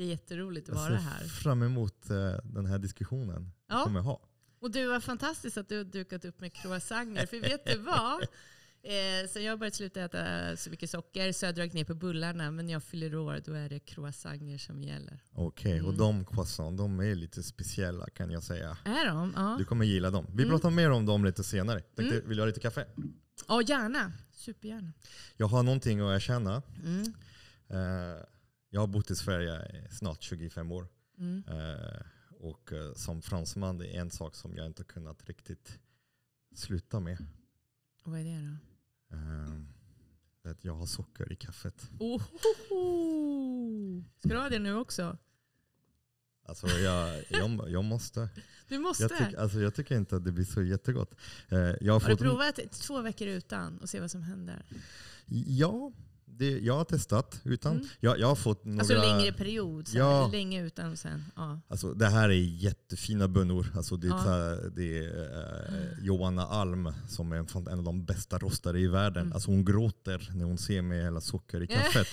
Det är jätteroligt att vara här. Jag ser fram emot eh, den här diskussionen ja. vi kommer ha. Och du var fantastiskt att du har dukat upp med croissanter. För vet du vad? Eh, sen jag börjat sluta äta så mycket socker så jag har dragit ner på bullarna. Men när jag fyller år då är det croissanter som gäller. Okej, okay, mm. och de croissant, de är lite speciella kan jag säga. Är de? Ja. Du kommer gilla dem. Vi mm. pratar mer om dem lite senare. Tänkte, mm. Vill du ha lite kaffe? Ja, gärna. Supergärna. Jag har någonting att erkänna. Mm. Eh, jag har bott i Sverige i snart 25 år. Mm. Eh, och eh, som fransman, det är en sak som jag inte kunnat riktigt sluta med. vad är det då? Eh, jag har socker i kaffet. Ohoho. Ska du ha det nu också? Alltså jag, jag, jag måste. Du måste? Jag, tyck, alltså jag tycker inte att det blir så jättegott. Eh, jag har, har du provat två veckor utan och se vad som händer? Ja, det, jag har testat utan. Mm. Jag, jag, har fått alltså, några... Alltså längre period, sen, ja. länge utan och sen. Ja. Alltså, det här är jättefina bönor. Alltså, det, ja. det är, eh, mm. Johanna Alm som är en, en av de bästa rostare i världen. Mm. Alltså, hon gråter när hon ser mig hela socker i kaffet.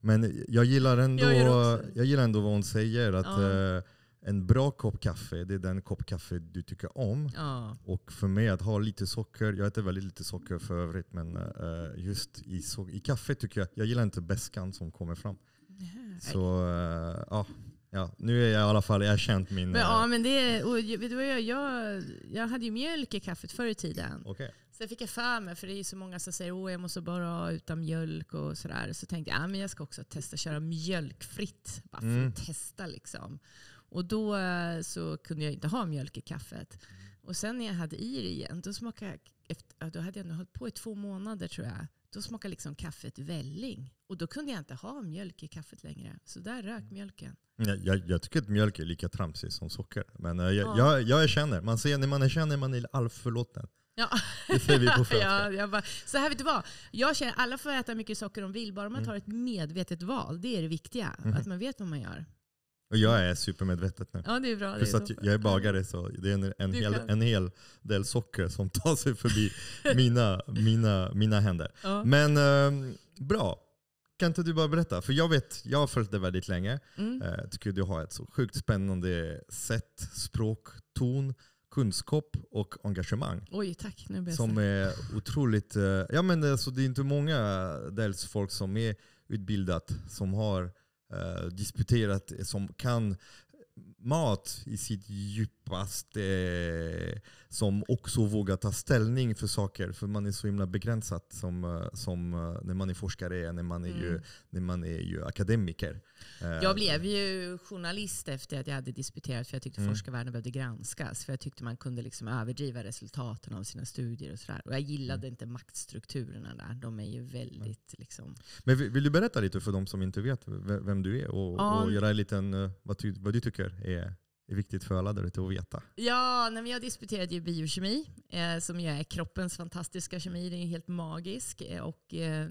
Men jag gillar ändå, jag, jag gillar ändå vad hon säger. Att, ja. eh, en bra kopp kaffe, det är den kopp kaffe du tycker om. Ja. Och för mig att ha lite socker, jag äter väldigt lite socker för övrigt, men uh, just i, so i kaffe tycker jag, jag gillar inte bäskan som kommer fram. Nej. Så uh, ja. Ja, nu är jag i alla fall, jag känt min... Men, eh, ja, men det, vet du vad jag, jag, jag hade ju mjölk i kaffet förr i tiden. Okay. Sen fick jag för mig, för det är ju så många som säger att jag måste bara ha utan mjölk och sådär. Så tänkte jag, ja, men jag ska också testa köra mjölkfritt. Bara för mm. att testa liksom. Och då eh, så kunde jag inte ha mjölk i kaffet. Mm. Och sen när jag hade i det igen, då, smakade, efter, då hade jag nog hållit på i två månader tror jag. Då smakade liksom kaffet välling. Och då kunde jag inte ha mjölk i kaffet längre. Så där rök mm. mjölken. Jag, jag, jag tycker att mjölk är lika tramsigt som socker. Men eh, jag, ja. jag, jag erkänner. Man säger när man erkänner man är allförlåten. Ja. Det säger vi på franska. Ja, bara, så här vet du vad? Jag känner, alla får äta mycket socker de vill, bara man mm. tar ett medvetet val. Det är det viktiga. Mm. Att man vet vad man gör. Och jag är supermedvetet nu. Ja, det är bra. Plus är att jag är bagare så det är en, en, hel, en hel del socker som tar sig förbi mina, mina, mina händer. Ja. Men eh, bra. Kan inte du bara berätta? För jag vet, jag har följt dig väldigt länge. Mm. Eh, tycker du har ett så sjukt spännande sätt, språk, ton, kunskap och engagemang. Oj, tack. Nu blir som är otroligt... Eh, ja, men alltså, det är inte många dels folk som är utbildat som har eh, disputerat som kan mat i sitt djupaste som också vågar ta ställning för saker. För man är så himla begränsad som, eh, som eh, när man är forskare, när man är, mm. ju, när man är ju akademiker. Eh, jag blev ju journalist efter att jag hade disputerat för jag tyckte mm. forskarvärlden behövde granskas. För jag tyckte man kunde liksom överdriva resultaten av sina studier och sådär. Och jag gillade mm. inte maktstrukturerna där. De är ju mm. väldigt liksom... Men vill, du berätta lite för de som inte vet vem du är och, ja. och göra en liten, vad, du, vad du tycker är är viktigt för alla där ute att veta. Ja, nej, jag disputerade ju biokemi eh, som ju är kroppens fantastiska kemi. Den är helt magisk. Eh, och, eh,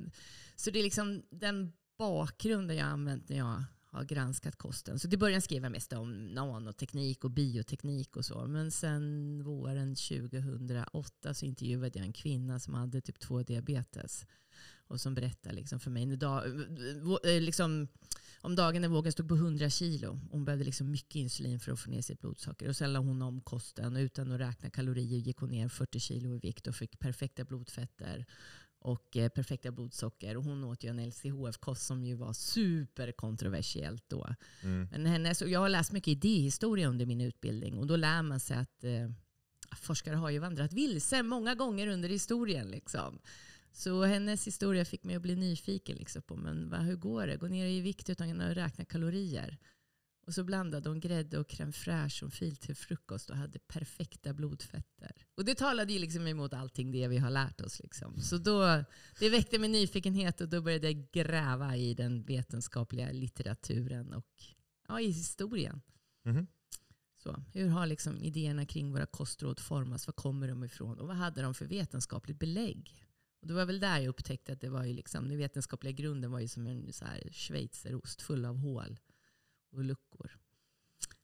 så det är liksom den bakgrunden jag använt när jag har granskat kosten. Så till början skrev jag mest om nanoteknik och bioteknik och så. Men sen våren 2008 så intervjuade jag en kvinna som hade typ 2 diabetes och som berättar liksom för mig dag, eh, liksom, om dagen när vågen stod på 100 kilo. Hon behövde liksom mycket insulin för att få ner sitt blodsocker. Och sen lade hon om kosten utan att räkna kalorier gick hon ner 40 kilo i vikt och fick perfekta blodfetter och eh, perfekta blodsocker. Och hon åt ju en LCHF-kost som ju var superkontroversiellt då. Mm. Men hennes, och jag har läst mycket idéhistoria under min utbildning och då lär man sig att eh, forskare har ju vandrat vilse många gånger under historien. Liksom. Så hennes historia fick mig att bli nyfiken liksom på men va, hur går det? Gå ner i vikt utan att räkna kalorier. Och så blandade hon grädde och crème fraîche som fil till frukost och hade perfekta blodfetter. Och det talade ju liksom emot allting det vi har lärt oss. Liksom. Så då, det väckte min nyfikenhet och då började jag gräva i den vetenskapliga litteraturen och ja, i historien. Mm -hmm. Så, hur har liksom idéerna kring våra kostråd formats? Var kommer de ifrån? Och vad hade de för vetenskapligt belägg? Och det var väl där jag upptäckte att det var ju liksom, den vetenskapliga grunden var ju som en så här schweizerost full av hål och luckor.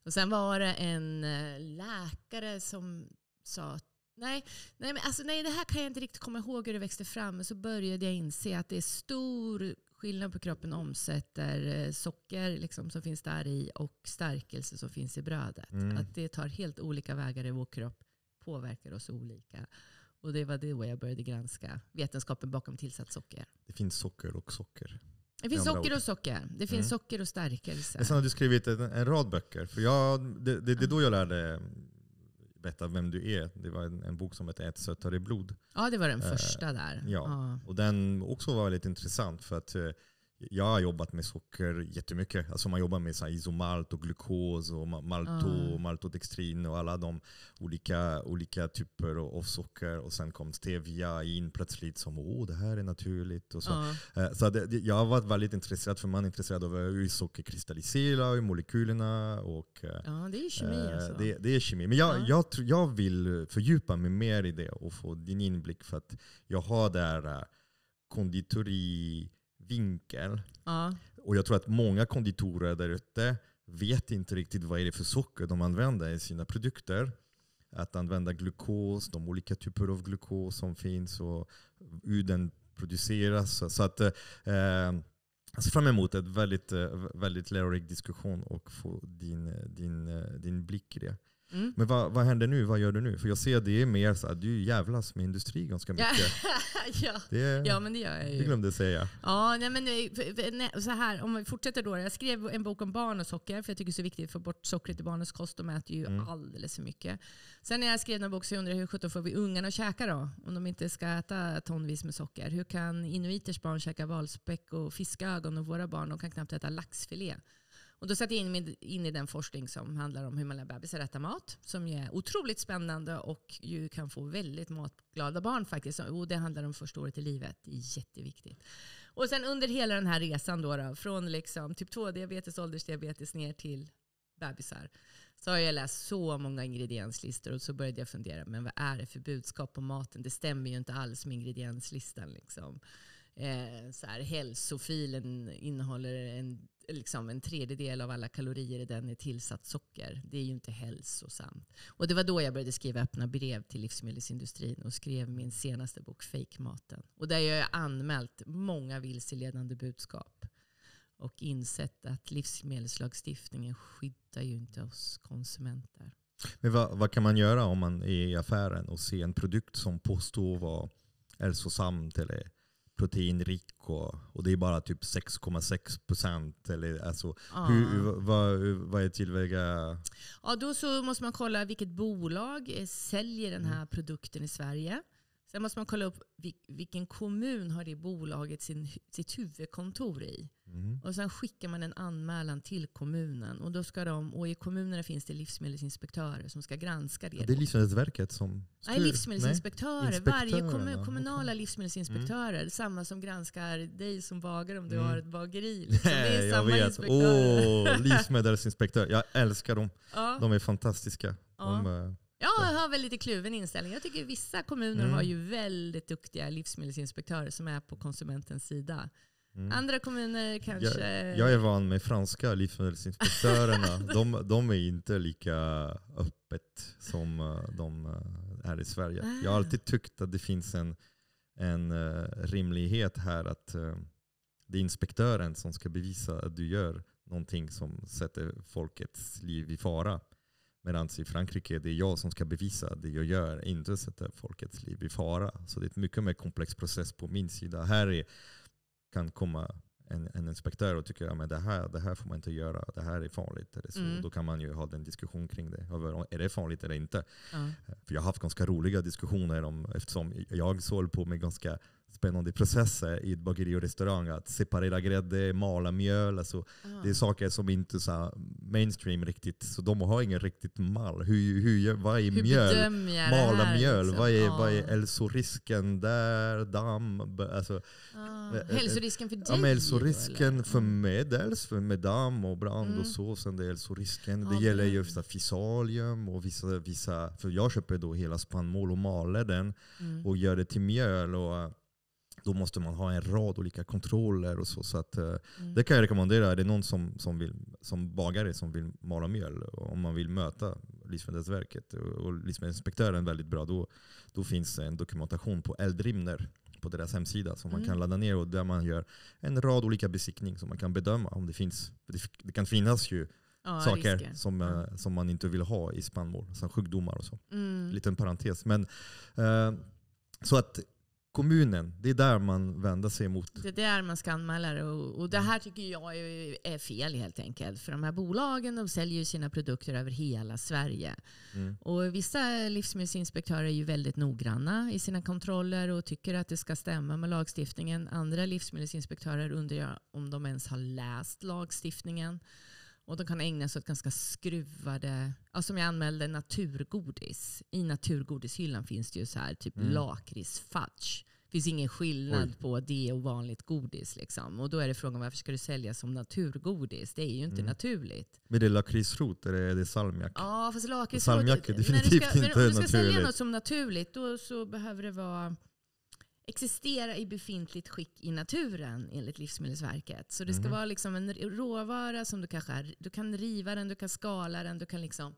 Och sen var det en eh, läkare som sa att Nej, nej, men alltså, nej, det här kan jag inte riktigt komma ihåg hur det växte fram. Men så började jag inse att det är stor skillnad på kroppen omsätter eh, socker liksom, som finns där i och stärkelse som finns i brödet. Mm. Att det tar helt olika vägar i vår kropp, påverkar oss olika. Och det var då jag började granska vetenskapen bakom tillsatt socker. Det finns socker och socker. Det finns socker och socker. Det finns mm. socker och stärkelse. sen har du skrivit en, en rad böcker. För jag, det, det, det är då jag lärde veta vem du är. Det var en, en bok som hette Ett sötare blod. Ja, det var den eh, första där. Ja, ja. och den också var väldigt intressant för att eh, jag har jobbat med socker jättemycket. Alltså man jobbar med så isomalt och glukos och malto, mm. maltodextrin och alla de olika, olika typer av socker. Och sen kom stevia in plötsligt som åh, det här är naturligt. Och så mm. så det, jag har varit väldigt intresserad, för man är intresserad av hur socker kristalliserar, hur molekylerna och... Eh, ja, det är kemi eh, alltså. Det, det är kemi. Men jag, mm. jag, jag vill fördjupa mig mer i det och få din inblick för att jag har där konditori vinkel. Ja. Och jag tror att många konditorer där ute vet inte riktigt vad det är för socker de använder i sina produkter. Att använda glukos, de olika typer av glukos som finns och hur den produceras. Så att, eh, jag ser fram emot en väldigt, eh, väldigt lärorik diskussion och få din, eh, din, eh, din blick i det. Mm. Men vad, vad händer nu? Vad gör du nu? För jag ser det är mer så att du jävlas med industri ganska mycket. ja. Det, ja, men det gör jag ju. Det glömde jag säga. Ja, nej, men nej, så här, om vi fortsätter då. Jag skrev en bok om barn och socker, för jag tycker det är så viktigt att få bort sockret i barnens kost. De äter ju mm. alldeles för mycket. Sen när jag skrev den boken så undrade jag hur sjutton får vi ungarna att käka då? Om de inte ska äta tonvis med socker. Hur kan inuiters barn käka valspäck och fiskögon och våra barn de kan knappt äta laxfilé? Och då satte jag in mig in i den forskning som handlar om hur man lär bebisar äta mat, som är otroligt spännande och ju kan få väldigt matglada barn faktiskt. Och det handlar om första året i livet. Det är jätteviktigt. Och sen under hela den här resan då, då från liksom typ 2-diabetes, åldersdiabetes ner till bebisar så har jag läst så många ingredienslistor och så började jag fundera, men vad är det för budskap på maten? Det stämmer ju inte alls med ingredienslistan. Liksom. Eh, så här, hälsofilen innehåller en liksom en tredjedel av alla kalorier i den är tillsatt socker. Det är ju inte hälsosamt. Och det var då jag började skriva öppna brev till livsmedelsindustrin och skrev min senaste bok Fejkmaten. Och där har jag anmält många vilseledande budskap och insett att livsmedelslagstiftningen skyddar ju inte oss konsumenter. Men vad, vad, kan man göra om man är i affären och ser en produkt som påstår vara hälsosamt eller proteinrik och, och det är bara typ 6,6 procent. Alltså, ja. vad, vad är tillväga? Ja, då så måste man kolla vilket bolag eh, säljer den här mm. produkten i Sverige. Sen måste man kolla upp vilken kommun har det bolaget sin, sitt huvudkontor i. Mm. Och Sen skickar man en anmälan till kommunen. Och, då ska de, och I kommunerna finns det livsmedelsinspektörer som ska granska det. Det är Livsmedelsverket som styr? Nej, livsmedelsinspektörer. Varje kommun, kommunala okay. livsmedelsinspektörer. Mm. Samma som granskar dig som bagare om du mm. har ett bageri. Liksom. Det är samma inspektörer. Oh, livsmedelsinspektörer. Jag älskar dem. Ja. De är fantastiska. Ja. De, eh, Ja, jag har väl lite kluven inställning. Jag tycker vissa kommuner mm. har ju väldigt duktiga livsmedelsinspektörer som är på konsumentens sida. Mm. Andra kommuner kanske... Jag, jag, är van med franska livsmedelsinspektörerna. de, de, är inte lika öppet som eh, de eh, är i Sverige. Ah. Jag har ah. alltid tyckt att det finns en, en eh, rimlighet här att det är inspektören som ska bevisa att du gör någonting som sätter folkets liv i fara. Medan i Frankrike det är jag som ska bevisa det jag gör, inte sätta folkets liv i fara. Så det är en mycket mer komplex process på min sida. Här är, kan komma en, en inspektör och tycka att det här, det här får man inte göra, det här är farligt. Eller så. Mm. Då kan man ju ha den diskussion kring det. Över, är det farligt eller inte? Mm. För jag har haft ganska roliga diskussioner om, eftersom jag såg på mig ganska spännande processer i ett bageri och restaurang. Att separera grädde, mala mjöl. Alltså, ah. Det är saker som inte så mainstream riktigt. Så de har ingen riktigt mall. Hur, hur, vad är hur mjöl? Mala mjöl. Liksom. Vad, är, ah. vad är hälsorisken där? Damm? Alltså, ah. Eh, eh, hälsorisken för dig? Ja, men hälsorisken eller? för mig. Mm. Dels för med damm och brand mm. och så. Sen det är hälsorisken. Ah, det gäller ju vissa och vissa, vissa... För jag köper då hela spannmål och maler den mm. och gör det till mjöl. Och, då måste man ha en rad olika kontroller och så. så att, eh, mm. Det kan jag rekommendera. Är det någon som, som, vill, som bagare som vill mala mjöl, om man vill möta Livsmedelsverket och Livsmedelsinspektören väldigt bra, då, då finns en dokumentation på Eldrimner på deras hemsida som mm. man kan mm. ladda ner och där man gör en rad olika besiktning som man kan bedöma om det finns. Det kan finnas ju ja, saker som, mm. som man inte vill ha i spannmål, som sjukdomar och så. Mm. Liten parentes. Men, eh, så att kommunen, det är där man vänder sig emot. Det är där man ska anmäla det. Och, och det här tycker jag är, fel helt enkelt. För de här bolagen de säljer ju sina produkter över hela Sverige. Mm. Och vissa livsmedelsinspektörer är ju väldigt noggranna i sina kontroller och tycker att det ska stämma med lagstiftningen. Andra livsmedelsinspektörer undrar jag om de ens har läst lagstiftningen. Och de kan ägna sig åt ganska skruvade, alltså som jag anmälde naturgodis. I naturgodishyllan finns det ju så här typ mm. lakritsfudge. Det finns ingen skillnad Oj. på det och vanligt godis. Liksom. Och då är det frågan varför ska det säljas som naturgodis? Det är ju inte mm. naturligt. Men det är lakritsrot eller är det salmiak? Ja, fast lakritsrot... Salmiak är definitivt inte naturligt. om du ska naturligt. sälja något som naturligt då så behöver det vara existera i befintligt skick i naturen enligt Livsmedelsverket. Så det ska mm. vara liksom en råvara som du kanske är, du kan riva den, du kan skala den, du kan liksom,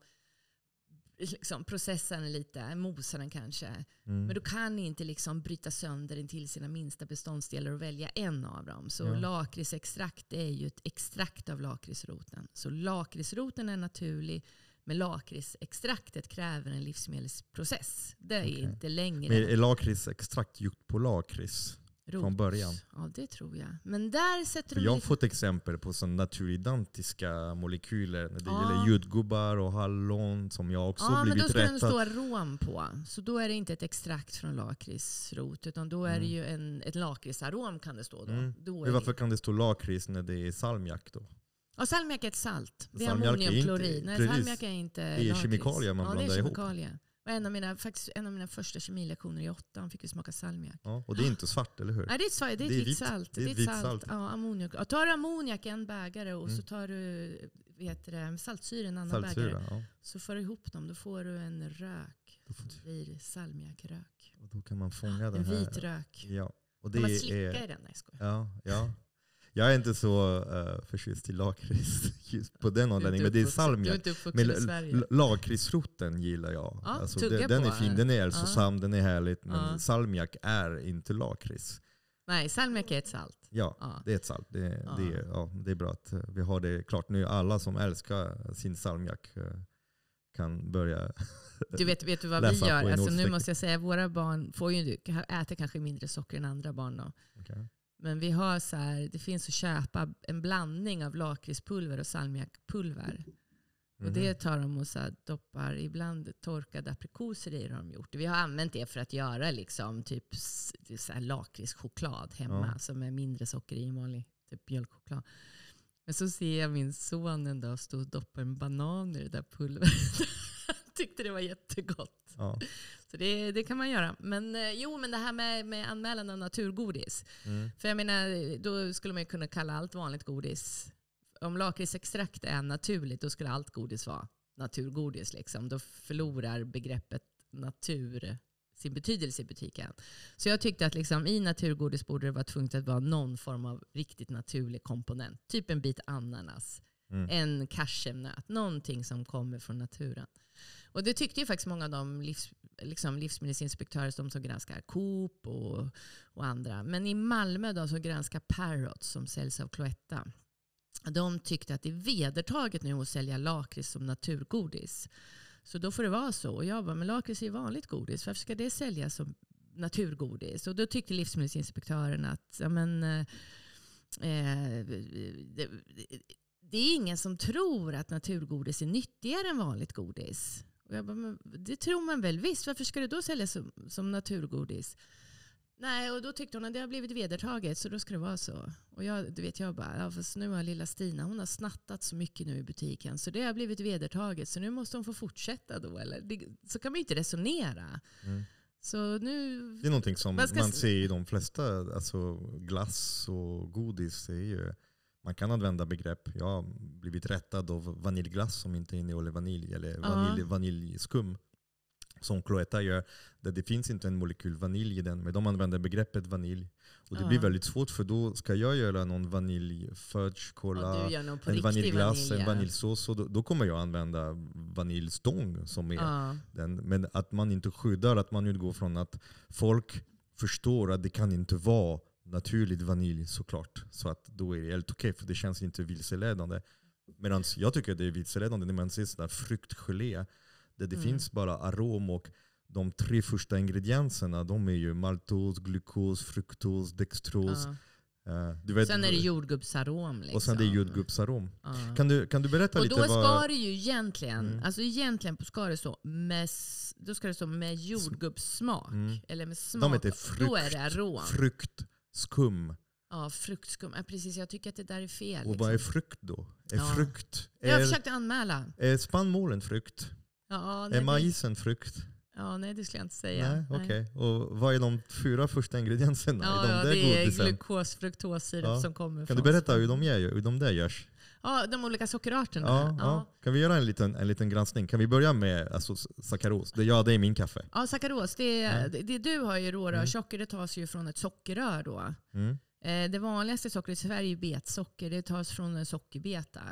liksom processa den lite, mosa den kanske. Mm. Men du kan inte liksom bryta sönder den till sina minsta beståndsdelar och välja en av dem. Så ja. lakritsextrakt är ju ett extrakt av lakritsroten. Så lakritsroten är naturlig. Men lakritsextraktet kräver en livsmedelsprocess. Det är okay. inte längre... Men är lakritsextrakt gjort på lakrits? Från början? Ja, det tror jag. Men där sätter För de jag har fått exempel på sådana naturidentiska molekyler när det ja. gäller jordgubbar och hallon som jag också ja, blivit rättad. Ja, men då ska rättad. den stå arom på. Så då är det inte ett extrakt från lakritsrot, utan då är mm. det ju en, ett lakritsarom kan det stå då. Mm. då varför det... kan det stå lakrits när det är salmiak då? Ja, salmiak är ett salt. Det är ammoniumklorid. Nej, salmiak är inte Det är kemikalier man ja, blandar ihop. Och en, av mina, faktiskt, en av mina första kemilektioner i åttan fick vi smaka salmiak. Ja, och det är inte svart, eller hur? Nej, det är, ett vitt salt. Det är vitt salt. Ja, ammoniak. Ja, tar du ammoniak i en bägare och mm. så tar du saltsyra i en annan saltsyra, bägare. Ja. Så för du ihop dem, då får du en rök. Då du... blir salmiakrök. Och då kan man fånga den här. En vit rök. Ja. Och det kan man slicka är... i den? Nej, jag skojar. Ja, ja. Jag är inte så uh, förtjust i lakrits på den anledningen. Men det är salmiak. Men lakritsroten gillar jag. Ja, alltså, det, den är fin, den är hälsosam, ja. den är härlig. Men ja. salmiak är inte lakrits. Nej, salmiak är ett salt. Ja, ja, det är ett salt. Det, det, är, ja, det är bra att eh, vi har det klart nu. Alla som älskar sin salmiak eh, kan börja Du vet, vet du vad vi gör? Alltså, nu måste jag säga, våra barn får ju, äter kanske mindre socker än andra barn. Då. Okay. Men vi har så här, det finns att köpa en blandning av lakritspulver och salmiakpulver. Mm. Och det mhm. tar de och så doppar, ibland torkade aprikoser i har de gjort. Vi har använt det för att göra liksom typ lakritschoklad hemma ja. som alltså är mindre socker i än vanlig typ mjölkchoklad. Men så ser jag min son en dag stå och doppa en banan i det där pulvret. tyckte det var jättegott. Ja. Så det, det kan man göra. Men eh, jo, men det här med, med anmälan av naturgodis. Mm. För jag menar, då skulle man ju kunna kalla allt vanligt godis. Om lakritsextrakt är naturligt, då skulle allt godis vara naturgodis. Liksom. Då förlorar begreppet natur sin betydelse i butiken. Så jag tyckte att liksom, i naturgodis borde det vara tvunget att vara någon form av riktigt naturlig komponent. Typ en bit ananas, mm. en cashewnöt, någonting som kommer från naturen. Och det tyckte ju faktiskt många av de livs, liksom, livsmedelsinspektörer som, som granskar Coop och, och, andra. Men i Malmö då, så granskar Parrot som säljs av Cloetta. De tyckte att det är vedertaget nu att sälja lakrits som naturgodis. Så då får det vara så. Och jag bara, men lakrits är vanligt godis. Varför ska det säljas som naturgodis? Och då tyckte livsmedelsinspektören att ja, men, eh, eh det, det är ingen som tror att naturgodis är nyttigare än vanligt godis. Och jag bara, men det tror man väl visst, varför ska det då säljas som, som naturgodis? Nej, och då tyckte hon att det har blivit vedertaget så då ska det vara så. Och jag, du vet, jag bara, ja, fast nu har lilla Stina, hon har snattat så mycket nu i butiken så det har blivit vedertaget så nu måste hon få fortsätta då. Eller, det, så kan man ju inte resonera. Mm. Så nu, det är någonting som man, ska, man ser i de flesta, alltså glass och godis är ju man kan använda begrepp. Jag har blivit rättad av vaniljglass som inte innehåller vanilj eller vanilj, uh. vaniljskum som Cloetta gör. Där det finns inte en molekyl vanilj i den, men de använder begreppet vanilj. Och det uh. blir väldigt svårt för då ska jag göra någon vaniljfudge, kolla en vaniljglass, vanilj, en vaniljsås. Då, då, kommer jag använda vaniljstång som är uh. den. Men att man inte skyddar, att man utgår från att folk förstår att det kan inte vara naturligt vanilj såklart. Så att då är det helt okej, okay, för det känns inte vilseledande. Medan jag tycker det är vilseledande när man ser sådana fruktgelé där det mm. finns bara arom och de tre första ingredienserna de är ju maltos, glukos, fruktos, dextros. Uh. Eh, uh, du vet, sen är det eh, jordgubbsarom. Liksom. Och sen det är liksom. jordgubbsarom. Uh. Kan, du, kan du berätta och lite? då ska vad... det ju egentligen, mm. alltså egentligen ska det stå med, då ska det stå med jordgubbssmak. Mm. Eller med smak. De heter frukt, då är det arom. Frukt skum. Ja, fruktskum. Ja, precis, jag tycker att det där är fel. Och liksom. vad är frukt då? Är ja. frukt... Är, jag försökt anmäla. Är spannmålen frukt? Ja, nej, är majsen frukt? Ja, nej det skulle jag inte säga. Nej, okay. nej. Och vad är de fyra första ingredienserna ja, i de ja, där det godisen? Det är glukos, fruktossirup ja. som kommer Kan från du berätta hur de, gör, hur de där görs? Ja, de olika sockerarterna. Ja, ja. Kan vi göra en liten, en liten granskning? Kan vi börja med alltså, sakaros? Det, ja, det är min kaffe. Ja, sakaros. Det, det, det du har i rårörsocker, mm. det tas ju från ett sockerrör då. Mm. Eh, det vanligaste sockret i Sverige är betsocker. Det tas från en sockerbeta.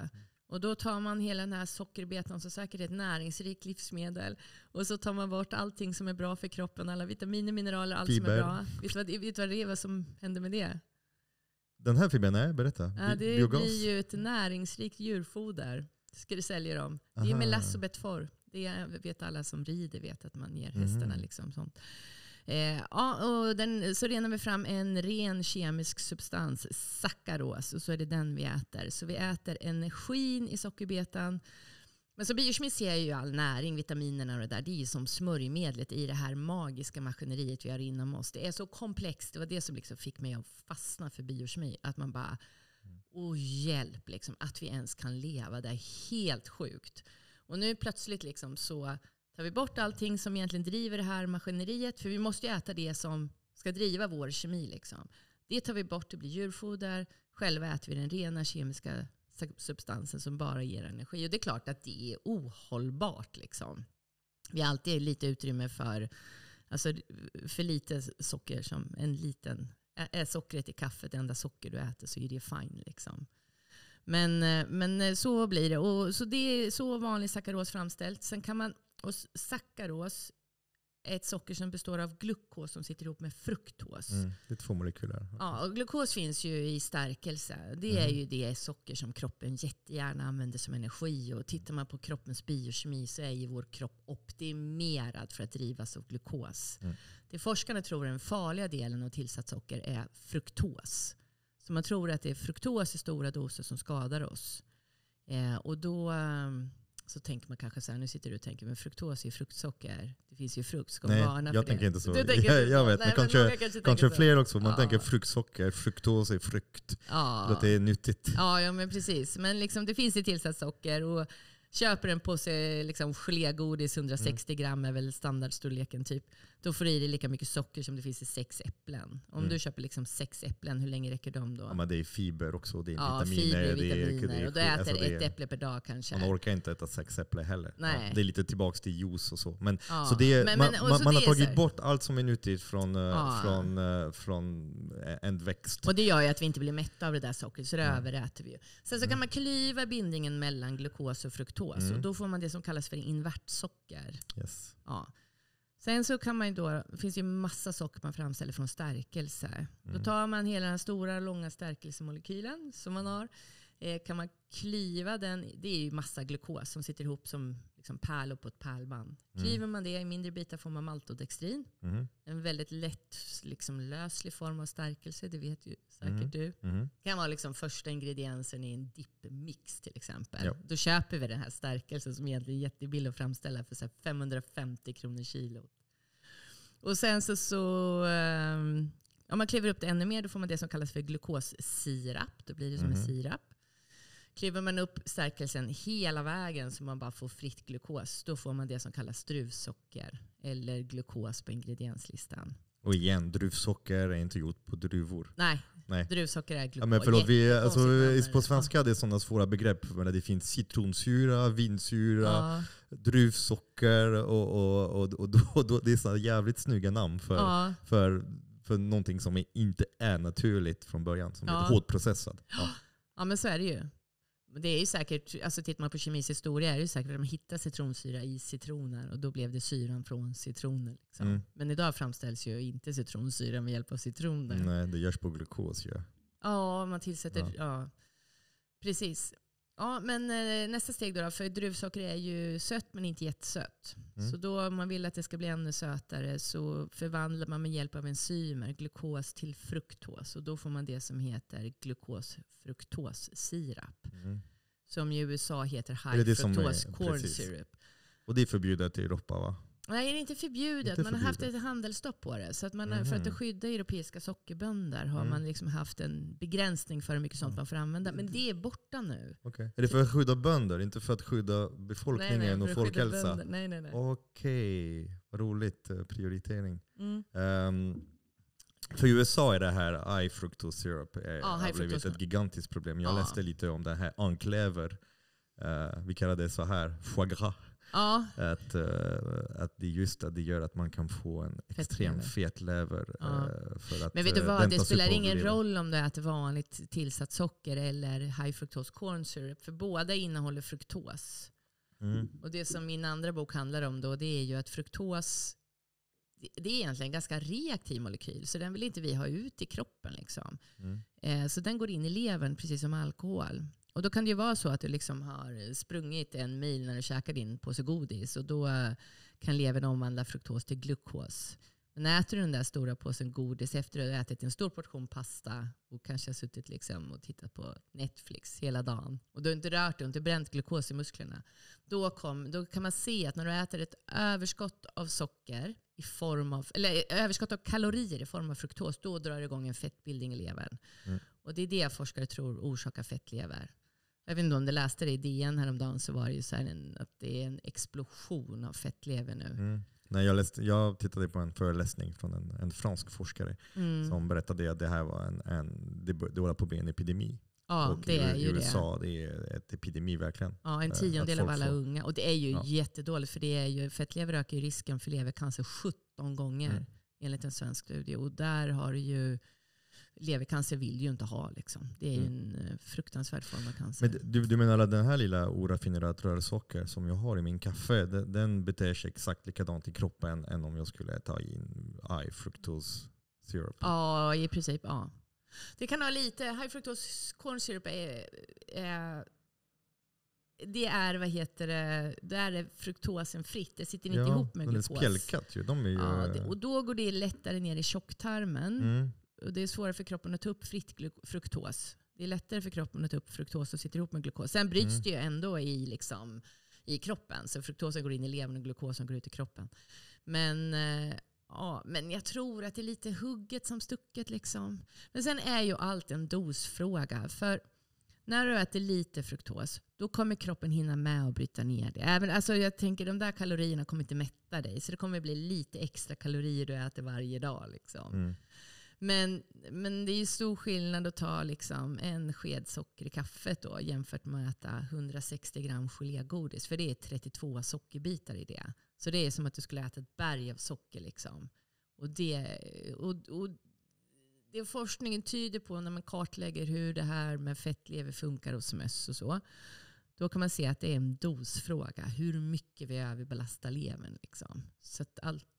Och då tar man hela den här sockerbetan som säkert är ett näringsrikt livsmedel. Och så tar man bort allting som är bra för kroppen. Alla vitaminer, mineraler, allt Fiber. som är bra. Vet du vad, vet du vad som händer med det? Den här filmen, nej berätta. Ja, det Biogas. blir ju ett näringsrikt djurfoder. Ska du sälja dem. Aha. Det är med och betfor. Det vet alla som rider vet att man ger hästarna mm. liksom sånt. Eh, ja, och den, så renar vi fram en ren kemisk substans, sackaros, och så är det den vi äter. Så vi äter energin i sockerbetan men så biokemiskt ger ju all näring, vitaminerna och det där, det är ju som smörjmedlet i det här magiska maskineriet vi har inom oss. Det är så komplext, det var det som liksom fick mig att fastna för biokemi. Att man bara, mm. åh hjälp, liksom, att vi ens kan leva, det är helt sjukt. Och nu plötsligt liksom så tar vi bort allting som egentligen driver det här maskineriet, för vi måste ju äta det som ska driva vår kemi. Liksom. Det tar vi bort, det blir djurfoder, själva äter vi den rena kemiska substansen som bara ger energi. Och det är klart att det är ohållbart. Liksom. Vi har alltid lite utrymme för, alltså, för lite socker. som en liten, Är sockret i kaffet det enda socker du äter så är det fine. Liksom. Men, eh, men eh, så blir det. Och, så det är så vanlig sakaros framställt. Sen kan man, och sakaros ett socker som består av glukos som sitter ihop med fruktos. Mm, det är två molekyler. Ja, och glukos finns ju i stärkelse. Det är mm. ju det socker som kroppen jättegärna använder som energi. Och tittar man på kroppens biokemi så är ju vår kropp optimerad för att drivas av glukos. Mm. Det forskarna tror är den farliga delen av tillsatt socker är fruktos. Så man tror att det är fruktos i stora doser som skadar oss. Eh, och då... Um, så tänker man kanske så här, nu sitter du och tänker, men fruktos är ju fruktsocker. Det finns ju frukt, ska man Nej, varna jag för tänker det? Inte så. Du tänker jag, inte så? Jag vet, Nej, men kanske, kanske, kanske fler också. Man ja. tänker fruktsocker, fruktos är frukt. Ja. Att det är nyttigt. Ja, ja men precis. Men liksom, det finns ju tillsatt socker. Och köper en påse liksom, gelégodis, 160 mm. gram är väl standardstorleken typ då får du i dig lika mycket socker som det finns i sex äpplen. Om mm. du köper liksom sex äpplen, hur länge räcker de då? Ja, men det är fiber också, det är ja, vitaminer. Fiber, vitaminer är, det är, och du äter alltså ett äpple per dag kanske. Man orkar inte äta sex äpplen heller. Nej. Ja, det är lite tillbaka till juice och så. Men, ja. så det är, men, men, man, man, man har tagit bort allt som är nyttigt från, eh, ja. från, eh, från eh, en växt. Och det gör ju att vi inte blir mätta av det där sockret, så det mm. överäter vi ju. Sen så kan mm. man klyva bindningen mellan glukos och fruktos. Och mm. då får man det som kallas för invertsocker. Yes. Ja. Sen så kan man ju då, finns ju massa saker man framställer från stärkelse. Mm. Då tar man hela den stora långa stärkelsemolekylen som man har. Eh, kan man klyva den, det är ju massa glukos som sitter ihop som liksom pärlor på ett pärlband. Mm. Klyver mm. man det i mindre bitar får man maltodextrin. Mm. En väldigt lätt, liksom, löslig form av stärkelse, det vet ju säkert mm. du. Mm. kan vara liksom första ingrediensen i en dippmix till exempel. Jo. Då köper vi den här stärkelsen som egentligen är jättebillig att framställa för så 550 kronor kilot. Och sen så, så um, om man kliver upp det ännu mer, då får man det som kallas för glukossirap. Då blir det som en mm. sirap. Kliver man upp stärkelsen hela vägen så man bara får fritt glukos, då får man det som kallas druvsocker eller glukos på ingredienslistan. Och igen, druvsocker är inte gjort på druvor. Nej, Nej. druvsocker är glukos. Ja, men förlåt, vi, alltså, på svenska det är sådana svåra begrepp. Men det finns citronsyra, vinsyra, ja. druvsocker och, och, och, och, då, och då, det är så jävligt snygga namn för, ja. för, för någonting som inte är naturligt från början. Som ja. är hårdprocessad. Ja. ja, men så är det ju. Det är ju säkert, alltså tittar man på kemins historia är det säkert att de hittade citronsyra i citroner och då blev det syran från citroner. Liksom. Mm. Men idag framställs ju inte citronsyra med hjälp av citroner. Nej, det görs på glukos ju. Ja. ja, man tillsätter, ja. ja. Precis. Ja, men eh, nästa steg då, då, för druvsocker är ju sött men inte jättesött. Mm. Så då om man vill att det ska bli ännu sötare så förvandlar man med hjälp av enzymer glukos till fruktos. Och då får man det som heter glukosfruktossirap. Mm. Som i USA heter high fruktos corn precis. syrup. Och det är förbjudet i Europa va? Nej, det är inte förbjudet. Inte man har haft ett handelsstopp på det. Så att man, mm. För att mhm. skydda europeiska sockerbönder har mm. man liksom haft en begränsning för hur mycket sånt mm. man får använda. Men det är borta nu. Okay. Är det för att skydda bönder, inte för att skydda befolkningen nej, nej, och folkhälsa? Nej, nej, nej. Okej, okay. roligt eh, prioritering. Mm. Um, för USA är det här high fructose syrup är, ah, eh, har blivit ett gigantiskt problem. Jag ah. läste lite om det här anklever. Uh, eh, vi kallar det så här foie gras. Ja. Att, eh, att det just att det gör att man kan få en extremt fet lever. Ja. Eh, för att Men vet du eh, vad, det spelar ingen roll om du äter vanligt tillsatt socker eller high fructose corn syrup, för båda innehåller fruktos. Mm. Och det som min andra bok handlar om då, det är ju att fruktos det är egentligen en ganska reaktiv molekyl, så den vill inte vi ha ut i kroppen. Liksom. Mm. så den går in i levern, precis som alkohol. Och då kan det ju vara så att du liksom har sprungit en mil när du käkar din påse godis och då eh, kan levern omvandla fruktos till glukos. Men äter du den där stora påsen godis efter att du ätit en stor portion pasta och kanske har suttit liksom och tittat på Netflix hela dagen och du har inte rört dig och inte bränt glukos i musklerna. Då, kom, då kan man se att när du äter ett överskott av socker i form av, eller överskott av kalorier i form av fruktos, då drar det igång en fettbildning i levern. Mm. Och det är det forskare tror orsakar fettlever. Jag vet inte om du läste det i DN häromdagen så var det ju så en, att det är en explosion av fettlever nu. Mm. Nej, jag, läste, jag tittade på en föreläsning från en, en fransk forskare mm. som berättade att det här var en, en det, det håller på att bli en epidemi. Ja, och det är ju i USA, det. det är ett epidemi verkligen. Ja, en eh, tiondel av alla får... unga. Och det är ju ja. jättedåligt för det är ju, fettlever ökar ju risken för levercancer 17 gånger mm. enligt en svensk studie. Och där har ju levercancer vill ju inte ha. Liksom. Det är ju mm. en eh, fruktansvärd form av cancer. Men du, du menar att den här lilla oraffinerat rörsocker som jag har i min kaffe, den, den beter sig exakt likadant i kroppen än om jag skulle ta in high fructose syrup? Ja, i princip. Ja. Det kan ha lite, high fructose corn syrup är, är eh, det är, vad heter det, där är fruktosen fritt. Det sitter inte ja, ihop med glukos. Ja, det är spjälkat ju. De är ju... Ja, det, och då går det lättare ner i tjocktarmen. Mm. Och det är svårare för kroppen att ta upp fritt fruktos. Det är lättare för kroppen att ta upp fruktos och sitter ihop med glukos. Sen bryts mm. det ju ändå i, liksom, i kroppen. Så fruktosen går in i levern och glukosen går ut i kroppen. Men, eh, ja, men jag tror att det är lite hugget som stucket. Liksom. Men sen är ju allt en dosfråga. För när du äter lite fruktos, då kommer kroppen hinna med att bryta ner det. Även, alltså jag tänker de där kalorierna kommer inte mätta dig, så det kommer bli lite extra kalorier du äter varje dag. Liksom. Mm. Men, men det är ju stor skillnad att ta liksom en sked socker i kaffet då, jämfört med att äta 160 gram gelégodis. För det är 32 sockerbitar i det. Så det är som att du skulle äta ett berg av socker. Liksom. Och det, och, och det forskningen tyder på när man kartlägger hur det här med fettlever funkar hos möss och så. Då kan man se att det är en dosfråga. Hur mycket vi överbelastar levern. Liksom. Så att allt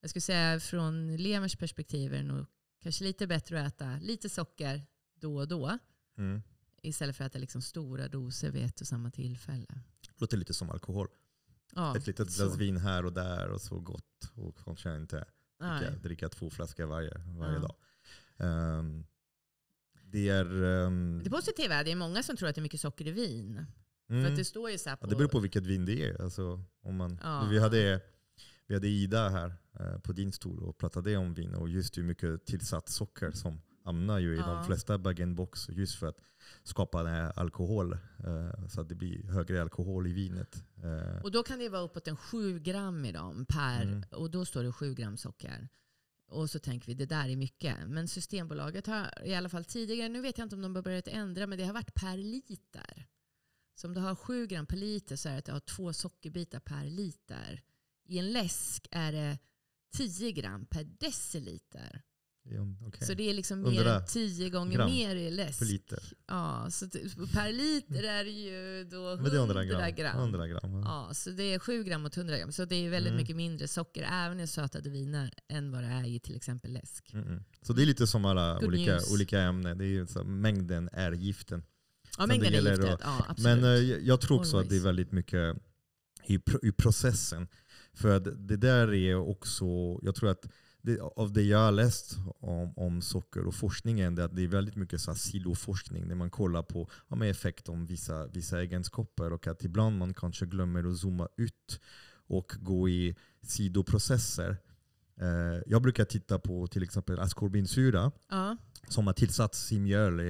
jag skulle säga från Lemers perspektiv är det nog kanske lite bättre att äta lite socker då och då. Mm. Istället för att äta liksom stora doser vid ett och samma tillfälle. Låter lite som alkohol. Ja, ett litet glas vin här och där och så gott. Och kanske inte dricka, dricka två flaskor varje, varje ja. dag. Um, det, är, um, det positiva är att det är många som tror att det är mycket socker i vin. Mm. För att mm. det står ju så på... Ja, det beror på vilket vin det är. Alltså, om man, ja. vi, hade, vi hade Ida här Eh, på din stol och pratade om vin och just hur mycket tillsatt socker som hamnar ju i ja. de flesta bag-in-box just för att skapa den här alkohol eh, så att det blir högre alkohol i vinet. Eh, och då kan det vara uppåt en sju gram i dem per, mm. och då står det sju gram socker. Och så tänker vi det där är mycket. Men Systembolaget har i alla fall tidigare, nu vet jag inte om de har börjat ändra, men det har varit per liter. Så om du har sju gram per liter så är det att du har två sockerbitar per liter. I en läsk är det 10 gram per deciliter. Okay. Så det är liksom mer än 10 gånger gram mer i läsk. Per liter. Ja, så typ per liter är det ju då 100 gram. gram. 100 gram ja. ja. så det är 7 gram mot 100 gram. Så det är väldigt mm. mycket mindre socker även i sötade viner än vad det är i till exempel läsk. Mm, mm. Så det är lite som alla olika, olika ämnen. Det är så, mängden är giften. Ja, mängden är giftet. Och, ja, absolut. Men eh, jag, jag tror också Always. att det är väldigt mycket i, i processen. För det där är också, jag tror att det, av det jag har läst om, om socker och forskningen, det, det är väldigt mycket så siloforskning när man kollar på ja, med effekt om vissa, vissa egenskaper och att ibland man kanske glömmer att zooma ut och gå i sidoprocesser. Eh, jag brukar titta på till exempel askorbinsyra. Ja som har tillsatts i simjöl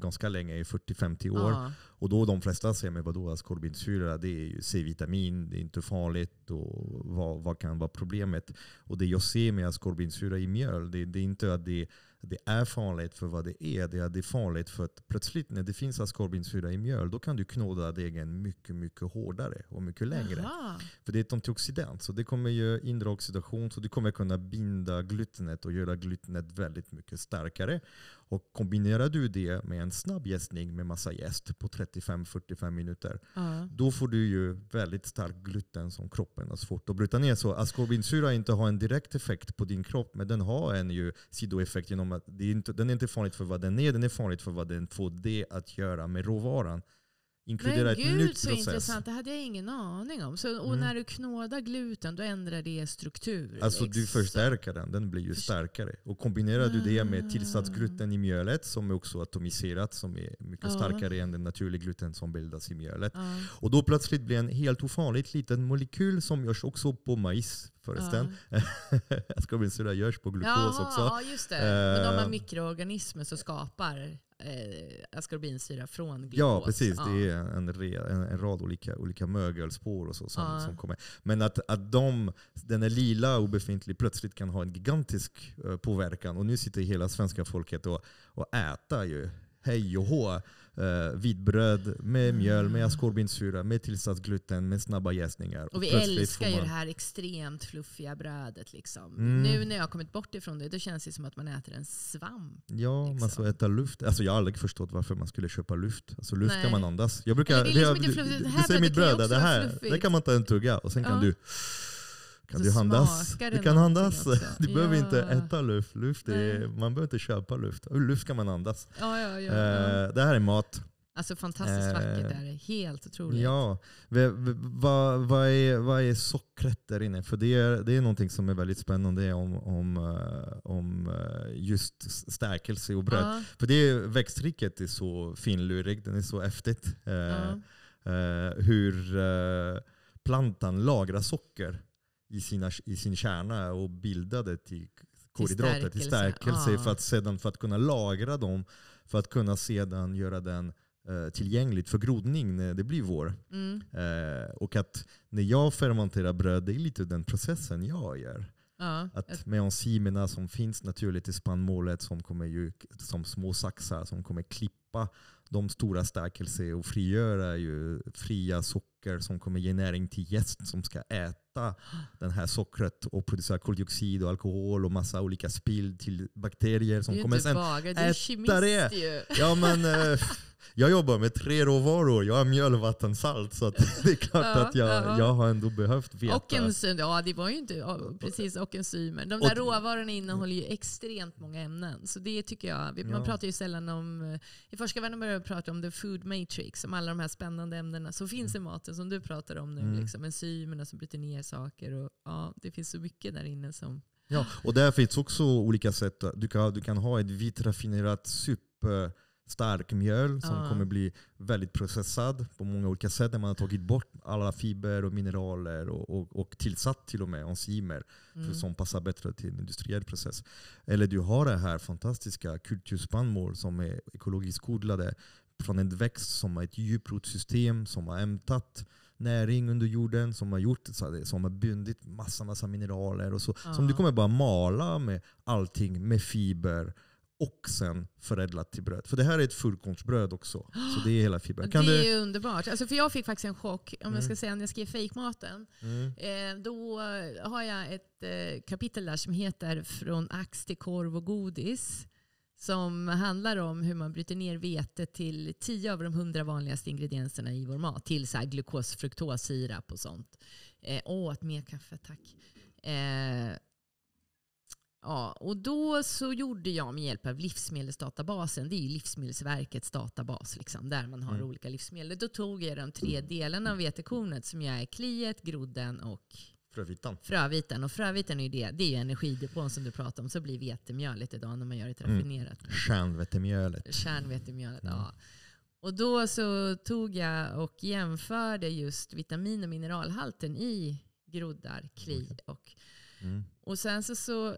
ganska länge, i 40-50 år. Ja. Och då de flesta säger, men vadå askorbinsyra, alltså det är C-vitamin, det är inte farligt. Och vad, vad kan vara problemet? Och det jag ser med askorbinsyra i mjöl, det, det är inte att det det är farligt för vad det är. Det är farligt för att plötsligt när det finns askorbinsyra i mjöl, då kan du knåda degen mycket, mycket hårdare och mycket längre. Aha. För det är ett antioxidant, så det kommer ju hindra oxidation. Så du kommer kunna binda glutenet och göra glutenet väldigt mycket starkare. Och kombinerar du det med en snabb jäsning med massa jäst på 35-45 minuter, mm. då får du ju väldigt stark gluten som kroppen har svårt att bryta ner. Så askorbinsyra inte har en direkt effekt på din kropp, men den har en ju sidoeffekt genom att är inte, den är inte farlig för vad den är, den är farlig för vad den får det att göra med råvaran inkludera Men ett gud, nytt så intressant. Det hade jag ingen aning om. Så, och mm. när du knådar gluten, då ändrar det struktur. Alltså du liksom. förstärker den. Den blir ju starkare. Och kombinerar du det med ah. tillsatsgluten i mjölet, som är också atomiserat, som är mycket ja. starkare än den naturliga gluten som bildas i mjölet. Ja. Och då plötsligt blir en helt ofarlig liten molekyl som görs också på majs förresten. Ja. Askorbinsyra görs på glukos Jaha, också. Ja, just det. Men de har eh, mikroorganismer som skapar eh, askorbinsyra från glukos. Ja, precis. Ja. Det är en, en, en, rad olika, olika mögelspår och så som, ja. som kommer. Men att, att de, den är lila obefintlig plötsligt kan ha en gigantisk eh, påverkan. Och nu sitter hela svenska folket och, och äter ju hej och hå eh, vitbröd med mm. mjöl, med askorbinsyra, med tillsatt gluten, med snabba jäsningar. Och, och vi älskar man... ju det här extremt fluffiga brödet. Liksom. Mm. Nu när jag har kommit bort ifrån det, då känns det som att man äter en svamp. Ja, liksom. man ska äta luft. Alltså, jag har aldrig förstått varför man skulle köpa luft. Alltså, luft Nej. kan man andas. Jag brukar, det är liksom jag, inte fluffigt. Det, här du ser mitt bröd, det här det kan man ta en tugga och sen ja. kan du kan du handlas. Det kan andas. Du ja. behöver inte äta luft. luft är, man behöver inte köpa luft. Luft kan man andas. Ja, ja, ja, eh, det här är mat. Alltså fantastiskt eh, vackert är Helt otroligt. Ja. Vad, vad, är, vad är sockret där inne? För det är, det är någonting som är väldigt spännande om, om, eh, om eh, just stärkelse och bröd. Ja. För det växtriket är så finlurigt. Den är så häftigt. Eh, ja. hur plantan lagrar socker i, sina, i sin kärna och bildade till kolhydrater, till stärkelse, till stärkelse ah. för, att sedan, för att kunna lagra dem, för att kunna sedan göra den eh, tillgängligt för grodning när det blir vår. Mm. Eh, och att när jag fermenterar bröd, det är lite den processen jag gör. Ja, att med enzymerna som finns naturligt i spannmålet som kommer ju, som små saxar som kommer klippa de stora stärkelse och frigöra ju fria socker socker som kommer ge näring till gäst som ska äta den här sockret och producera koldioxid och alkohol och massa olika spill till bakterier som kommer sen vaga, äta det. Du är kemist det. ju. Ja, men, eh, jag jobbar med tre råvaror. Jag har mjöl, vatten, salt. Så det är klart ja, att jag, jag har ändå behövt veta. Och enzymer. Ja, det var ju inte precis. Och enzymer. De där och, råvarorna innehåller ju extremt många ämnen. Så det tycker jag. Man ja. pratar ju sällan om... Eh, I forskarvärlden börjar prata om the food matrix. Om alla de här spännande ämnena som finns mm. i maten processen alltså, som du pratar om nu. Mm. Liksom, enzymerna som bryter ner saker. Och, ja, det finns så mycket där inne som... Ja, och där finns också olika sätt. Du kan, du kan ha ett vitt raffinerat superstark mjöl som ja. kommer bli väldigt processad på många olika sätt. Där man har tagit bort alla fiber och mineraler och, och, och tillsatt till och med enzymer mm. som passar bättre till en industriell process. Eller du har det här fantastiska kulturspannmål som är ekologiskt odlade från en växt som har ett djuprotsystem som har ämtat näring under jorden som har gjort som har bundit massa, massa mineraler. och så. Ja. Som du kommer bara mala med allting med fiber och sen förädlat till bröd. För det här är ett fullkornsbröd också. Så det är hela fibern. Kan det är du... underbart. Alltså för jag fick faktiskt en chock, om mm. jag ska mm. säga när jag skrev fejkmaten. Mm. Eh, då har jag ett eh, kapitel där som heter Från ax till korv och godis som handlar om hur man bryter ner vete till tio av de hundra vanligaste ingredienserna i vår mat. Till så här glukos, fruktos, sirap och sånt. Eh, åh, eh, oh, mer kaffe, tack. Eh, ja, och då så gjorde jag med hjälp av livsmedelsdatabasen. Det är ju Livsmedelsverkets databas, liksom, där man har mm. olika livsmedel. Då tog jag de tre delarna av vetekornet som jag är kliet, grodden och Fröviten. Fröviten. Och fröviten är ju det. Det är ju energidepån som du pratade om. Så blir vetemjölet idag när man gör det mm. raffinerat. Mm. Kärnvetemjölet. Kärnvetemjölet, mm. ja. Och då så tog jag och jämförde just vitamin och mineralhalten i groddar, kli och... Mm. Och sen så, så,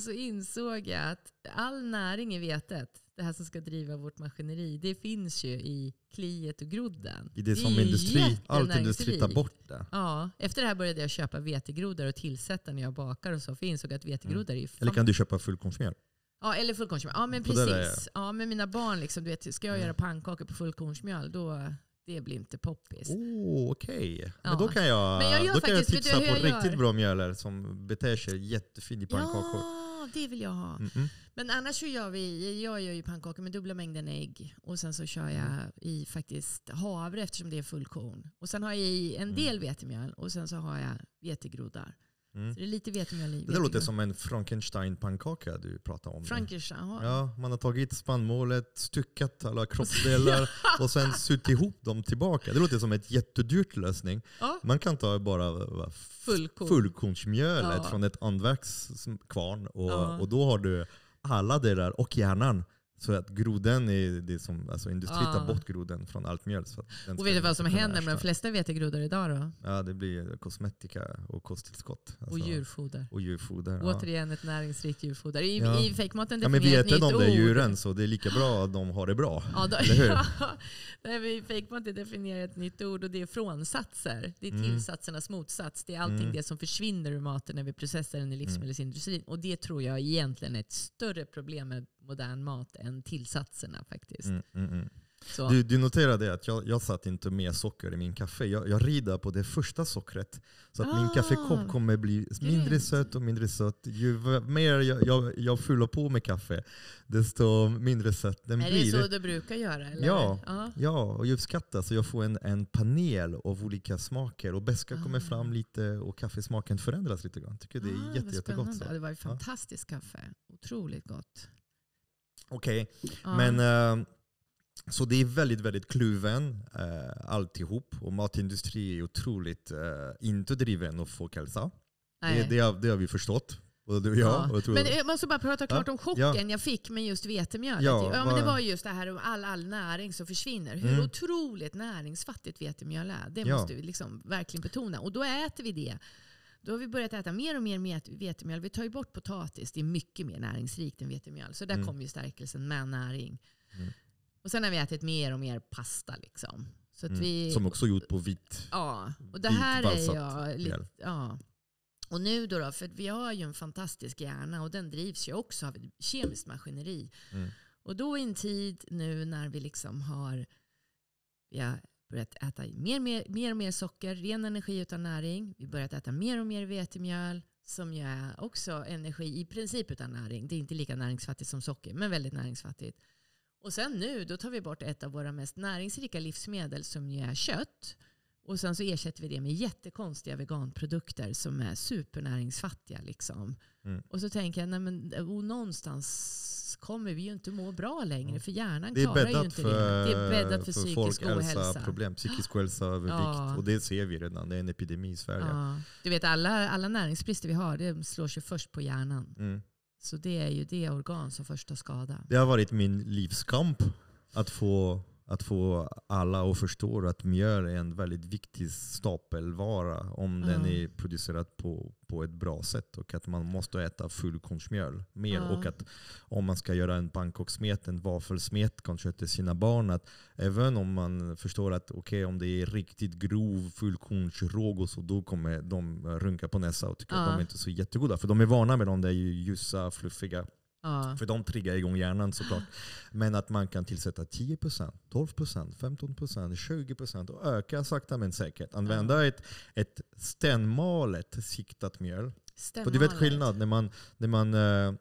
så insåg jag att all näring i vetet, det här som ska driva vårt maskineri, det finns ju i kliet och grodden. I det, det som industri, allt industri tar bort det. Ja, efter det här började jag köpa vetegroddar och tillsätta när jag bakar och så, för jag insåg att vetegroddar mm. är ju Eller kan du köpa fullkornsmjöl? Ja, eller fullkornsmjöl. Ja, men precis. Ja, men mina barn, liksom, du vet, ska jag mm. göra pannkakor på fullkornsmjöl, då det blir inte poppis. Oh, Okej, okay. ja. men då kan jag, men jag då faktiskt, kan jag tipsa jag på jag riktigt bra mjölare som beter sig jättefint i pannkakor. Ja det vill jag ha. Mm -mm. Men annars så gör vi, jag gör ju pannkakor med dubbla mängden ägg och sen så kör jag i faktiskt havre eftersom det är fullkorn. Och sen har jag i en mm. del vetemjöl och sen så har jag vetegroddar. Mm. Så det är lite vet Det låter som en Frankenstein-pannkaka du pratar om. Frankenstein, ja. Man har tagit spannmålet, styckat alla kroppsdelar och sen suttit ihop dem tillbaka. Det låter som en jättedyrt lösning. Ja. Man kan ta bara Fullkorn. fullkornsmjölet ja. från ett andverkskvarn och, ja. och då har du alla delar och hjärnan så att groden är det som, alltså industrin tar ah. bort groden från allt mjöl. Så och vet du vad som händer med de flesta vetegrodor idag då? Ja, det blir kosmetika och kosttillskott. Alltså, och djurfoder. Och djurfoder. Ja. Återigen ett näringsrikt djurfoder. I, ja. i fejkmaten ja, men vi äter de där djuren så det är lika bra att de har det bra. Ja, då, eller hur? Ja. Nej, I fejkmaten definierar ett nytt ord och det är frånsatser. Det är mm. tillsatsernas motsats. Det är allting mm. det som försvinner ur maten när vi processar den i livsmedelsindustrin. Mm. Och det tror jag egentligen är ett större problem än modern mat än tillsatserna faktiskt. Mm, mm, mm. Du, du noterade att jag, jag satt inte med socker i min kaffe. Jag, jag rider på det första sockret. Så att ah, min kaffekopp kommer bli mindre söt och mindre söt. Ju mer jag, jag, jag fyller på med kaffe, desto mindre söt den är blir. Är det så du brukar göra? Eller? Ja, ah. ja, och jag uppskattar så jag får en, en panel av olika smaker. Och beska ah. kommer fram lite och kaffesmaken förändras lite grann. Tycker det är ah, jätte, jättegott. Så. Det var ju fantastiskt kaffe. Otroligt gott. Okej, okay. mm. men uh, så det är väldigt, väldigt kluven uh, alltihop. Och matindustrin är otroligt uh, inte driven av folkhälsa. Det, det, har, det har vi förstått. Och du, ja, ja. men jag måste bara prata klart ja, om chocken jag fick med just vetemjölet. Ja, men det var just det här om all, all näring som försvinner. Hur mm. otroligt näringsfattigt vetemjöl är. Det måste vi liksom verkligen betona. Och då äter vi det då har vi börjat äta mer och mer vetemjöl. Vi tar ju bort potatis. Det är mycket mer näringsrikt än vetemjöl. Så där mm. kommer ju stärkelsen med näring. Mm. Och sen har vi ätit mer och mer pasta. Liksom. Så mm. vi, Som också gjort på vitt. Ja, och det här är jag lite... Ja. Och nu då, då, för vi har ju en fantastisk hjärna och den drivs ju också av kemiskt maskineri. Mm. Och då i en tid nu när vi liksom har vi har börjat äta mer, mer, mer och mer socker, ren energi utan näring. Vi börjat äta mer och mer vetemjöl som ju är också energi i princip utan näring. Det är inte lika näringsfattigt som socker, men väldigt näringsfattigt. Och sen nu, då tar vi bort ett av våra mest näringsrika livsmedel som ju är kött. Och sen så ersätter vi det med jättekonstiga veganprodukter som är supernäringsfattiga. Liksom. Mm. Och så tänker jag, nej men, någonstans kommer vi ju inte må bra längre mm. för hjärnan klarar ju inte det. Det är bäddat för, för psykisk ohälsa. Problem, psykisk ohälsa, övervikt. Ja. Och det ser vi redan, det är en epidemi i Sverige. Ja. Du vet alla, alla näringsbrister vi har, det slår sig först på hjärnan. Mm. Så det är ju det organ som först tar skada. Det har varit min livskamp att få att få alla att förstå att mjöl är en väldigt viktig stapelvara om mm. den är producerad på, på ett bra sätt och att man måste äta fullkornsmjöl mer. Mm. Och att om man ska göra en pannkakssmet, en vafelsmet kanske till sina barn, att även om man förstår att okay, om det är riktigt grov fullkornsråg så då kommer de runka på näsa och tycka mm. att de är inte är så jättegoda. För de är vana med de där ljusa, fluffiga Ja. För de triggar igång hjärnan såklart. Men att man kan tillsätta 10%, 12%, 15%, 20% och öka sakta men säkert. Använda ett, ett stenmalet siktat mjöl. Stenmalet. För du vet skillnad när man, när man eh,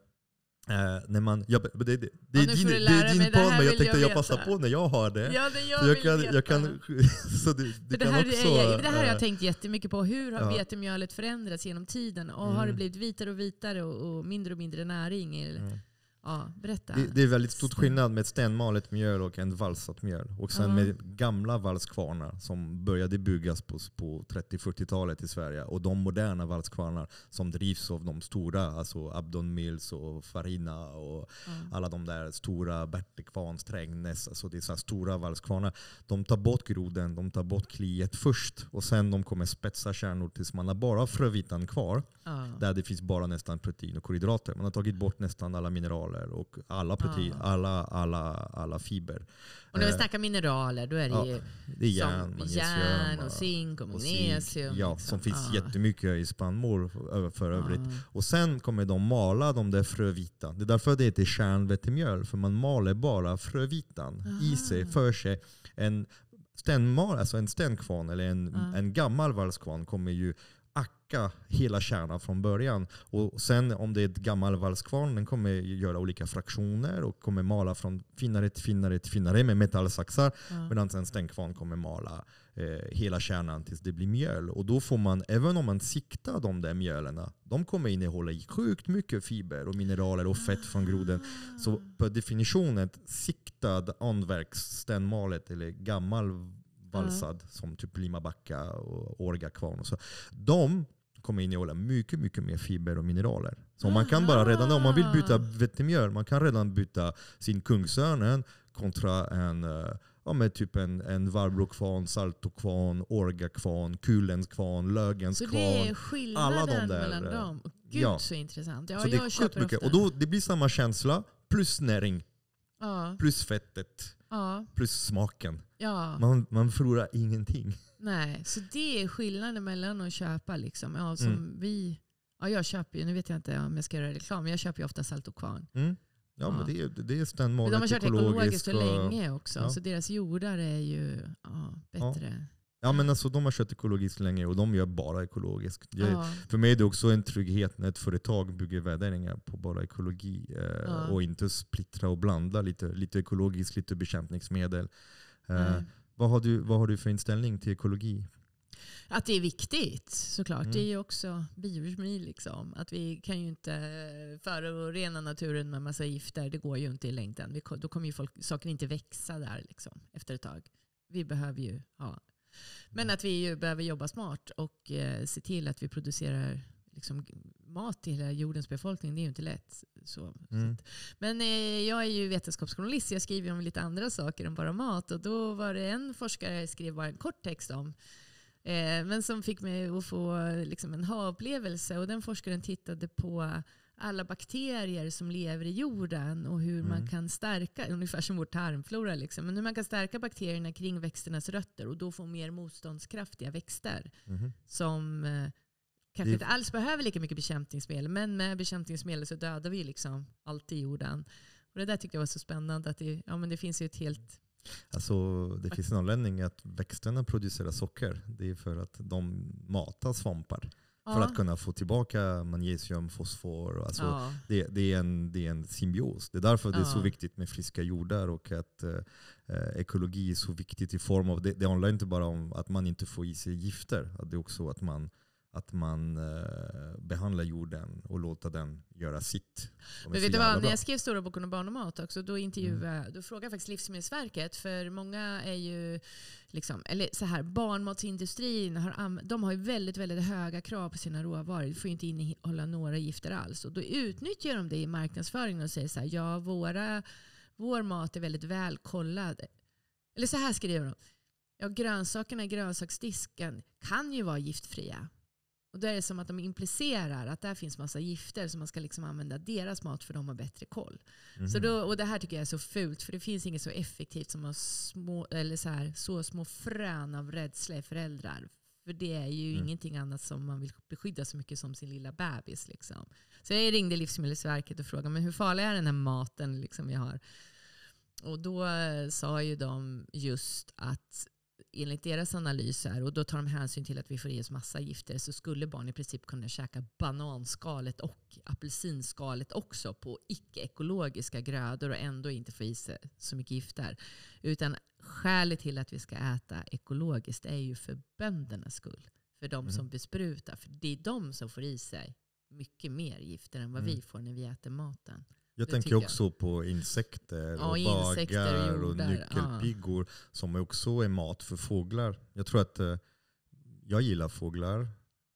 Eh, när man, ja, det, det, det, är din, det är din podd, men jag tänkte jag, jag passar på när jag har det. det här det här har jag eh. tänkt jättemycket på. Hur har ja. vetemjölet förändrats genom tiden? Och mm. Har det mm. blivit vitare och vitare och, och mindre och mindre näring? Eller? Mm. Ja, berätta. Det, det är väldigt stor skillnad med ett stenmalet mjöl och en valsat mjöl. Och sen ja. med gamla valskvarnar som började byggas på, på 30-40-talet i Sverige. Och de moderna valskvarnar som drivs av de stora, alltså Abdon Mills och Farina och ja. alla de där stora, Bertil Kvarn, Strängnäs. Alltså det är så stora valskvarnar. De tar bort groden, de tar bort kliet först. Och sen de kommer spetsa kärnor tills man har bara frövitan kvar. Ja. Där det finns bara nästan protein och kolhydrater. Man har tagit bort nästan alla mineraler mineraler och alla, protein, ah. alla, alla, alla fiber. Och när vi eh, snackar mineraler då är det ja, ju det är järn, som järn och zink och magnesium. ja, liksom. som finns ah. jättemycket i spannmål för, för ah. övrigt. Ah. Och sen kommer de mala de där frövita. Det är därför det heter kärnvetemjöl. För man maler bara frövitan ah. i sig, för sig. En stenmal, alltså en stenkvarn eller en, ah. en gammal valskvarn kommer ju acka hela kärnan från början. Och sen om det är ett gammal valskvarn, den kommer göra olika fraktioner och kommer mala från finare till finare till finare med metallsaxar. Ja. Medan en stänkkvarn kommer mala eh, hela kärnan tills det blir mjöl. Och då får man, även om man siktar de där mjölen, de kommer innehålla sjukt mycket fiber och mineraler och fett från groden. Ah. Så på definitionen, siktad anverksstenmalet eller gammal valsad. Mm. Som typ Limabacka och Orgakvarn och så. De kommer innehålla mycket, mycket mer fiber och mineraler. Så man kan bara redan, om man vill ah. byta vetemjöl, man kan redan byta sin Kungsörnen kontra en eh, ja, med typ en, en Varbrokvarn, Saltokvarn, Orgakvarn, Kulenskvarn, Lögenskvarn. Så det är skillnaden de där, mellan eh, dem? Gud ja. så intressant. Ja, så jag det är sjukt mycket. Ofta. Och då, det blir samma känsla plus näring. Ja. Plus fettet. Ja. Plus smaken. Ja. Man, man förlorar ingenting. Nej, så det är skillnaden mellan att köpa. Liksom. Ja, som mm. vi, ja, jag köper ju, nu vet jag inte om jag ska göra reklam, men jag köper ju ofta salt och kvarn. Mm. Ja, ja, men det det är stenmalet, De har kört ekologiskt så länge också, så deras jordar är ju bättre. Ja men alltså de har kört ekologiskt länge och de gör bara ekologiskt. ja. För mig är det också en trygghet när ett företag bygger värderingar på bara ekologi eh, ja. och inte splittra och blanda lite, lite ekologiskt, lite bekämpningsmedel. Eh, mm. vad, har du, vad har du för inställning till ekologi? Att det är viktigt såklart. Mm. Det är ju också biokemi. Liksom. Att vi kan ju inte förorena naturen med massa gifter. Det går ju inte i längden. Vi, då kommer ju folk, saker inte växa där liksom, efter ett tag. Vi behöver ju ha men att vi ju behöver jobba smart och eh, se till att vi producerar liksom, mat till hela jordens befolkning. Det är ju inte lätt. Så, mm. Men eh, jag är ju vetenskapsjournalist. Jag skriver om lite andra saker än bara mat. Och då var det en forskare jag skrev bara en kort text om. Eh, men som fick mig att få liksom, en ha-upplevelse. Och den forskaren tittade på alla bakterier som lever i jorden och hur mm. man kan stärka, ungefär som vår tarmflora, liksom, men hur man kan stärka bakterierna kring växternas rötter och då få mer motståndskraftiga växter. Mm. Som eh, kanske inte alls behöver lika mycket bekämpningsmedel, men med bekämpningsmedel så dödar vi liksom allt i jorden. Och det där tyckte jag var så spännande, att det, ja, men det finns ju ett helt Alltså, det finns en anledning att växterna producerar socker. Det är för att de matar svampar. För ja. att kunna få tillbaka magnesium, fosfor. Alltså ja. det, det, är en, det är en symbios. Det är därför ja. det är så viktigt med friska jordar och att eh, eh, ekologi är så viktigt i form av, det, det handlar inte bara om att man inte får i sig gifter. det är också att man att man eh, behandlar jorden och låter den göra sitt. Men vet du vad, när jag skrev Stora boken om barn och mat också, då, mm. då frågade jag faktiskt Livsmedelsverket, för många är ju, liksom, eller så här, barnmatsindustrin har, de har ju väldigt, väldigt höga krav på sina råvaror. Det får ju inte innehålla några gifter alls. Och då utnyttjar de det i marknadsföringen och säger så här, ja våra, vår mat är väldigt välkollad. Eller så här skriver de, ja grönsakerna i grönsaksdisken kan ju vara giftfria. Och då är det som att de implicerar att där finns massa gifter så man ska liksom använda deras mat för de har bättre koll. Mm. Så mhm. då, och det här tycker jag är så fult för det finns inget så effektivt som att små, eller så, här, så små frön av rädsla i föräldrar. För det är ju mm. ingenting annat som man vill beskydda så mycket som sin lilla bebis. Liksom. Så jag ringde Livsmedelsverket och frågade men hur farlig är den här maten liksom, vi har. Och då sa ju de just att enligt deras analyser, och då tar de hänsyn till att vi får i oss massa gifter, så skulle barn i princip kunna käka bananskalet och apelsinskalet också på icke-ekologiska grödor och ändå inte få i sig så mycket gifter. Utan skälet till att vi ska äta ekologiskt är ju för böndernas skull. För de mm. som besprutar. För det är de som får i sig mycket mer gifter än vad mm. vi får när vi äter maten. Jag det tänker också jag. på insekter ja, och bagar och, nyckelpigor ja. som också är mat för fåglar. Jag tror att eh, jag gillar fåglar.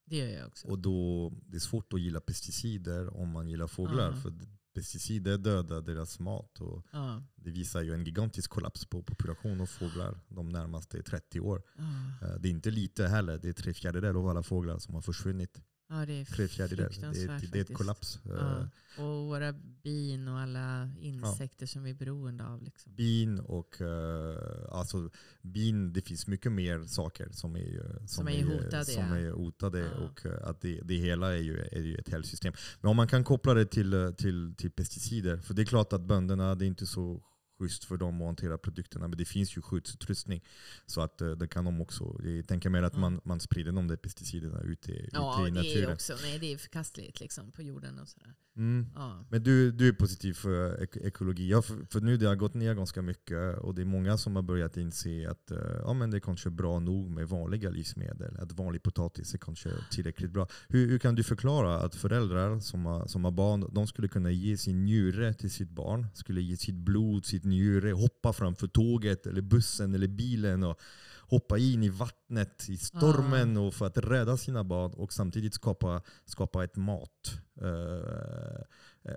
Det gör jag också. Och då, det är svårt att gilla pesticider om man gillar fåglar. Ja. För pesticider dödar deras mat. Och ja. Det visar ju en gigantisk kollaps på population av fåglar de närmaste 30 år. Ja. Eh, det är inte lite heller. Det är tre fjärdedelar av alla fåglar som har försvunnit. Ja, det är fruktansvärt. Det, det, det är ett kollaps. Ja. Eh. Och våra bin och alla insekter ja. som vi är beroende av. Liksom. Bin och eh, alltså, bin, det finns mycket mer saker som är, som, som är hotade. som är hotade ja. Och eh, att det, det hela är ju, är ju ett hälsosystem. Men om man kan koppla det till, till, till pesticider. För det är klart att bönderna, det är inte så schysst för dem att hantera produkterna. Men det finns ju skyddsutrustning. Så att eh, det kan de också. Jag tänker mer att mm. man, man sprider de där pesticiderna ute, ja, i naturen. Ja, det är också. Nej, det är förkastligt liksom, på jorden och sådär. Mm. Ah. Men du, du är positiv för ek ekologi. Ja, för, för, nu det har gått ner ganska mycket och det är många som har börjat inse att uh, ja, men det är kanske är bra nog med vanliga livsmedel. Att vanlig potatis är kanske tillräckligt bra. Hur, hur, kan du förklara att föräldrar som har, som har barn, de skulle kunna ge sin njure till sitt barn. Skulle ge sitt blod, sitt njure, hoppa framför tåget eller bussen eller bilen. Och, hoppa in i vattnet i stormen och för att rädda sina barn och samtidigt skapa, skapa ett mat. Eh,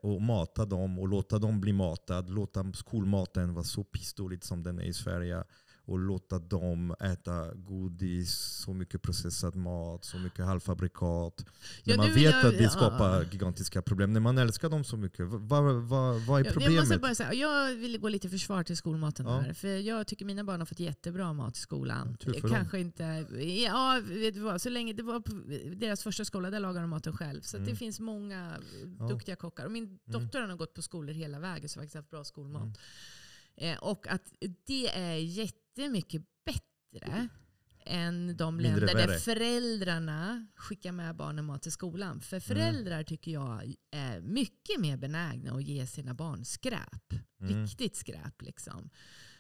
och mata dem och låta dem bli matade. Låta skolmaten vara så pissdålig som den är i Sverige och låta dem äta godis, så mycket processad mat, så mycket halvfabrikat. Ja, man vet jag, att det skapar ja. gigantiska problem. När man älskar dem så mycket, vad, vad, vad är problemet? Jag, måste bara säga, jag vill gå lite försvar till skolmaten ja. här. För jag tycker mina barn har fått jättebra mat i skolan. Kanske dem. inte... Ja, vet du vad? Så länge det var på deras första skola, där lagade de maten själv. Så mm. det finns många duktiga kockar. Och min mm. dotter mm. har gått på skolor hela vägen, så har faktiskt haft bra skolmat. Mm. Eh, och att det är jättemycket bättre än de länder där föräldrarna skickar med barnen mat till skolan. För mm. föräldrar mm. tycker jag är mycket mer benägna att ge sina barn skräp. Mm. Riktigt skräp liksom.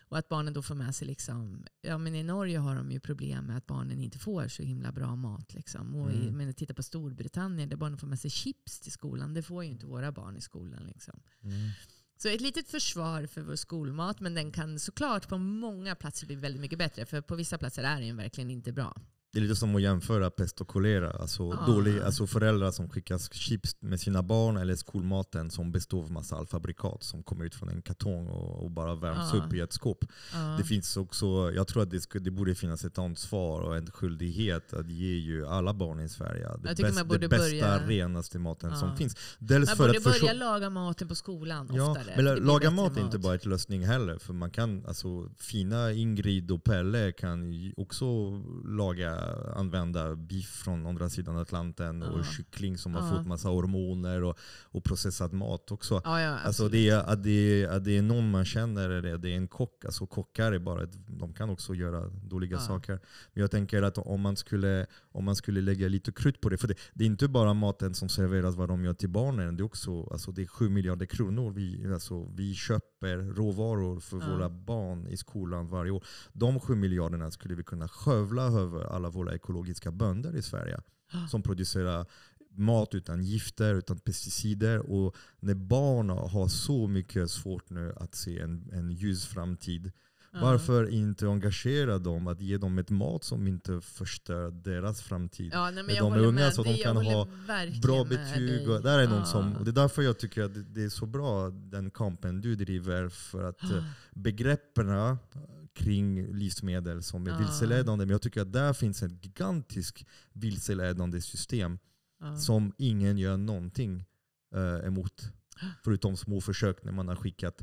Och att barnen då får med sig, liksom, ja men i Norge har de ju problem med att barnen inte får så himla bra mat. Liksom. Och mm. men titta på Storbritannien där barnen får med sig chips till skolan. Det får ju inte våra barn i skolan. Liksom. Mm. Så ett litet försvar för vår skolmat, men den kan såklart på många platser bli väldigt mycket bättre. För på vissa platser är den verkligen inte bra. Det är lite som att jämföra pest och kolera. Alltså, ah. dålig, alltså föräldrar som skickar chips med sina barn eller skolmaten som består av massa alfabrikat som kommer ut från en kartong och, och bara värms ah. upp i ett skåp. Ah. Det finns också, jag tror att det, skulle, det borde finnas ett ansvar och en skyldighet att ge ju alla barn i Sverige det, bäst, det bästa, börja... renaste maten som finns. Dels man för borde att börja förstå... laga maten på skolan ja, oftare. Men laga mat är inte bara ett lösning heller. För man kan, alltså, fina Ingrid och Pelle kan också laga Eh, använda biff från andra sidan Atlanten och kyckling som har fått massa hormoner och, och processad mat också. Ja, ja, alltså det är, att, det är, att det är någon man känner, eller det är en kock. Alltså kockar är bara, de kan också göra dåliga saker. Men jag tänker att om man skulle om man skulle lägga lite krut på det. För det, det är inte bara maten som serveras, vad de gör till barnen. Det är också alltså det är 7 miljarder kronor vi, alltså, vi köper råvaror för mm. våra barn i skolan varje år. De 7 miljarderna skulle vi kunna skövla över alla våra ekologiska bönder i Sverige. Som producerar mat utan gifter, utan pesticider. Och när barn har så mycket svårt nu att se en, en ljus framtid Mm. Varför inte engagera dem, att ge dem ett mat som inte förstör deras framtid? Ja, nej, men de är unga med. så de kan ha bra betyg. Och, där är någon som, och det är därför jag tycker att det är så bra den kampen du driver. För att eh, begreppen eh, kring livsmedel som är vilseledande. Men jag tycker att där finns ett gigantiskt vilseledande system som ingen gör någonting eh, emot. Förutom små försök när man har skickat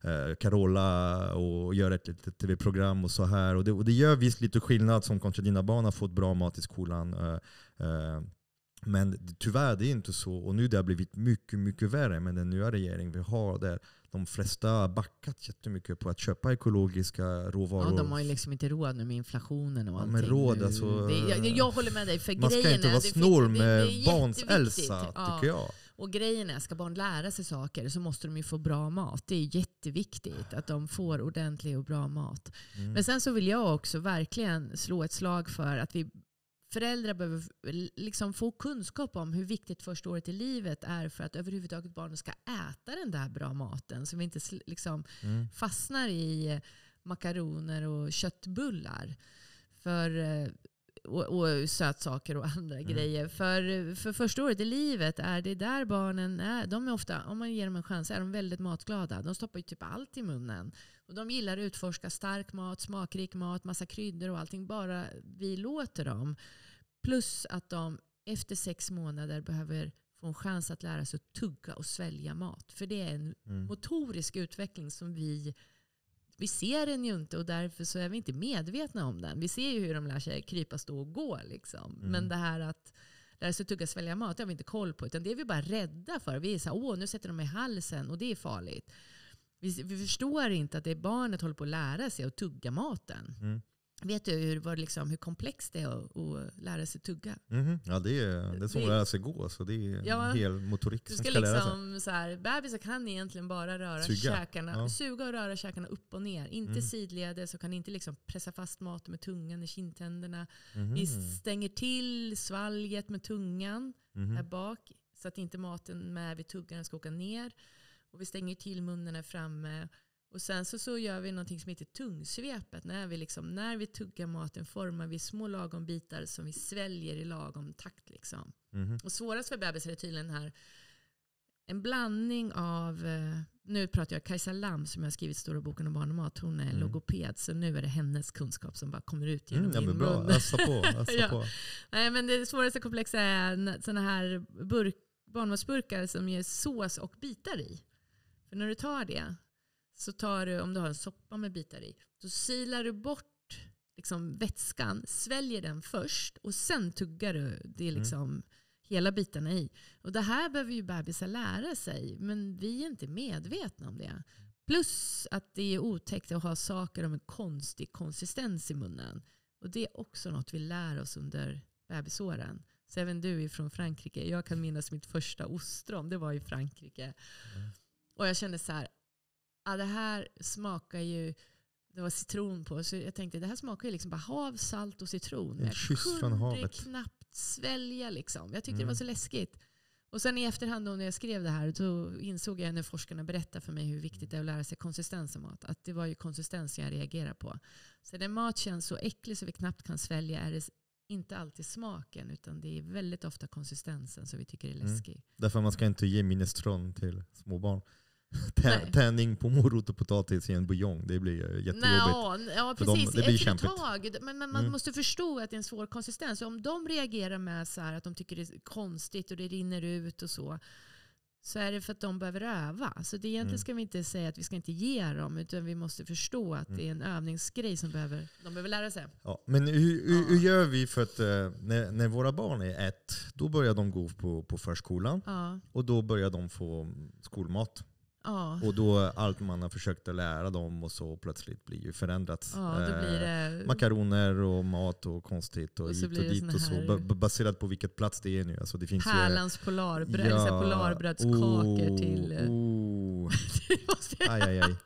eh, Carola och gör ett litet tv-program och så här. Och det, och det, gör visst lite skillnad som Conchadina Barn har fått bra mat i skolan. Eh, eh, men tyvärr, det är inte så. Och nu det har blivit mycket, mycket värre med den nya regeringen vi har. där de flesta har backat jättemycket på att köpa ekologiska råvaror. Ja, de har ju liksom inte råd nu med inflationen och allting. Ja, men råd, alltså, det, jag, jag, håller med dig. För man ska inte vara snål med barns Elsa, ja. tycker jag. Och grejen är, ska barn lära sig saker så måste de ju få bra mat. Det är jätteviktigt att de får ordentlig och bra mat. Mm. Men sen så vill jag också verkligen slå ett slag för att vi föräldrar behöver liksom få kunskap om hur viktigt första året i livet är för att överhuvudtaget barnen ska äta den där bra maten. Så vi inte liksom mm. fastnar i makaroner och köttbullar. För eh, och, och sötsaker och andra mm. grejer. För, för första året i livet är det där barnen är. De är ofta, om man ger dem en chans, är de väldigt matglada. De stoppar ju typ allt i munnen. Och de gillar att utforska stark mat, smakrik mat, massa kryddor och allting. Bara vi låter dem. Plus att de efter sex månader behöver få en chans att lära sig att tugga och svälja mat. För det är en mm. motorisk utveckling som vi vi ser den ju inte och därför så är vi inte medvetna om den. Vi ser ju hur de lär sig krypa, stå och gå. Liksom. Mm. Men det här att lära sig tugga, svälja mat, det har vi inte koll på. Utan det är vi bara rädda för. Vi är så här, åh nu sätter de i halsen och det är farligt. Vi, vi, förstår inte att det barnet håller på att lära sig att tugga maten. Mm. Vet du hur, vad, liksom, hur komplext det är att, att lära sig tugga? Mm, ja, det är, det är som att lära sig gå. Så det är ja, hel motorik du ska, ska lära liksom sig. så här, bebisar kan egentligen bara röra Suga. käkarna, ja. suga och röra käkarna upp och ner. Inte mm. sidledes och kan inte liksom pressa fast maten med tungan i kindtänderna. Mm. Vi stänger till svalget med tungan mm. här bak så att inte maten med vid tuggan ska åka ner. Och vi stänger till munnen här framme. Och sen så, så gör vi någonting som heter tungsvepet. När vi, liksom, när vi tuggar maten formar vi små lagom bitar som vi sväljer i lagom takt. Liksom. Mm. Och svårast för bebisar är tydligen den här en blandning av, eh, nu pratar jag Kajsa Lam som jag har skrivit Stora boken om barn och mat. Hon är mm. logoped så nu är det hennes kunskap som bara kommer ut genom mm, min bra. mun. Ösa på, ösa ja. på. Nej, men det svåraste komplexa är sådana här burk, barnmatsburkar som ger sås och bitar i. För när du tar det så tar du, om du har en soppa med bitar i, så silar du bort liksom vätskan, sväljer den först och sen tuggar du det mm. liksom mm. hela bitarna i. Och det här behöver ju bebisar lära sig, men vi är inte medvetna om det. Plus att det är otäckt att ha saker med konstig konsistens i munnen. Och det är också något vi lär oss under bebisåren. Så även du är från Frankrike. Jag kan minnas mitt första ostron, det var i Frankrike. Mm. Och jag kände så här, ah, det här smakar ju, det var citron på, så jag tänkte det här smakar ju liksom bara hav, salt och citron. En jag kunde från havet. knappt svälja liksom. Jag tyckte mm. det var så läskigt. Och sen i efterhand då, när jag skrev det här så insåg jag när forskarna berättade för mig hur viktigt det är att lära sig konsistens av mat. Att det var ju konsistens jag reagerade på. Så när mat känns så äcklig så vi knappt kan svälja är det inte alltid smaken utan det är väldigt ofta konsistensen som vi tycker är mm. läskig. Mm. Därför man ska inte ge minestrone till småbarn. Tärning på morot och potatis i en buljong, det blir jättejobbigt. Nå, ja, precis. Dem, det blir Efter kämpigt. Tag, men, men, man mm. måste förstå att det är en svår konsistens. om de reagerar med så att de tycker det är konstigt och det rinner ut och så, så är det för att de behöver öva. Så det egentligen mm. ska vi inte säga att vi ska inte ge dem, utan vi måste förstå att det mm. är en övningsgrej som behöver, de behöver lära sig. Ja, men hur, hur, hur gör vi för att eh, när, när, våra barn är ett, då börjar de gå på, på förskolan ja. och då börjar de få skolmat. Ja. Och då allt man har försökt att lära dem och så plötsligt blir ju förändrat. Ja, blir eh, det... makaroner och mat och konstigt och, och hit och dit och så. Baserat på vilket plats det är nu. Alltså det finns Pärlans ju... polarbröd, ja. polarbrödskakor oh, till... Oh. aj, aj, aj.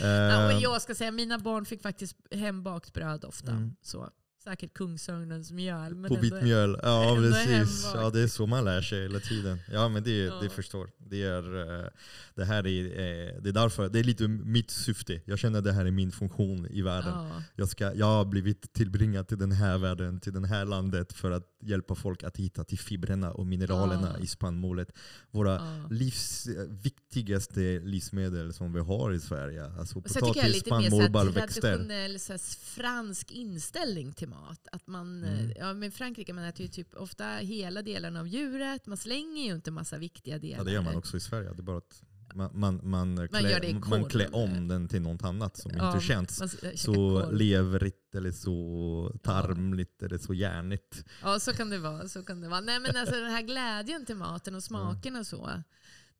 ja, och eh, jag ska säga, mina barn fick faktiskt hembakt bröd ofta. Mm. Så säkert Kungsögnens mjöl. Men på vitt mjöl, ja precis. Ja, det är så man lär sig hela tiden. Ja men det, ja. det förstår. Det är, eh, det här är, eh, det är därför, det är lite mitt syfte. Jag känner att det här är min funktion i världen. Ja. Jag, ska, jag har blivit tillbringad till den här världen, till det här landet för att hjälpa folk att hitta till fibrerna och mineralerna ja. i spannmålet. Våra ja. livs, eh, viktigaste livsmedel som vi har i Sverige. Alltså potatis, spannmål, barrväxter. tycker jag lite mer traditionell fransk inställning till mat. Att man, mm. Eh, ja, men Frankrike man äter ju typ ofta hela delen av djuret. Man slänger ju inte massa viktiga delar. Ja, det gör man också i Sverige. Det är bara att man, man, man, klä, man, man klä om den till något annat som ja, inte känns man, eh, så leverigt eller så tarmligt ja. eller så järnigt. Ja, så kan det vara. Så kan det vara. Nej, men alltså, den här glädjen till maten och mm. smaken och så.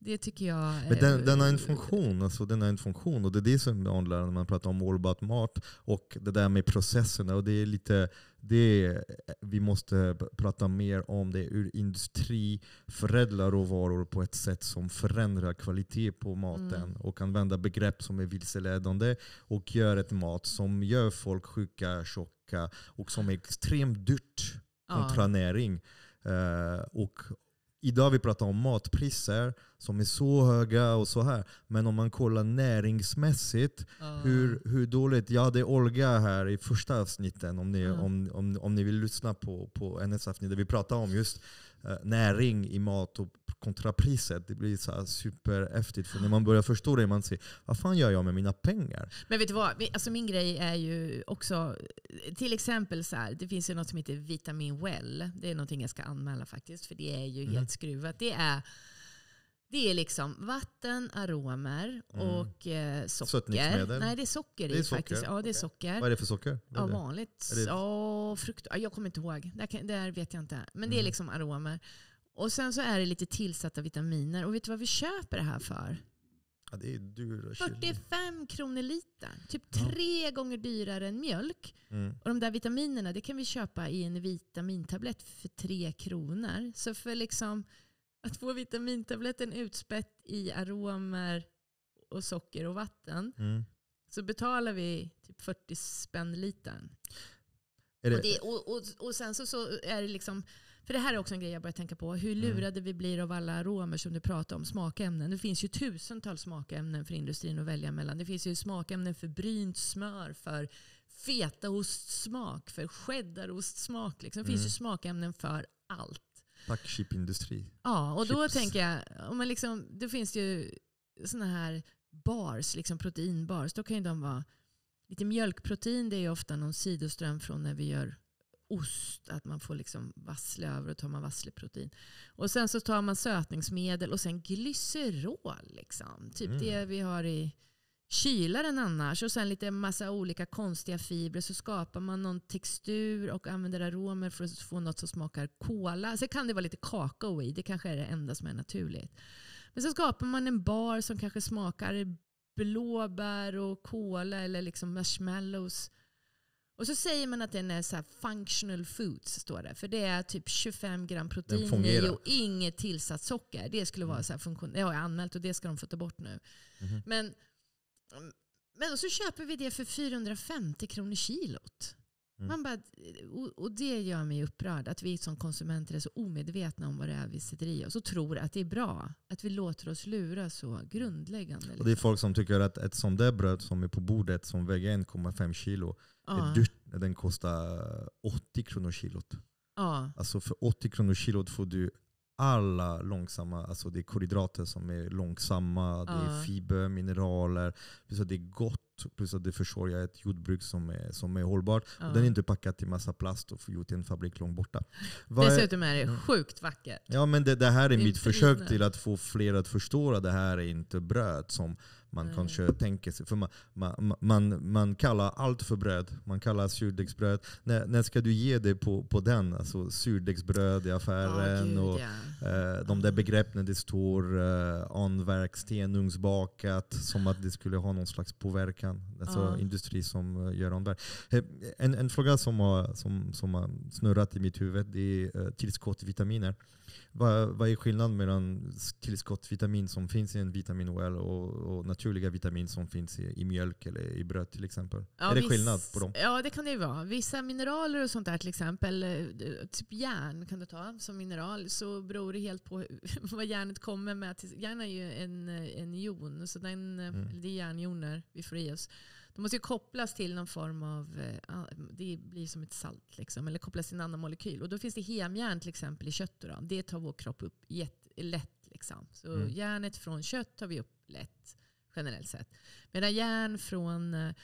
Det tycker jag. Men den, den, har en funktion. Alltså, den har en funktion. Och det är det som är online när man pratar om målbart mat och det där med processerna. Och det är lite, det vi måste prata mer om det ur industri, förädla råvaror på ett sätt som förändrar kvalitet på maten mm. och använda begrepp som är vilseledande och gör ett mat som gör folk sjuka, tjocka och som är extremt dyrt kontra ja. näring. Uh, och Idag vi pratar om matpriser som är så höga och så här. Men om man kollar näringsmässigt, uh. hur, hur dåligt. Jag hade Olga här i första avsnitten, om ni, uh. om, om, om ni vill lyssna på, på hennes avsnitt, där vi pratade om just Eh, näring i mat och kontrapriset. Det blir så här superhäftigt. För när man börjar förstå det, man ser vad fan gör jag med mina pengar? Men vet du vad? Alltså min grej är ju också, till exempel så här, det finns ju något som heter Vitamin Well. Det är någonting jag ska anmäla faktiskt, för det är ju mm. helt skruvat. Det är det är liksom vatten, aromer mm. och mm. socker. Sötningsmedel? Nej, det är socker i faktiskt. Ja, det är socker. Vad är det för socker? Ja, vanligt. Det... frukt. jag kommer inte ihåg. Där, där vet jag inte. Men mm. det är mm. liksom aromer. Och sen så är det lite tillsatta vitaminer. Och vet du vad vi köper det här för? Ja, det är dyr 45 kronor litern. Typ tre ja. gånger dyrare än mjölk. Mm. Och de där vitaminerna det kan vi köpa i en vitamintablett för tre kronor. Så för liksom att få vitamintabletten utspätt i aromer och socker och vatten mm. så betalar vi typ 40 spänn litern. Det? Och, det, och, och, och, sen så, så är det liksom, för det här är också en grej jag börjar tänka på, hur mm. lurade mm. vi blir av alla aromer som du pratar om, smakämnen. Det finns ju tusentals smakämnen för industrin att välja mellan. Det finns ju smakämnen för brynt smör, för fetaostsmak, för cheddarostsmak. Liksom. Det finns mm. ju smakämnen för allt. Tack chipindustri. Ja, och då tänker jag, om man liksom, då finns det ju sådana här bars, liksom proteinbars. Då kan ju de vara lite mjölkprotein. Det är ofta någon sidoström från när vi gör ost. Att man får liksom vassle över och tar man vassleprotein. Och sen så tar man sötningsmedel och sen glycerol. Liksom. Typ mm. det vi har i kyla den annars. Och sen lite massa olika konstiga fibrer så skapar man någon textur och använder aromer för att få något som smakar kola. Sen kan det vara lite kakao i, det kanske är det enda som är naturligt. Men så skapar man en bar som kanske smakar blåbär och kola eller liksom marshmallows. Och så säger man att den är så functional foods, står det. För det är typ 25 gram protein i och inget tillsatt socker. Det skulle vara så här funktion. Det har jag anmält och det ska de få ta bort nu. Mm -hmm. Men Mm. Men så köper vi det för 450 kronor kilot. Mm. Man bara, och det gör mig upprörd att vi som konsumenter är så omedvetna om vad det är vi sitter i Och så tror att det är bra. Att vi låter oss lura så grundläggande. Liksom. Och det är liksom. folk som tycker att ett sånt där bröd som är på bordet som väger 1,5 kilo ja. är dyrt när den kostar 80 kronor kilot. Ja. Alltså för 80 kronor kilot får du alla långsamma, alltså det är kolhydrater som är långsamma, det är fiber, mineraler, plus att det är gott, plus att det försörjer ett jordbruk som är, som är hållbart. Och den är inte packad i massa plast och gjort i en fabrik långt borta. Var Dessutom är det mm. sjukt vackert. Ja, men det, det här är mitt försök till att få fler att förstå att det här är inte bröd som man mm. kanske tänker sig, för man, man, man, man, kallar allt för bröd. Man kallar surdegsbröd. När, när ska du ge dig på, på den? Alltså surdegsbröd i affären oh, Gud, och yeah. eh, de där begreppen det står eh, anverk, stenugnsbakat, som att det skulle ha någon slags påverkan. Alltså oh. industri som eh, gör anverk. Eh, en, en fråga som har, som, som har snurrat i mitt huvud det är eh, tillskott vitaminer vad, vad är skillnaden mellan tillskottsvitamin som finns i en vitamin well och, och naturliga vitamin som finns i, i, mjölk eller i bröd till exempel? Ja, är det skillnad på dem? Ja, det kan det ju vara. Vissa mineraler och sånt där till exempel, eh, typ järn kan du ta som mineral, så beror det helt på vad järnet kommer med. Järn är ju en, en jon, så den, eh, mm. det är järnjoner vi får i oss. De måste ju kopplas till någon form av, eh, det blir som ett salt liksom, eller kopplas till en annan molekyl. Och då finns det hemjärn till exempel i kött. Då. Det tar vår kropp upp lätt. Liksom. Så mm. järnet från kött tar vi upp lätt generellt sett. Medan järn från eh,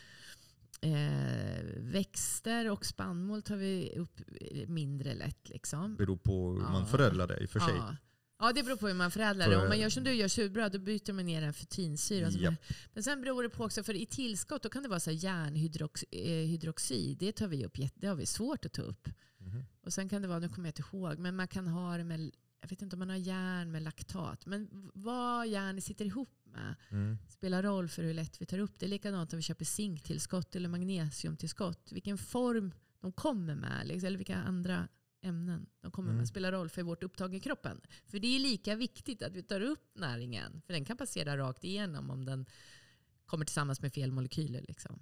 eh, växter och spannmål tar vi upp eh, mindre lätt. Liksom. Beror på hur ja. man förädlar det i och för sig. Ja. Ja, det beror på hur man förädlar det. Om man gör som du gör surbröd, då byter man ner den futinsyra. Yep. Man, men sen beror det på också, för i tillskott då kan det vara så järnhydroxid. Eh, det, tar vi upp, det har vi svårt att ta upp. Mm. Och sen kan det vara, nu kommer jag inte ihåg, men man kan ha det med, jag vet inte om man har järn med laktat. Men vad järn sitter ihop med mm. spelar roll för hur lätt vi tar upp det. Likadant om vi köper zinktillskott eller magnesiumtillskott. Vilken form de kommer med, liksom, eller vilka andra ämnen de kommer mm. att spela roll för vårt upptag i kroppen. För det är lika viktigt att vi tar upp näringen, för den kan passera rakt igenom om den kommer tillsammans med fel molekyler. Liksom.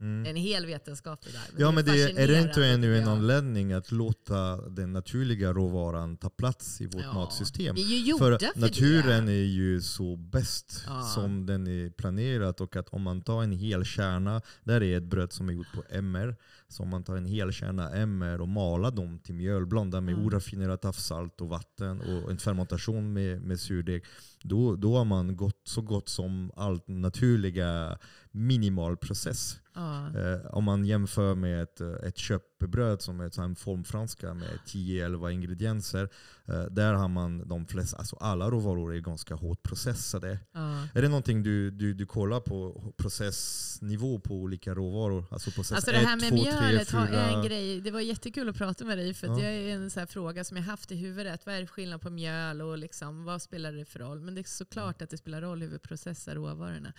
Mm. En hel vetenskap det där. Men ja, men det, är det inte ännu en anledning att låta den naturliga råvaran ta plats i vårt ja, matsystem? Vi är ju för, för naturen det. är ju så bäst ja. som den är planerad. Och att om man tar en hel kärna, där är ett bröd som är gjort på MR. Så om man tar en hel kärna MR och malar dem till mjöl, blandar med mm. oraffinerat havssalt och vatten och en fermentation med, med surdeg då, då har man gått så gott som allt naturliga minimalprocess. Ja. Eh, om man jämför med ett, eh, ett köp köttbröd som är en formfranska med 10-11 ingredienser. Eh, där har man de flesta, alltså alla råvaror är ganska hårt processade. Ah. Är det någonting du, du, du kollar på, processnivå på olika råvaror? Alltså, process alltså det här ett, med två, mjölet tre, fyra... en grej. Det var jättekul att prata med dig för ja. det är en så fråga som jag haft i huvudet. Vad är skillnaden på mjöl och liksom, vad spelar det för roll? Men det är såklart ja. att det spelar roll hur vi processar råvarorna.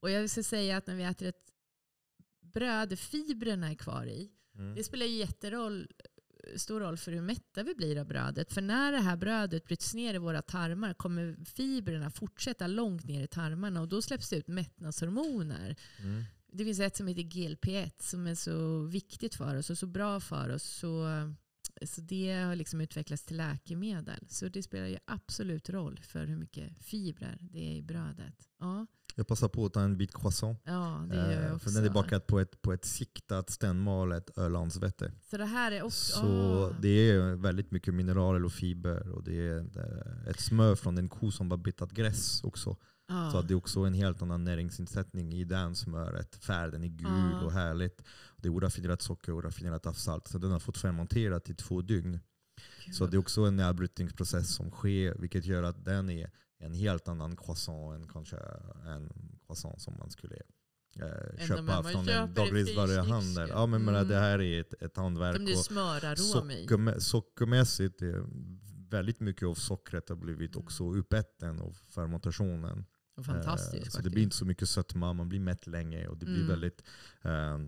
Och jag ska säga att när vi äter ett bröd, fibrerna är kvar i, Mm. Det spelar jätteroll stor roll för hur mätta vi blir av brödet. För när det här brödet bryts ner i våra tarmar kommer fibrerna fortsätta långt ner i tarmarna och då släpps det ut mättnadshormoner. Mm. Det finns ett som heter GLP-1 som är så viktigt för oss och så bra för oss. Så, så det har liksom utvecklats till läkemedel. Så det spelar ju absolut roll för hur mycket fibrer det är i brödet. Ja. Jag passar på att ta en bit croissant. Ja, det gör jag också. Eh, för den är bakad på ett, på ett siktat stenmalet Ölandsvete. Så det här är också... Så ah. det är väldigt mycket mineraler och fiber. Och det är ett eh, smör från en ko som har betat gräs också. Ah. Så det är också en helt annan näringsinsättning i den smöret. Färden är gul ah. och härligt. Det är oraffinerat socker och raffinerat havssalt. Så den har fått fermenterat i två dygn. Gud. Så det är också en nedbrytningsprocess som sker, vilket gör att den är en helt annan croissant än kanske en croissant som man skulle eh, köpa från en dagligvaruhandel. Ja, men mm. det här är ett, ett hantverk. Det du smörar socker, i. Sockermässigt, väldigt mycket av sockret har blivit mm. också uppäten av fermentationen. Och fantastiskt eh, Så det blir inte så mycket sötma, man blir mätt länge och det blir mm. väldigt eh,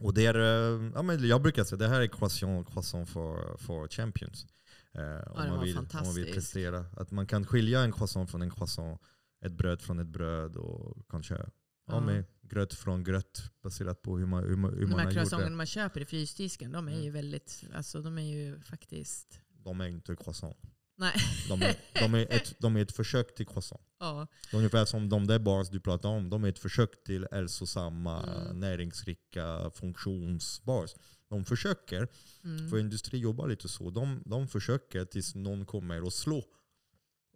och det är, eh, ja, men jag brukar säga att det här är croissant, croissant för, för champions. Eh, om, man vill, om man vill prestera. Att man kan skilja en croissant från en croissant, ett bröd från ett bröd och kanske Ja, med gröt från gröt baserat på hur man, hur man, hur man har gjort det. De här croissanterna man köper i frysdisken, de är mm. ju väldigt, alltså de är ju faktiskt... De är inte croissant. Nej. De är, de är, ett, de är ett försök till croissant. Ja. De är ungefär som de där bars du pratade om, de är ett försök till hälsosamma, mm. näringsrika funktionsbars de försöker. Mm. För industrin jobbar lite så. De, de försöker tills någon kommer och slår.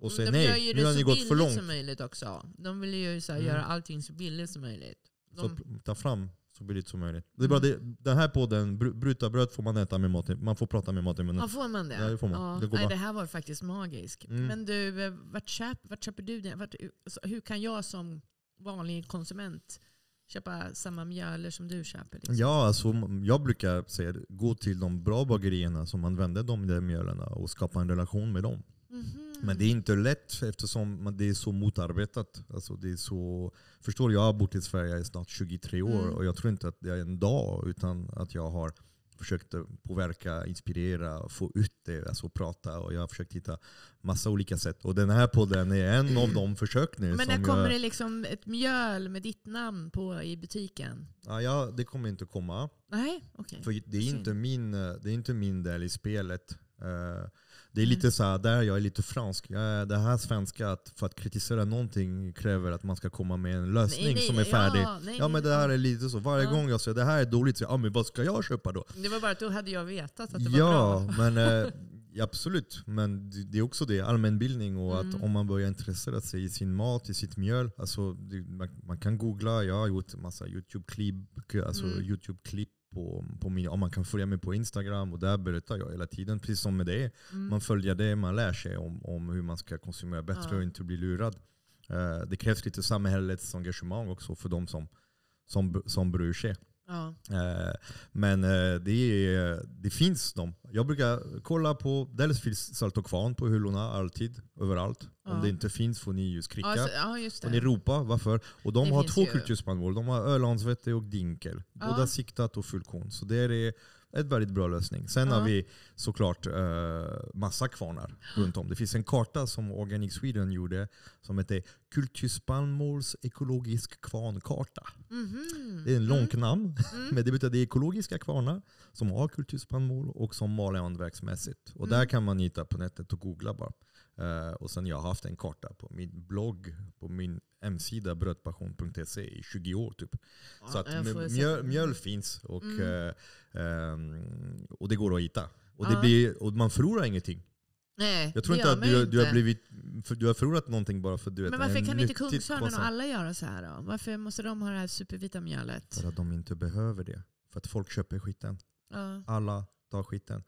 Och säger nej, nu har ni gått för långt. Som möjligt också. De vill ju så här, mm. göra allting så billigt som möjligt. De... Så ta fram så billigt som möjligt. Det är bara mm. det, den här podden, bruta bröd får man äta med maten. Man får prata med maten i munnen. Ja, får man det? Ja, det, får man. Ja. Det, går Nej, det här var faktiskt magiskt. Mm. Men du, eh, vart, köp, vart köper du det? Vart, hur kan jag som vanlig konsument köpa samma mjöler som du köper? Liksom. Ja, alltså, jag brukar säga gå till de bra bagerierna som använder de där mjölerna och skapa en relation med dem. Mm -hmm. Men det är inte lätt eftersom det är så motarbetat. Alltså det är så, förstår Jag har bott i Sverige i snart 23 år mm. och jag tror inte att det är en dag utan att jag har försökte påverka, inspirera, få ut det, alltså prata. Och jag har försökt hitta massa olika sätt. Och den här podden är en av de försök nu. Men när kommer jag... det liksom ett mjöl med ditt namn på i butiken? Ah, ja, det kommer inte komma. Nej, okay. För det är, inte min, eh, det är inte min del i spelet. Uh, det är lite mm. så här, där jag är lite fransk. Det här svenska, att för att kritisera någonting kräver att man ska komma med en lösning nej, nej, som är färdig. Ja, nej, ja men det här är lite så. Varje ja. gång jag säger det här är dåligt, så jag, men vad ska jag köpa då? Det var bara att då hade jag vetat att det var ja, bra. Men, eh, absolut, men det är också det, allmänbildning och mm. att om man börjar intressera sig i sin mat, i sitt mjöl. Alltså, man, kan googla, jag har gjort en massa YouTube-klipp, alltså mm. youtube på, på min, om man kan följa mig på Instagram och där berättar jag hela tiden, precis som med det. Mm. Man följer det, man lär sig om, om hur man ska konsumera bättre ja. och inte bli lurad. Uh, det krävs lite samhällets engagemang också för de som, som, som bryr sig. Ja. Eh, men eh, det, det finns de. Jag brukar kolla på, dels finns salt och kvarn på hyllorna alltid, överallt. Ja. Om det inte finns får ni ju skrika. Alltså, ja, och ni ropa varför. Och de det har två kulturspannmål. De har ölandsvete och dinkel. Båda siktat och fullkorn. Så det är ett väldigt bra lösning. Sen ja. har vi såklart eh, massa kvarnar runt om. Det finns en karta som Organic Sweden gjorde som heter Kulturspannmåls ekologisk kvarnkarta. Mm -hmm. Det är en långt mm. namn, mm. men det betyder ekologiska kvarnar som har kulturspannmål och som maler hantverksmässigt. Och mm. där kan man hitta på nätet och googla bara. Uh, och sen jag har haft en karta på min blogg, på min hemsida brödpassion.se i 20 år typ. Ja, så att mjöl, mjöl, finns och, mm. uh, um, och det går att hitta. Och, det ja. blir, och man förlorar ingenting. Nej, jag tror inte att du, inte. du, har blivit, du har förlorat någonting bara för att du är Men varför kan inte Kungsörnen och alla göra så här då? Varför måste de ha det här supervita mjölet? För att de inte behöver det. För att folk köper skiten. Ja. Alla tar skiten.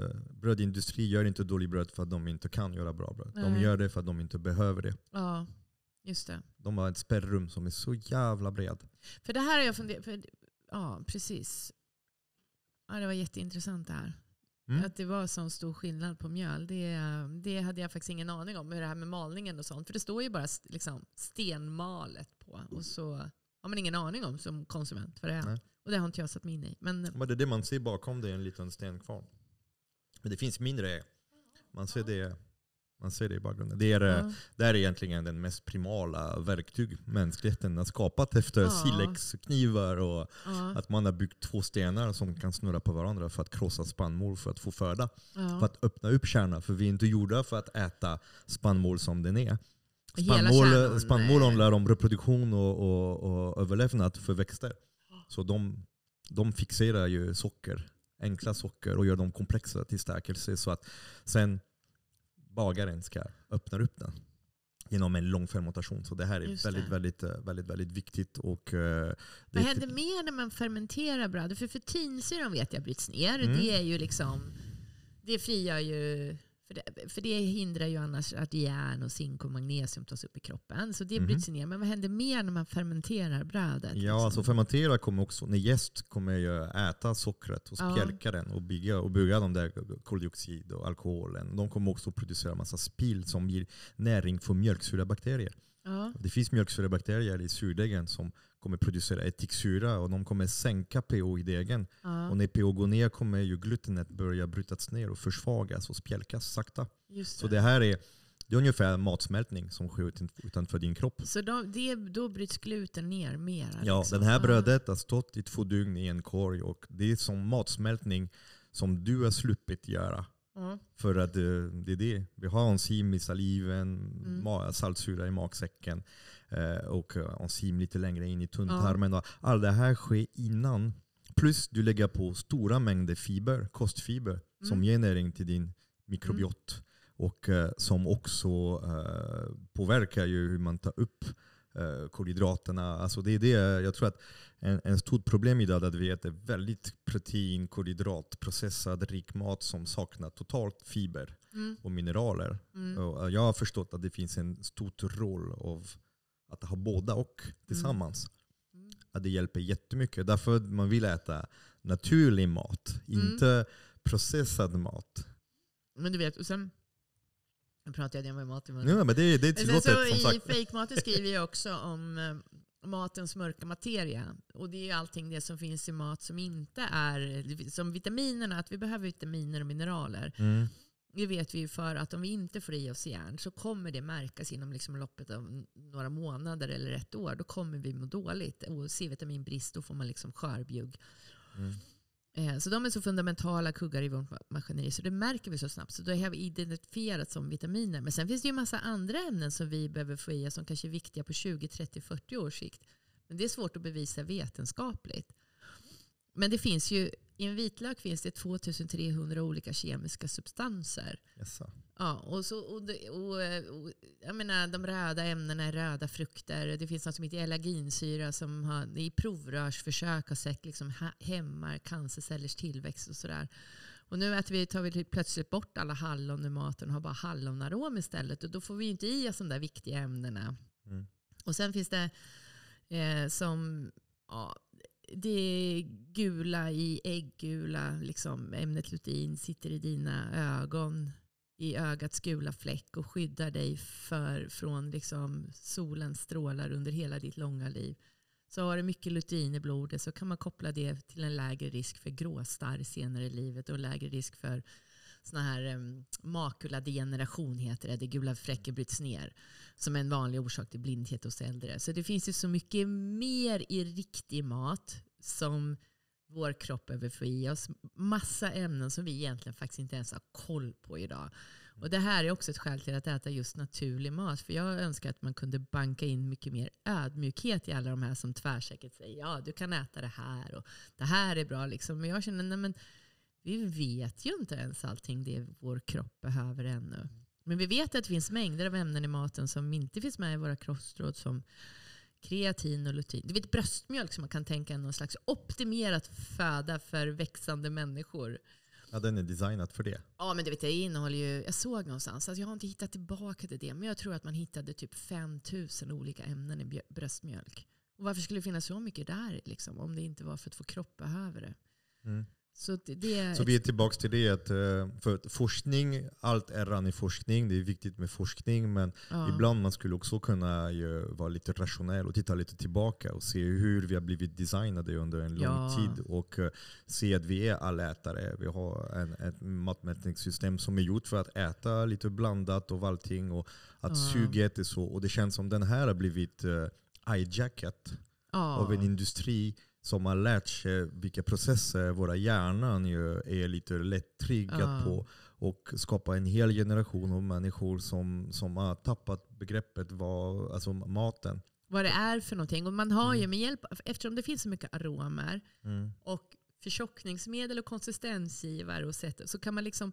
Eh, brödindustri gör inte dåligt bröd för att de inte kan göra bra bröd. Nej. De gör det för att de inte behöver det. Ja, just det. De har ett spärrum som är så jävla bred. För det här har jag funderat på. Ja, precis. Ja, det var jätteintressant det här. Mm. Att det var så stor skillnad på mjöl. Det, det hade jag faktiskt ingen aning om. Hur det här med malningen och sånt. För det står ju bara liksom, stenmalet på. Och så har man ingen aning om som konsument vad det är. Nej. Och det har inte jag satt mig in i. Men, men det är det man ser bakom det, en liten stenkvarn. Men det finns mindre. Man ser det, man ser det i bakgrunden. Det är, ja. det är egentligen den mest primala verktyg mänskligheten har skapat efter ja. silexknivar och ja. att man har byggt två stenar som kan snurra på varandra för att krossa spannmål för att få föda. Ja. För att öppna upp kärnan, för vi är inte gjorda för att äta spannmål som den är. Spannmål, spannmål handlar om reproduktion och, och, och överlevnad för växter. Så de, de fixerar ju socker, enkla socker och gör dem komplexa till stärkelse så att sen bagaren ska öppna upp den genom en lång fermentation. Så det här är Just väldigt, väldigt, eh, väldigt, väldigt viktigt. Och, uh, Vad händer mer när man fermenterar bröd? För tinsyran vet jag bryts ner. Mm. Det är ju liksom, det frigör ju för det, för det hindrar ju annars att järn och zink och magnesium tas upp i kroppen. Så det mm. bryts ner. Men vad händer mer när man fermenterar brödet? Ja, liksom? alltså fermentera kommer också, när gäst kommer ju äta sockret och spjälka ja. den och bygga, och bygga de där koldioxid och alkoholen. De kommer också producera massa spill som ger näring för mjölksyra bakterier. Ja. Det finns mjölksyrebakterier i surdegen som kommer producera ättiksyra och de kommer sänka pH i degen. Ja. Och när pH går ner kommer ju glutenet börja brytas ner och försvagas och spjälkas sakta. Det. Så det här är, det är ungefär matsmältning som sker utanför din kropp. Så de, det, då bryts gluten ner mer? Ja, liksom. det här brödet har stått i två dygn i en korg och det är som matsmältning som du har sluppit göra. Mm. För att eh, det är det. Vi har enzym i saliven, mm. saltsyra i magsäcken eh, och enzym eh, lite längre in i tunntarmen. Mm. Allt det här sker innan. Plus du lägger på stora mängder fiber, kostfiber mm. som ger näring till din mikrobiot. Mm. Och som också påverkar ju hur man tar upp Eh, kolhydraterna. Alltså det är det, jag tror att en, en stort problem idag är att vi äter väldigt protein, kolhydrat, processad rik mat som saknar totalt fiber mm. och mineraler. Mm. Och jag har förstått att det finns en stor roll av att ha båda och mm. tillsammans. Mm. Att det hjälper jättemycket. Därför man vill äta naturlig mat, mm. inte processad mat. Men du vet, och sen nu pratar jag det med mat i munnen. Nej, men det, det är tillåtet, så som I fejkmaten skriver jag också om eh, matens mörka materia. Och det är allting det som finns i mat som inte är, som vitaminerna, att vi behöver vitaminer och mineraler. Mm. Det vet vi för att om vi inte får i oss järn så kommer det märkas inom liksom loppet av några månader eller ett år. Då kommer vi må dåligt. Och C-vitaminbrist, då får man liksom skörbjugg. Mm. Eh, så de är så fundamentala kuggar i vårt maskineri så det märker vi så snabbt. Så det har vi identifierat som vitaminer. Men sen finns det ju en massa andra ämnen som vi behöver få i oss som kanske är viktiga på 20, 30, 40 års sikt. Men det är svårt att bevisa vetenskapligt. Men det finns ju, i en vitlök finns det 2300 olika kemiska substanser. Yes. Ja, och, så, och, och, eh, och, jag menar, de röda ämnena är röda frukter. Det finns något som heter elaginsyra som har, i provrörsförsök har sett liksom hämmar cancercellers tillväxt och sådär. Och nu äter vi, tar vi typ plötsligt bort alla hallon ur maten och har bara hallonarom istället. Och då får vi inte i oss de där viktiga ämnena. Mm. Och sen finns det eh, som ja, det gula i ägggula, liksom, ämnet lutein sitter i dina ögon i ögats gula fläck och skyddar dig för, från liksom solens strålar under hela ditt långa liv. Så har du mycket lutein i blodet så kan man koppla det till en lägre risk för gråstarr senare i livet och lägre risk för sån här um, makuladegeneration heter det, det gula fläcken bryts ner som är en vanlig orsak till blindhet hos äldre. Så det finns ju så mycket mer i riktig mat som vår kropp behöver få i oss massa ämnen som vi egentligen faktiskt inte ens har koll på idag. Mm. Och det här är också ett skäl till att äta just naturlig mat. För jag önskar att man kunde banka in mycket mer ödmjukhet i alla de här som tvärsäkert säger ja, du kan äta det här och det här är bra. Liksom. Men jag känner, nej vi vet ju inte ens allting det vår kropp behöver ännu. Mm. Men vi vet att det finns mängder av ämnen i maten som inte finns med i våra kostråd som kreatin och lutein. Du vet bröstmjölk som man kan tänka är någon slags optimerat föda för växande människor. Ja, den är designad för det. Ja, men du vet, det innehåller ju, jag såg någonstans, alltså jag har inte hittat tillbaka till det, men jag tror att man hittade typ 5000 olika ämnen i bröstmjölk. Och varför skulle det finnas så mycket där liksom, om det inte var för att få kropp behöver det? Mm. Så, det så vi är tillbaka till det att eh, för forskning, allt är rann i forskning. Det är viktigt med forskning men ja. ibland man skulle också kunna vara lite rationell och titta lite tillbaka och se hur vi har blivit designade under en lång ja. tid och eh, se att vi är allätare. Vi har en, ett matmätningssystem som är gjort för att äta lite blandat av allting och att ja. suget är så. Och det känns som den här har blivit eh, hijackat av en industri som har lärt sig vilka processer våra hjärnan ju är lite lättriggad ah. på och skapa en hel generation av människor som, som har tappat begreppet vad, alltså maten. Vad det är för någonting. Och man har mm. ju med hjälp, eftersom det finns så mycket aromer mm. och förtjockningsmedel och konsistensgivare och sätt, så kan man liksom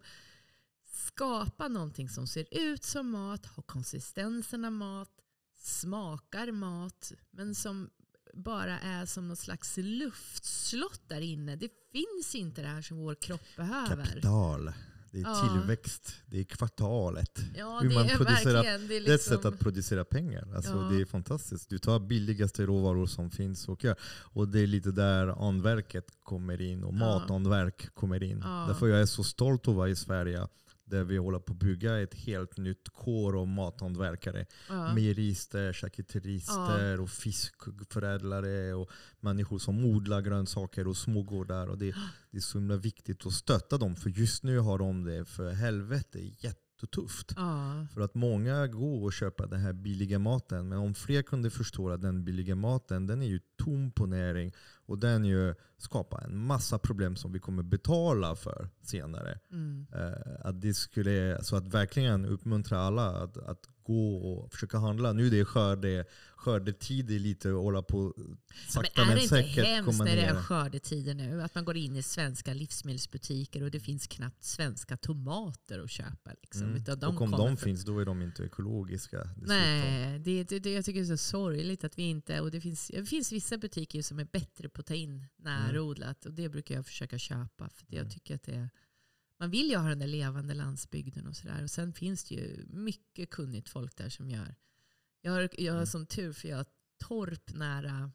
skapa någonting som ser ut som mat, har konsistensen av mat, smakar mat, men som bara är som något slags luftslott där inne. Det finns inte det här som vår kropp behöver. Kapital. Det är ja. tillväxt. Det är kvartalet. Ja, Hur det man är producerar, det är, liksom... ett sätt att producera pengar. Alltså, ja. Det är fantastiskt. Du tar billigaste råvaror som finns och gör. Och det är lite där anverket kommer in och ja. matanverk kommer in. Därför jag är så stolt över att vara i Sverige där vi håller på att bygga ett helt nytt kår av mathantverkare. Ja. Mejerister, charkuterister ja. och fiskförädlare och människor som odlar grönsaker och smågårdar. Och det, det är så himla viktigt att stötta dem. För just nu har de det för helvete jätte och tufft. Ah. För att många går och köper den här billiga maten. Men om fler kunde förstå att den billiga maten den är ju tom på näring och den ju skapar en massa problem som vi kommer betala för senare. Mm. Eh, att det skulle, så att verkligen uppmuntra alla att, att gå och försöka handla. Nu det är skörde, skördetid, det är lite och hålla på sakta men, men säkert. Är det inte hemskt när det är skördetider nu? Att man går in i svenska livsmedelsbutiker och det finns knappt svenska tomater att köpa. Liksom. Mm. Utan de och om de för... finns då är de inte ekologiska. Dessutom. Nej, det, det, det, jag tycker det är så sorgligt att vi inte... Och det, finns, det finns vissa butiker som är bättre på att ta in mm. närodlat mm. och det brukar jag försöka köpa. För mm. jag tycker att det är man vill ju ha den där levande landsbygden och sådär. Och sen finns det ju mycket kunnigt folk där som gör. Jag har, jag har mm. som tur för jag har torp nära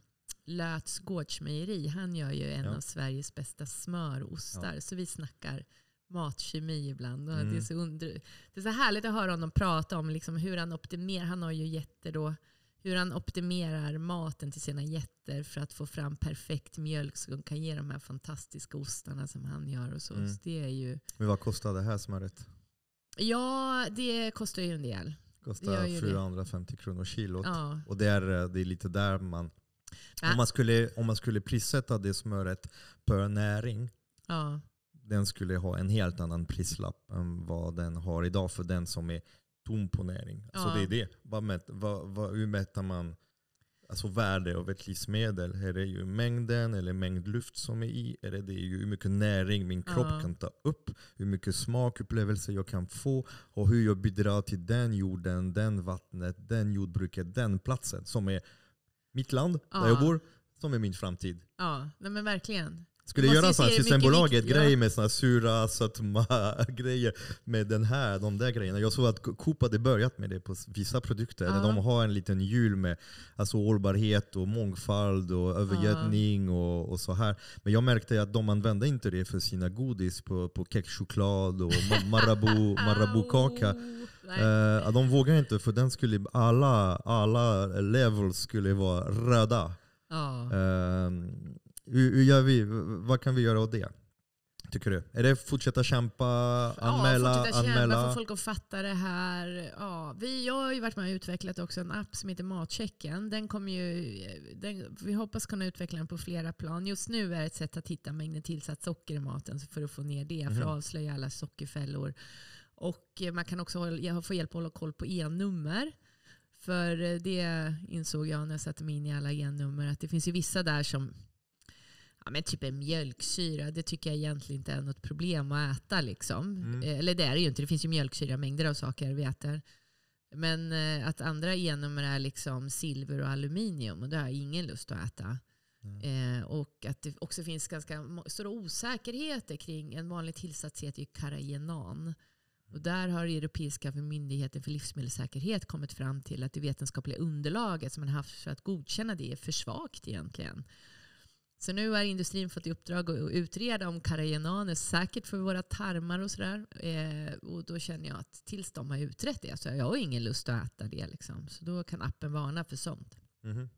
Löts gårdsmejeri. Han gör ju en ja. av Sveriges bästa smörostar. Ja. Så vi snackar matkemi ibland. Mm. det, är mm. så under, det är så härligt att höra honom prata om liksom hur han optimerar. Han har ju jätte då, hur han optimerar maten till sina jätter för att få fram perfekt mjölk som kan ge de här fantastiska ostarna som han gör. och så. Mm. så det är ju... Men vad kostar det här smöret? Ja, det kostar ju en del. Kostar det 450 kronor kilot. Ja. Och det är, eh, det är lite där man... Om man, skulle, om man skulle prissätta det smöret per näring, ja. den skulle ha en helt annan prislapp än vad den har idag för den som är tom på näring. Alltså ja. det är det. Vad mät, vad, vad, hur mäter man alltså värde av ett livsmedel? Är det ju mängden eller mängd luft som är i? Är det, det ju hur mycket näring min kropp ja. kan ta upp? Hur mycket smakupplevelser jag kan få? Och hur jag bidrar till den jorden, den vattnet, den jordbruket, den platsen som är mitt land, ja. där jag bor, som är min framtid. Ja, nej men verkligen. Skulle göra sådana Systembolaget vikt, grej med sådana sura, sötma grejer med den här, de där grejerna. Jag såg att Coop hade börjat med det på vissa produkter. Ja. De har en liten jul med alltså, hållbarhet och mångfald och övergödning ja. och, och, så här. Men jag märkte att de använde inte det för sina godis på, på kexchoklad och marabou, maraboukaka. Uh, de vågar inte för den skulle, alla, alla levels skulle vara röda. Ja. Uh, hur, hur, gör vi? Vad kan vi göra åt det? Tycker du? Är det fortsätta kämpa, anmäla, ja, fortsätta kämpa, anmäla? få folk att fatta det här. Ja, vi, jag har ju varit med och utvecklat också en app som heter Matchecken. Den kommer ju, den, vi hoppas kunna utveckla den på flera plan. Just nu är det ett sätt att hitta mängden tillsatt socker i maten för att få ner det, mm. för att mhm. avslöja alla sockerfällor. Och eh, man kan också hålla, få hjälp att hålla koll på e-nummer. För eh, det insåg jag när jag satte mig in i alla e-nummer, att det finns ju vissa där som ja, men typ en mjölksyra, det tycker jag egentligen inte är något problem att äta. Liksom. Mm. Eh, eller det är det ju inte, det finns ju mjölksyra mängder av saker vi äter. Men eh, att andra genumer är liksom silver och aluminium, och det har jag ingen lust att äta. Mm. Eh, och att det också finns ganska stora osäkerheter kring, en vanlig tillsats heter ju karagenan. Och mm. där har Europeiska för myndigheten för livsmedelssäkerhet kommit fram till att det vetenskapliga underlaget som man haft för att godkänna det är för svagt egentligen. Så nu har industrin fått i uppdrag att utreda om karagenan är säkert för våra tarmar och sådär. Eh, och då känner jag att tills de har utrett det så har jag ingen lust att äta det. Liksom. Så då kan appen varna för sånt. Mm.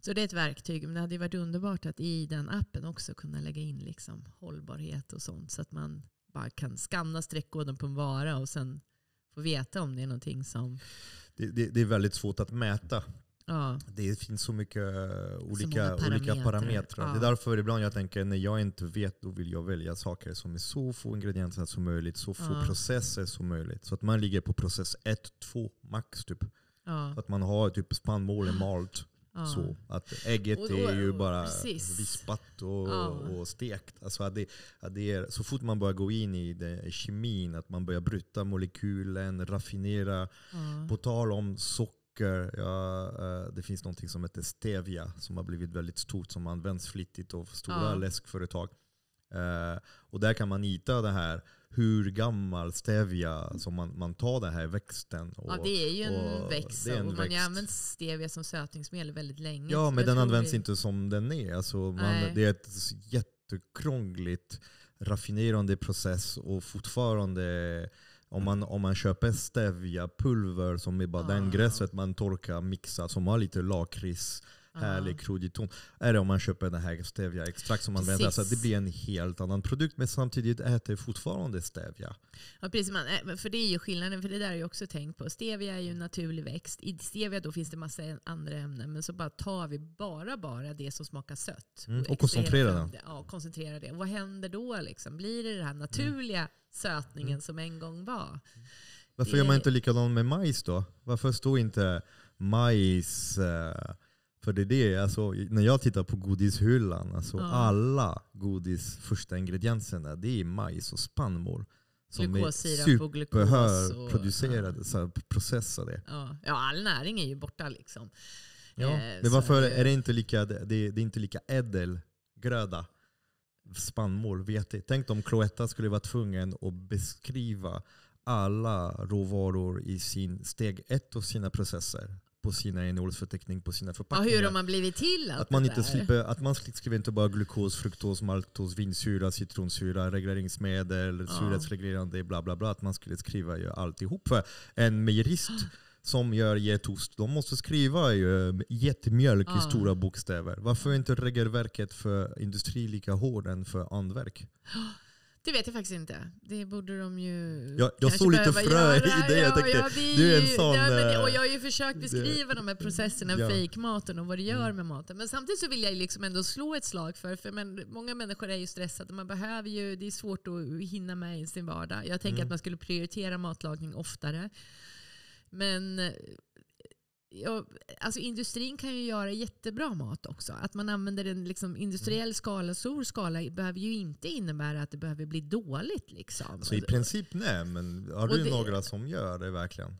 Så det är ett verktyg. Men det hade varit underbart att i den appen också kunna lägga in liksom hållbarhet och sånt. Så att man bara kan skanna streckkoden på en vara och sen få veta om det är någonting som... Det, det, det är väldigt svårt att mäta Ja. Det finns så mycket eh, olika, så parametrar. olika parametrar. Ja. Det är därför ibland jag tänker när jag inte vet, då vill jag välja saker som är så få ingredienser som möjligt, så få ja. processer som möjligt. Så att man ligger på process 1, 2 max. Typ. Så att man har typ spannmålen malt. Så att ägget och, och, är ju bara precis. vispat och, stekt. Alltså att det, att det är, så fort man börjar gå in i det, kemin, att man börjar bryta molekylen, raffinera. Ja. På tal om socker socker. Ja, eh, det finns något som heter stevia som har blivit väldigt stort som används flitigt av stora ja. läskföretag. Eh, och där kan man hitta det här hur gammal stevia som man, man tar den här växten. Och, ja, det är ju en växt. En och man växt. har använt stevia som sötningsmedel väldigt länge. Ja, men den används det. inte som den är. Alltså man, det är ett jättekrångligt raffinerande process och fortfarande om mm. man, om man köper stevia, pulver som är bara ah. den gräset man torkar, mixar, som har lite lakrits härlig kryddig ton. Är det om man köper den här stevia-extrakt som man precis. använder, så det blir en helt annan produkt. Men samtidigt äter fortfarande stevia. Ja, precis. Man, eh, för det är ju skillnaden, för det där har jag också tänkt på. Stevia är ju en mm. naturlig växt. I stevia då finns det massa andra ämnen, men så bara tar vi bara, bara det som smakar sött. Mm, och, och koncentrera den. Ja, koncentrerar det. vad händer då? Liksom? Blir det den här mm. naturliga mm. sötningen mm. som en gång var? Varför gör man inte likadant med majs då? Varför står inte majs, eh, för det är det, alltså, när jag tittar på godishyllan, alltså ja. alla godis första ingredienserna det är majs och spannmål. Som är superhögproducerade, och, ja. processade. Ja. ja, all näring är ju borta liksom. Ja, eh, det varför är det inte lika, det, det är inte lika ädel gröda? Spannmål, vete. Tänk om Cloetta skulle vara tvungen att beskriva alla råvaror i sin steg ett och sina processer på sina innehållsförteckning, på sina förpackningar. Och hur har man blivit till allt att man inte slipper, Att man skriver inte bara glukos, fruktos, maltos, vinsyra, citronsyra, regleringsmedel, ja. surhetsreglerande, bla bla bla. Att man skulle skriva ju alltihop. För en mejerist som gör getost, de måste skriva ju getmjölk ja. i stora bokstäver. Varför är inte regelverket för industri lika hårt än för andverk? Det vet jag faktiskt inte. Det borde de ju Jag, jag såg lite frö göra. i det. Jag tänkte, ja, ja, är du är en sån... Ja, men, eh, och jag har ju försökt beskriva det, de här processerna, ja. fejkmaten och vad det gör mm. med maten. Men samtidigt så vill jag liksom ändå slå ett slag för, för men, många människor är ju stressade. Man behöver ju, det är svårt att hinna med i sin vardag. Jag tänker mm. att man skulle prioritera matlagning oftare. Men Ja, alltså industrin kan ju göra jättebra mat också. Att man använder en liksom industriell mm. skala, stor skala, behöver ju inte innebära att det behöver bli dåligt. Liksom. Alltså, I alltså, princip nej, men har du det, några som gör det verkligen?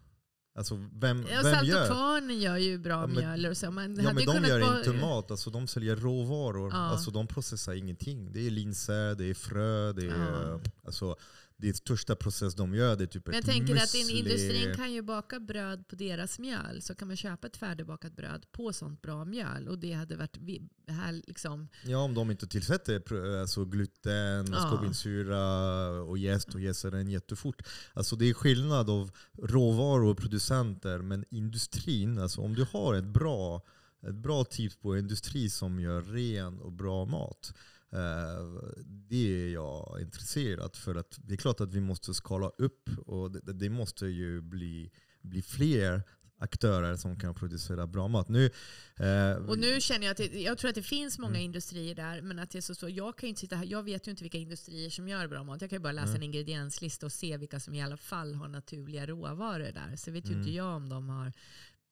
Alltså vem, ja, vem gör? Kvarnen gör ju bra ja, mjöl. ja, men de gör vara... inte mat. Alltså, de säljer råvaror. Ja. Alltså, de processar ingenting. Det är linser, det är frö, det är... Ja. Alltså, det största process de gör det är typ Men jag ett tänker att in- industrin kan ju baka bröd på deras mjöl. Så kan man köpa ett färdigbakat bröd på sånt bra mjöl. Och det hade varit vi- här liksom. Ja, om de inte tillsätter alltså gluten, ja. skobinsyra och jäst och jäser den jättefort. Alltså det är skillnad av råvaror och producenter. Men industrin, alltså om du har ett bra ett bra tips på industri som gör ren och bra mat. Eh, det är jag intresserad för att det är klart att vi måste skala upp och det, det måste ju bli, bli fler aktörer som kan producera bra mat. Nu, eh, och nu känner jag att det, jag tror att det finns många mm. industrier där, men att det är så, så jag kan inte sitta här, jag vet ju inte vilka industrier som gör bra mat. Jag kan ju bara läsa mm. en ingredienslista och se vilka som i alla fall har naturliga råvaror där. Så vet ju mm. inte jag om de har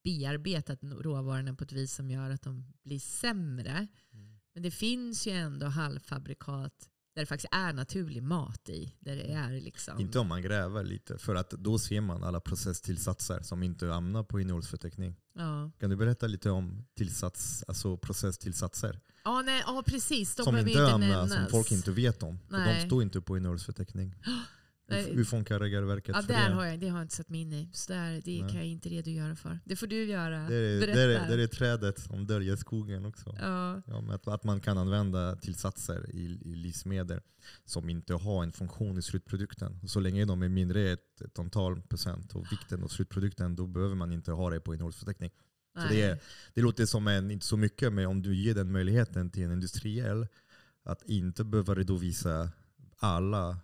bearbetat råvarorna på ett vis som gör att de blir sämre. Mm. Men det finns ju ändå halvfabrikat där det faktiskt är naturlig mat i. Där det är liksom... Inte om man gräver lite, för att då ser man alla processtillsatser som inte hamnar på innehållsförteckning. Ja. Kan du berätta lite om tillsats, alltså processtillsatser? Ja, nej, ja precis. De som inte hamnar, som folk inte vet om. De står inte på innehållsförteckning. Hur, funkar regelverket? Ja, där har jag, det har jag inte satt mig in i. Så där, det Nej. kan jag inte redogöra för. Det får du göra. Det är, det är, det är trädet som döljer skogen också. Ja. Ja, att, att, man kan använda tillsatser i, i, livsmedel som inte har en funktion i slutprodukten. Så länge de är mindre ett, ett antal procent av vikten av slutprodukten då behöver man inte ha det på innehållsförteckning. Så det, är, det låter som en, inte så mycket, men om du ger den möjligheten till en industriell att inte behöva redovisa alla,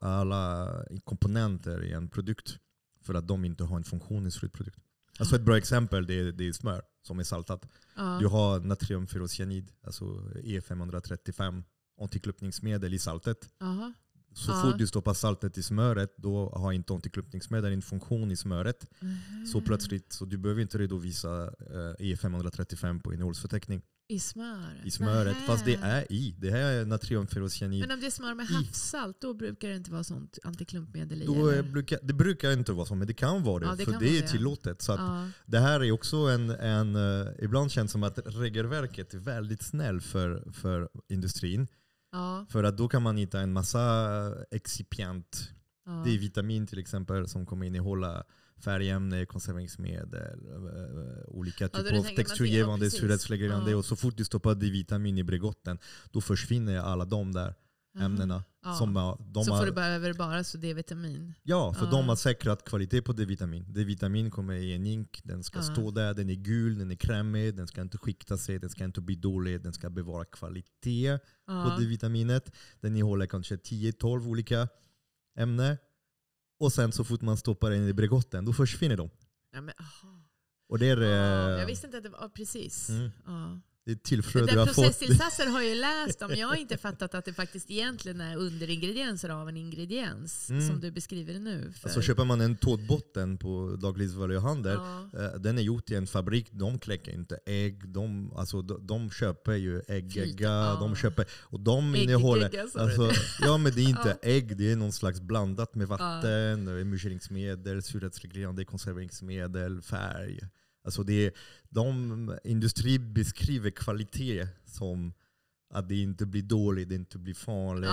alla komponenter i en produkt för att de inte har en funktion i slutprodukten. Alltså ett bra exempel det är, det är smör som är saltat. Ja. Du har natriumfyrosyanid, alltså E535, antiklumpningsmedel i saltet. Aha. Så fort du stoppar saltet i smöret, då har inte antiklumpningsmedel en funktion i smöret. Mm. Så mm-hmm. plötsligt, så du behöver inte redovisa E535 eh, e på innehållsförteckning. I smöret? I smöret, Nähe. fast det är i. Det här är natriumferrocyanin. Men om det är smör med havssalt, då brukar det inte vara sånt antiklumpmedel i? Då brukar, det brukar inte vara så, men det kan vara det. Ja, det för det är tillåtet. Så ja. Det här är också en, en... Eh, ibland känns det som att regelverket är väldigt snäll för, för industrin. Ja. För att då kan man hitta en massa excipient. D-vitamin till exempel som kommer innehålla färgämne, eh, konserveringsmedel, eh, eh, olika typer ja, av texturgivande, surhetsfläggande. Ja. Och så fort du stoppar D-vitamin i Bregotten, då försvinner alla de där ämnena. Ja. Som, de så får du behöver bara så D-vitamin? Ja, för ja. de har säkrat kvalitet på D-vitamin. D-vitamin kommer i en ink, den ska ja. stå där, den är gul, den är krämig, den ska inte skikta sig, den ska inte bli dålig, den ska bevara kvalitet på D-vitaminet. Den innehåller kanske 10-12 olika ämnen. Och sen så fort man stoppar den i bregotten, då försvinner de. Ja, men, aha. och det är, ja, ah, eh, jag visste inte att det var... Ah, precis. Mm. Ja. Ah det tillflöde du har Processtillsatser har jag ju läst om. Jag har inte fattat att det faktiskt egentligen är underingredienser av en ingrediens, mm. som du beskriver nu. För. Alltså köper man en tårtbotten på dagligvaruhandel, ja. Eh, den är gjord i en fabrik. De kläcker inte ägg. De, alltså, de, de köper ju äggegga. Ja. De och de innehåller... Alltså, ja, men det är inte ja. ägg. Det är någon slags blandat med vatten, ja. emulgeringsmedel, surhetsreglerande konserveringsmedel, färg. Alltså det, de industri beskriver kvalitet som att det inte blir dåligt, det inte blir farligt,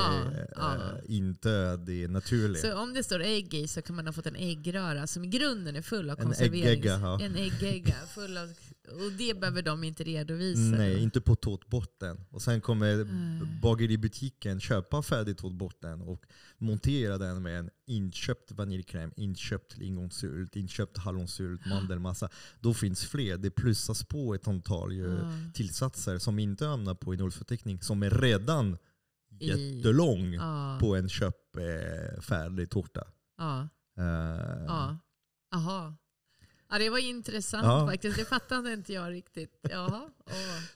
ja, äh, ja. inte det är naturligt. Så om det står ägg i så kan man ha fått en äggröra som i grunden är full av konserverings... En äggägga. Ja. En äggegga full av och det behöver de inte redovisa? Nej, inte på tårtbotten. Och sen kommer mm. bageributiken köpa färdig tårtbotten och montera den med en inköpt vaniljkräm, inköpt lingonsylt, inköpt hallonsylt, mandelmassa. Då finns fler. Det plussas på ett antal mm. tillsatser som inte hamnar på en innehållsförteckning som är redan jättelång ja. på en köpfärdig eh, tårta. Ja. Uh, ja. Aha. Ja, det var intressant ja. faktiskt. Det fattade inte jag riktigt. Jaha.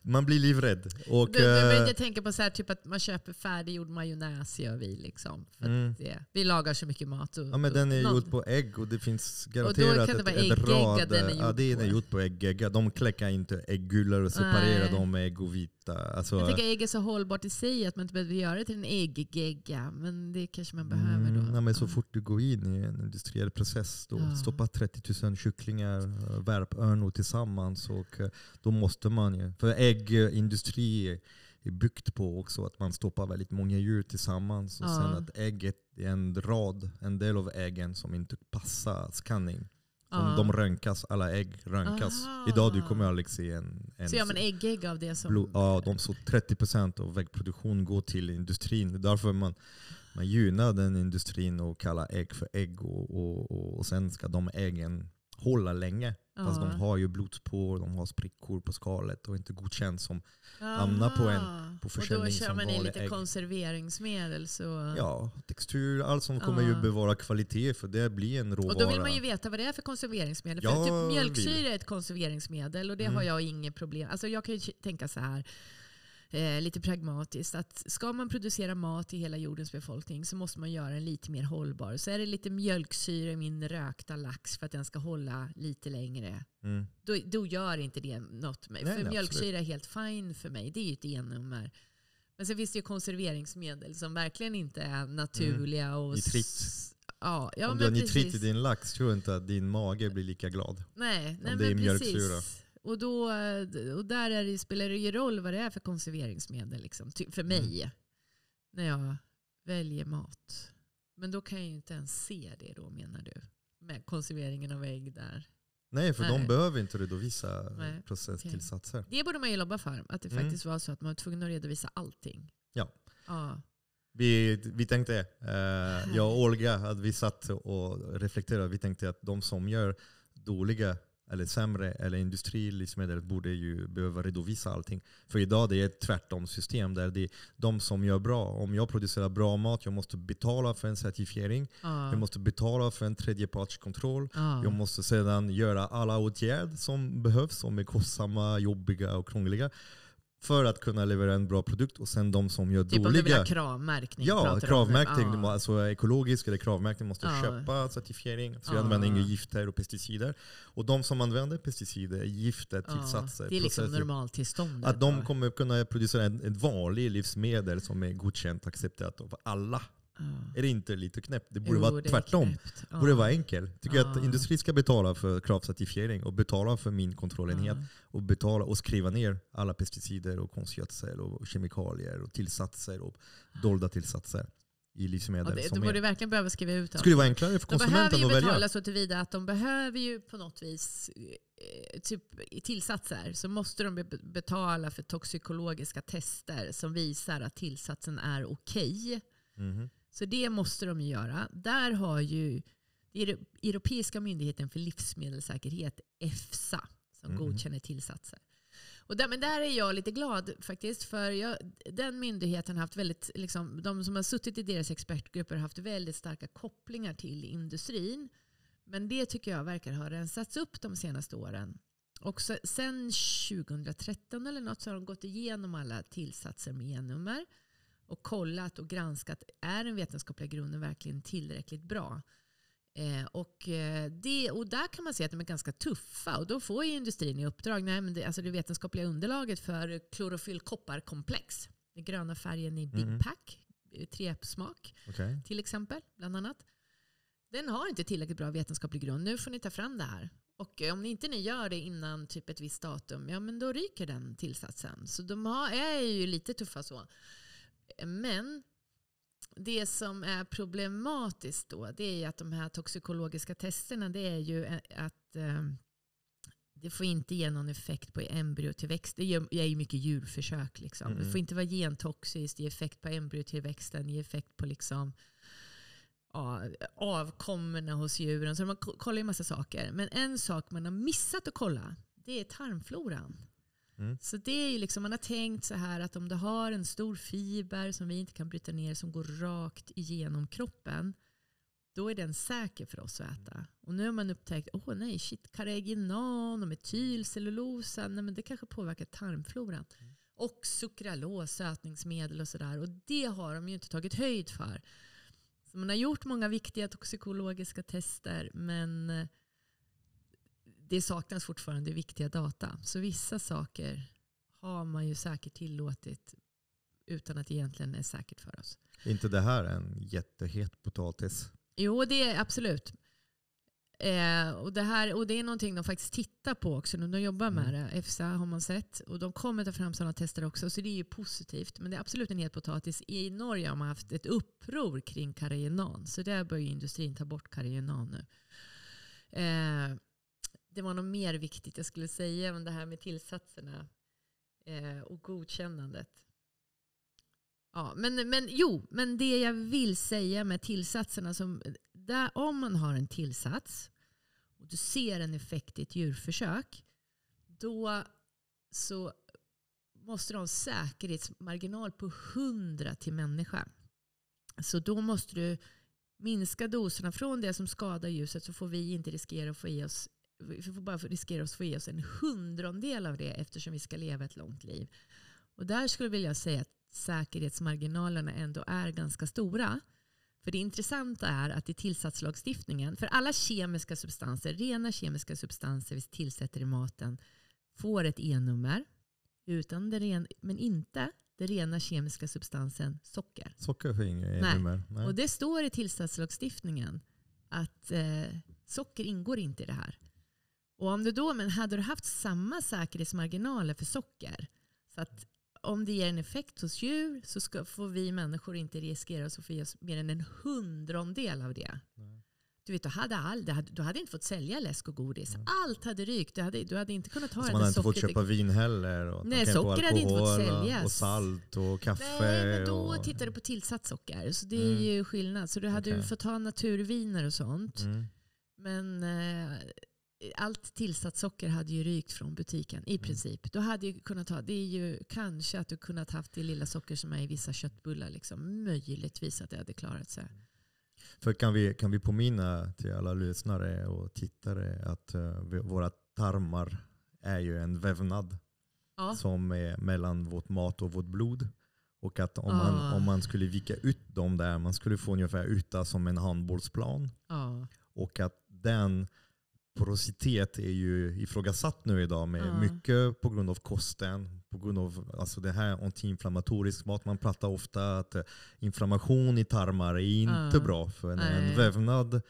Man blir livrädd. Och, du, men eh, jag tänker på så här, typ att man köper färdiggjord majonnäs gör vi. Liksom, mm. det, vi lagar så mycket mat. Och, ja, men den är någon. gjord på ägg och det finns garanterat och då kan det ett, ett rad. Den är eh, ja, det är, den är gjord på ägg. De kläcker inte äggulor och separerar dem med ägg och vita. Alltså, jag tycker ägg är så hållbart i sig att man inte behöver göra det till en ägggegga. Men det kanske man behöver mm, då. Mm, men så fort du går in i en industriell process, då ja. stoppa 30 000 kycklingar, eh, värpörnor tillsammans. Och då måste man ju. För äggindustri är byggt på också att man stoppar väldigt många djur tillsammans. Och ja. sen att ägget är en rad, en del av äggen som inte passar scanning. Ja. De röntgas, alla ägg rönkas. Aha. Idag du kommer aldrig liksom se en... en så gör man äggägg av det som... Blod, ja, de, så 30% av äggproduktion går till industrin. Det är därför man, man gynnar den industrin och kallar ägg för ägg. Och, och, och, och sen ska de äggen hålla länge. Ja. Fast de har ju blodspår, de har sprickor på skalet och inte godkänt som Aha. hamnar på en på försäljning Och då kör man i lite ägg. konserveringsmedel? Så... Ja, textur, allt som ja. kommer ju ah. bevara kvalitet för det blir en råvara. Och då vill man ju veta vad det är för konserveringsmedel. Ja, för typ mjölksyra är ett konserveringsmedel och det mm. har jag inget problem Alltså Jag kan ju tänka så här, eh, lite pragmatiskt. Att ska man producera mat till hela jordens befolkning så måste man göra den lite mer hållbar. Så är det lite mjölksyra i min rökta lax för att den ska hålla lite längre. Mm. Då, då, gör inte det något med mig. För nej, mjölksyra är helt fine för mig. Det är ju ett E-nummer. Men sen finns det ju konserveringsmedel som verkligen inte är naturliga. Mm. Och nitrit. Ja, ja, Om du har nitrit i din lax tror jag inte att din mage blir lika glad. Nej, nej om det är mjölksyra. Precis. Och, då, och där är det, spelar det ju roll vad det är för konserveringsmedel liksom, för mig. Mm. När jag väljer mat. Men då kan jag ju inte ens se det då menar du? Med konserveringen av ägg där. Nej, för Nej. de behöver inte redovisa Nej. processtillsatser. Okay. Det borde man ju jobba för. Att det mm. faktiskt var så att man var tvungen att redovisa allting. Ja. ja. Vi, vi tänkte, eh, jag och Olga, att vi satt och reflekterade. Vi tänkte att de som gör dåliga eller sämre eller industrilivsmedel borde ju behöva redovisa allting. För idag det är ett tvärtom system där det är de som gör bra. Om jag producerar bra mat, jag måste betala för en certifiering. Ah. Jag måste betala för en tredjepartskontroll. Ah. Jag måste sedan göra alla åtgärder som behövs som är kostsamma, jobbiga och krångliga för att kunna leverera en bra produkt. Och sen de som gör typ dåliga... Typ om du vill ha kravmärkning? Ja, kravmärkning. Ja. Alltså ekologisk eller kravmärkning. måste ja. köpa certifiering. Så alltså, ja. använder inga gifter och pesticider. Och de som använder pesticider, gifter, tillsatser. Ja. Det är liksom normaltillståndet. Att de kommer kunna producera ett vanligt livsmedel som är godkänt och accepterat av alla är det inte lite knäppt? Det borde jo, vara det tvärtom. Det borde vara enkelt. Tycker jag att industrin ska betala för kravcertifiering och betala för min kontrollenhet och, betala och skriva ner alla pesticider och konstgödsel och kemikalier och tillsatser och dolda tillsatser i livsmedel. Ja, det, borde är, verkligen behöva skriva ut det. skulle det vara enklare för konsumenten att välja. De behöver ju betala så tillvida att de behöver ju på något vis eh, typ, tillsatser. Så måste de betala för toxikologiska tester som visar att tillsatsen är okej. Okay. Mm -hmm. Så det måste de ju göra. Där har ju Europeiska myndigheten för livsmedelssäkerhet, EFSA, som mm. godkänner tillsatser. Och där, men där är jag lite glad faktiskt, för jag, den myndigheten har haft väldigt, liksom, de som har suttit i deras expertgrupper har haft väldigt starka kopplingar till industrin. Men det tycker jag verkar ha rensats upp de senaste åren. Och så, sen 2013 eller något så har de gått igenom alla tillsatser med gennummer och kollat och granskat, är den vetenskapliga grunden verkligen tillräckligt bra? Eh, och, eh, det, och där kan man se att de är ganska tuffa och då får ju industrin i uppdrag, nej men det, alltså det vetenskapliga underlaget för klorofyllkopparkomplex, den gröna färgen i Big mm. Pack, eh, tresmak okay. till exempel, bland annat. Den har inte tillräckligt bra vetenskaplig grund, nu får ni ta fram det här. Och eh, om ni inte ni gör det innan typ ett visst datum, ja men då ryker den tillsatsen. Så de har, är ju lite tuffa så. Men det som är problematiskt då det är ju att de här toxikologiska testerna det är ju att ehm, det får inte ge någon effekt på embryotillväxt. Det är ju mycket djurförsök. Liksom. Mm. Det får inte vara gentoxiskt, ge effekt på embryotillväxten, ge effekt på liksom, ja, avkommorna hos djuren. Så man kollar ju massa saker. Men en sak man har missat att kolla, det är tarmfloran. Mm. Så det är liksom, man har tänkt så här att om du har en stor fiber som vi inte kan bryta ner som går rakt igenom kroppen, då är den säker för oss att mm. äta. Och nu har man upptäckt, åh oh, nej, shit, carrageenan och metylcellulosa, nej men det kanske påverkar tarmfloran. Mm. Och sukralos, sötningsmedel och sådär. Och det har de ju inte tagit höjd för. Så man har gjort många viktiga toxikologiska tester, men eh, det saknas fortfarande viktiga data. Så vissa saker har man ju säkert tillåtit utan att det egentligen är säkert för oss. Är inte det här en jättehet potatis? Jo, det är absolut. Eh, och, det här, och det är någonting de faktiskt tittar på också när de jobbar mm. med det. EFSA har man sett. Och de kommer ta fram sådana tester också. Så det är ju positivt. Men det är absolut en het potatis. I Norge har man haft ett uppror kring karienan. Så där bör ju industrin ta bort karienan nu. Eh, det var något mer viktigt jag skulle säga om det här med tillsatserna eh, och godkännandet. Ja, men, men jo, men det jag vill säga med tillsatserna, som, där, om man har en tillsats och du ser en effekt i ett djurförsök, då så måste du ha en säkerhetsmarginal på 100 till människa. Så då måste du minska doserna från det som skadar ljuset så får vi inte riskera att få i oss vi får bara riskera att få ge oss en hundrondel av det eftersom vi ska leva ett långt liv. Och där skulle jag vilja säga att säkerhetsmarginalerna ändå är ganska stora. För det intressanta är att i tillsatslagstiftningen, för alla kemiska substanser, rena kemiska substanser vi tillsätter i maten, får ett E-nummer. Utan det ren, men inte den rena kemiska substansen socker. Socker får inget E-nummer. Och det står i tillsatslagstiftningen att eh, socker ingår inte i det här. Och om du då, men hade du haft samma säkerhetsmarginaler för socker, så att om det ger en effekt hos djur så ska, får vi människor inte riskera oss att få ge oss mer än en hundrondel av det. Du vet, du hade, all, du, hade, du hade inte fått sälja läsk och godis. Nej. Allt hade rykt. Du hade, du hade inte kunnat ha alltså, det där sockret. Man hade inte fått köpa vin heller. Och Nej, socker hade inte fått säljas. Och salt och kaffe. Nej, men då och... tittade du på tillsatt socker. Så det mm. är ju skillnad. Så du hade okay. fått ha naturviner och sånt. Mm. Men... Eh, allt tillsatt socker hade ju rykt från butiken i mm. princip. Mm. hade ju kunnat ha, det är ju kanske att du kunnat haft det lilla socker som är i vissa köttbullar. Liksom. Möjligtvis att det hade klarat sig. För kan vi, kan vi påminna till alla lyssnare och tittare att uh, våra tarmar är ju en vävnad ja. som är mellan vårt mat och vårt blod. Och att om, man, ah. om man skulle vika ut dem där, man skulle få ungefär yta som en handbollsplan. Ja. Och att den porositet är ju ifrågasatt nu idag med mm. mycket på grund av kosten, på grund av alltså det här antiinflammatorisk mat. Man pratar ofta att eh, inflammation i tarmar är inte mm. bra för när en vävnad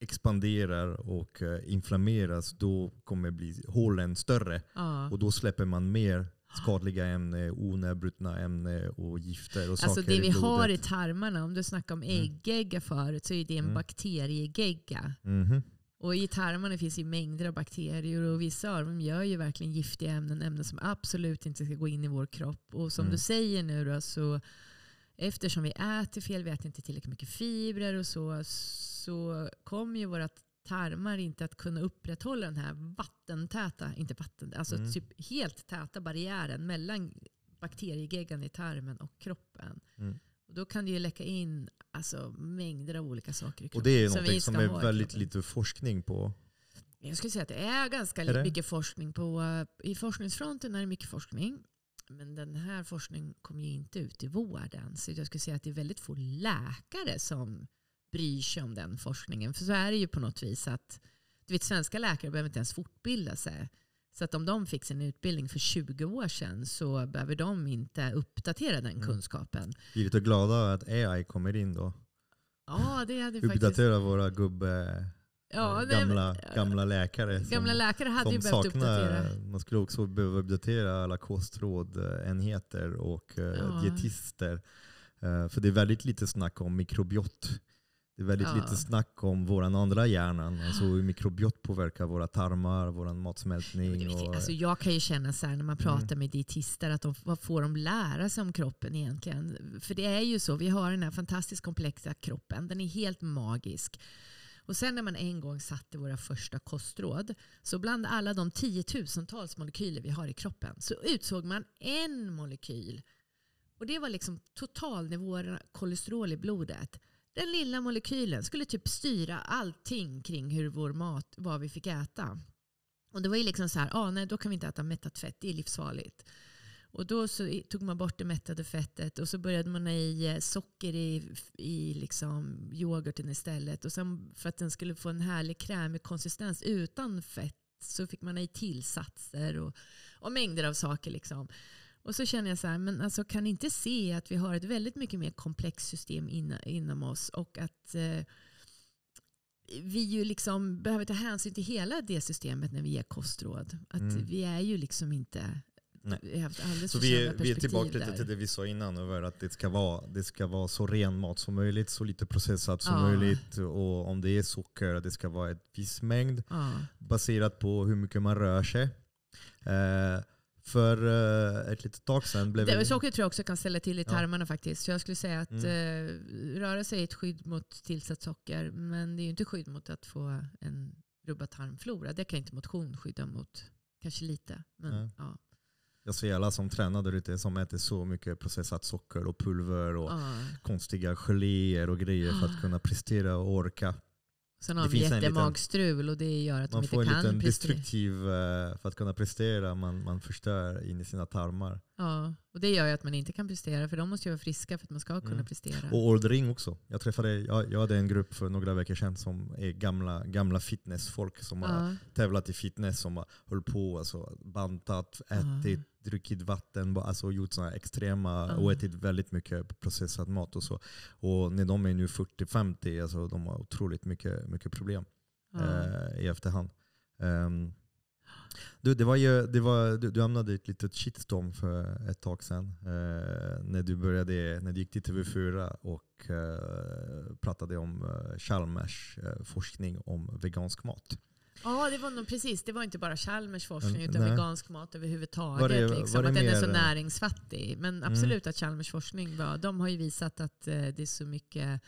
expanderar och eh, inflammeras då kommer bli hålen större och då släpper man mer skadliga ämnen, onedbrutna ämnen och gifter. Och alltså det vi har i tarmarna, om du snackar om mm. äggegga förut, så är det en mm. bakteriegegga. Mm. Och i tarmarna finns ju mängder av bakterier och vissa av dem gör ju verkligen giftiga ämnen, ämnen som absolut inte ska gå in i vår kropp. Och som mm. du säger nu då, så eftersom vi äter fel, vi äter inte tillräckligt mycket fibrer och så, så kommer ju våra tarmar inte att kunna upprätthålla den här vattentäta, inte vatten, alltså mm. typ helt täta barriären mellan bakteriegeggan i tarmen och kroppen. Mm. Och då kan det ju läcka in alltså, mängder av olika saker i kroppen. Och det är ju någonting som, som är väldigt lite forskning på. Jag skulle säga att det är ganska är det? mycket forskning på... I forskningsfronten är det mycket forskning. Men den här forskningen kommer ju inte ut i vården. Så jag skulle säga att det är väldigt få läkare som bryr sig om den forskningen. För så är det ju på något vis att du vet, svenska läkare behöver inte ens fortbilda sig. Så att om de fick sin utbildning för 20 år sedan så behöver de inte uppdatera den mm. kunskapen. Vi är lite glada att AI kommer in då. Ja, det hade uppdatera faktiskt... våra gubbe... Ja, gamla, nej, gamla läkare. Gamla som, läkare hade som behövt saknar, uppdatera. Man skulle också behöva uppdatera alla kostrådenheter och eh, ja. dietister. Eh, för det är väldigt lite snack om mikrobiot det är väldigt ja. lite snack om vår andra hjärna. alltså hur mikrobiot påverkar våra tarmar, vår matsmältning. Och... Alltså jag kan ju känna så här, när man mm. pratar mm. med dietister, att de, vad får de lära sig om kroppen egentligen? För det är ju så, vi har den här fantastiskt komplexa kroppen, den är helt magisk. Och sen när man en gång satte våra första kostråd, så bland alla de tiotusentals molekyler vi har i kroppen, så utsåg man en molekyl. Och det var liksom totalnivåerna kolesterol i blodet. Den lilla molekylen skulle typ styra allting kring hur vår mat, vad vi fick äta. Och det var ju liksom så här, ah, nej, då kan vi inte äta mättat fett, det är livsfarligt. Och då så tog man bort det mättade fettet och så började man ha i eh, socker i, i liksom yoghurten istället. Och sen för att den skulle få en härlig krämig konsistens utan fett så fick man ha i tillsatser och, och mängder av saker. Liksom. Och så känner jag så här, men alltså kan ni inte se att vi har ett väldigt mycket mer komplext system in, inom oss och att eh, vi ju liksom behöver ta hänsyn till hela det systemet när vi ger kostråd. Att mm. Vi är ju liksom inte Nej. Vi har haft alldeles så vi, vi är tillbaka lite till det vi sa innan, att det ska, vara, det ska vara så ren mat som möjligt, så lite processat som ja. möjligt. Och om det är socker, det ska vara en viss mängd ja. baserat på hur mycket man rör sig. Eh, för uh, ett litet tag sedan. Blev det, vi... Socker tror jag också kan ställa till i tarmarna ja. faktiskt. Så jag skulle säga att mm. uh, röra sig är ett skydd mot tillsatt socker. Men det är ju inte skydd mot att få en rubbad tarmflora. Det kan inte motion skydda mot. Kanske lite. Men, ja. ja. Jag ser alla som tränar där ute som äter så mycket processat socker och pulver och ja. konstiga geléer och grejer för att ah. kunna prestera och orka. Sen har vi jättemagstrul och det gör att de inte kan prestera. Man får en liten destruktiv, eh, för att kunna prestera, man, man förstör in i sina tarmar. Ja, och det gör ju att man inte kan prestera, för de måste ju vara friska för att man ska kunna mm. prestera. Och åldring också. Jag, träffade, jag, jag hade en grupp för några veckor sedan som är gamla, gamla fitnessfolk som ja. har tävlat i fitness, som har hållit på, alltså, bantat, ätit, ja. druckit vatten, alltså gjort sådana extrema ja. och ätit väldigt mycket processad mat och så. Och när de är nu 40-50, alltså, de har otroligt mycket, mycket problem eh, i efterhand. Um, du, det var ju, det var, du, du hamnade i ett litet shitstorm för ett tag sedan eh, när, du började, när du gick till TV4 och eh, pratade om eh, Chalmers eh, forskning om vegansk mat. Ja, det var nog precis. Det var inte bara Chalmers forskning mm, utan Nej. vegansk mat överhuvudtaget. Var det, liksom, var det att mer... den är så eh, näringsfattig. Men absolut mm. att Chalmers forskning var, de har ju visat att eh, det är så mycket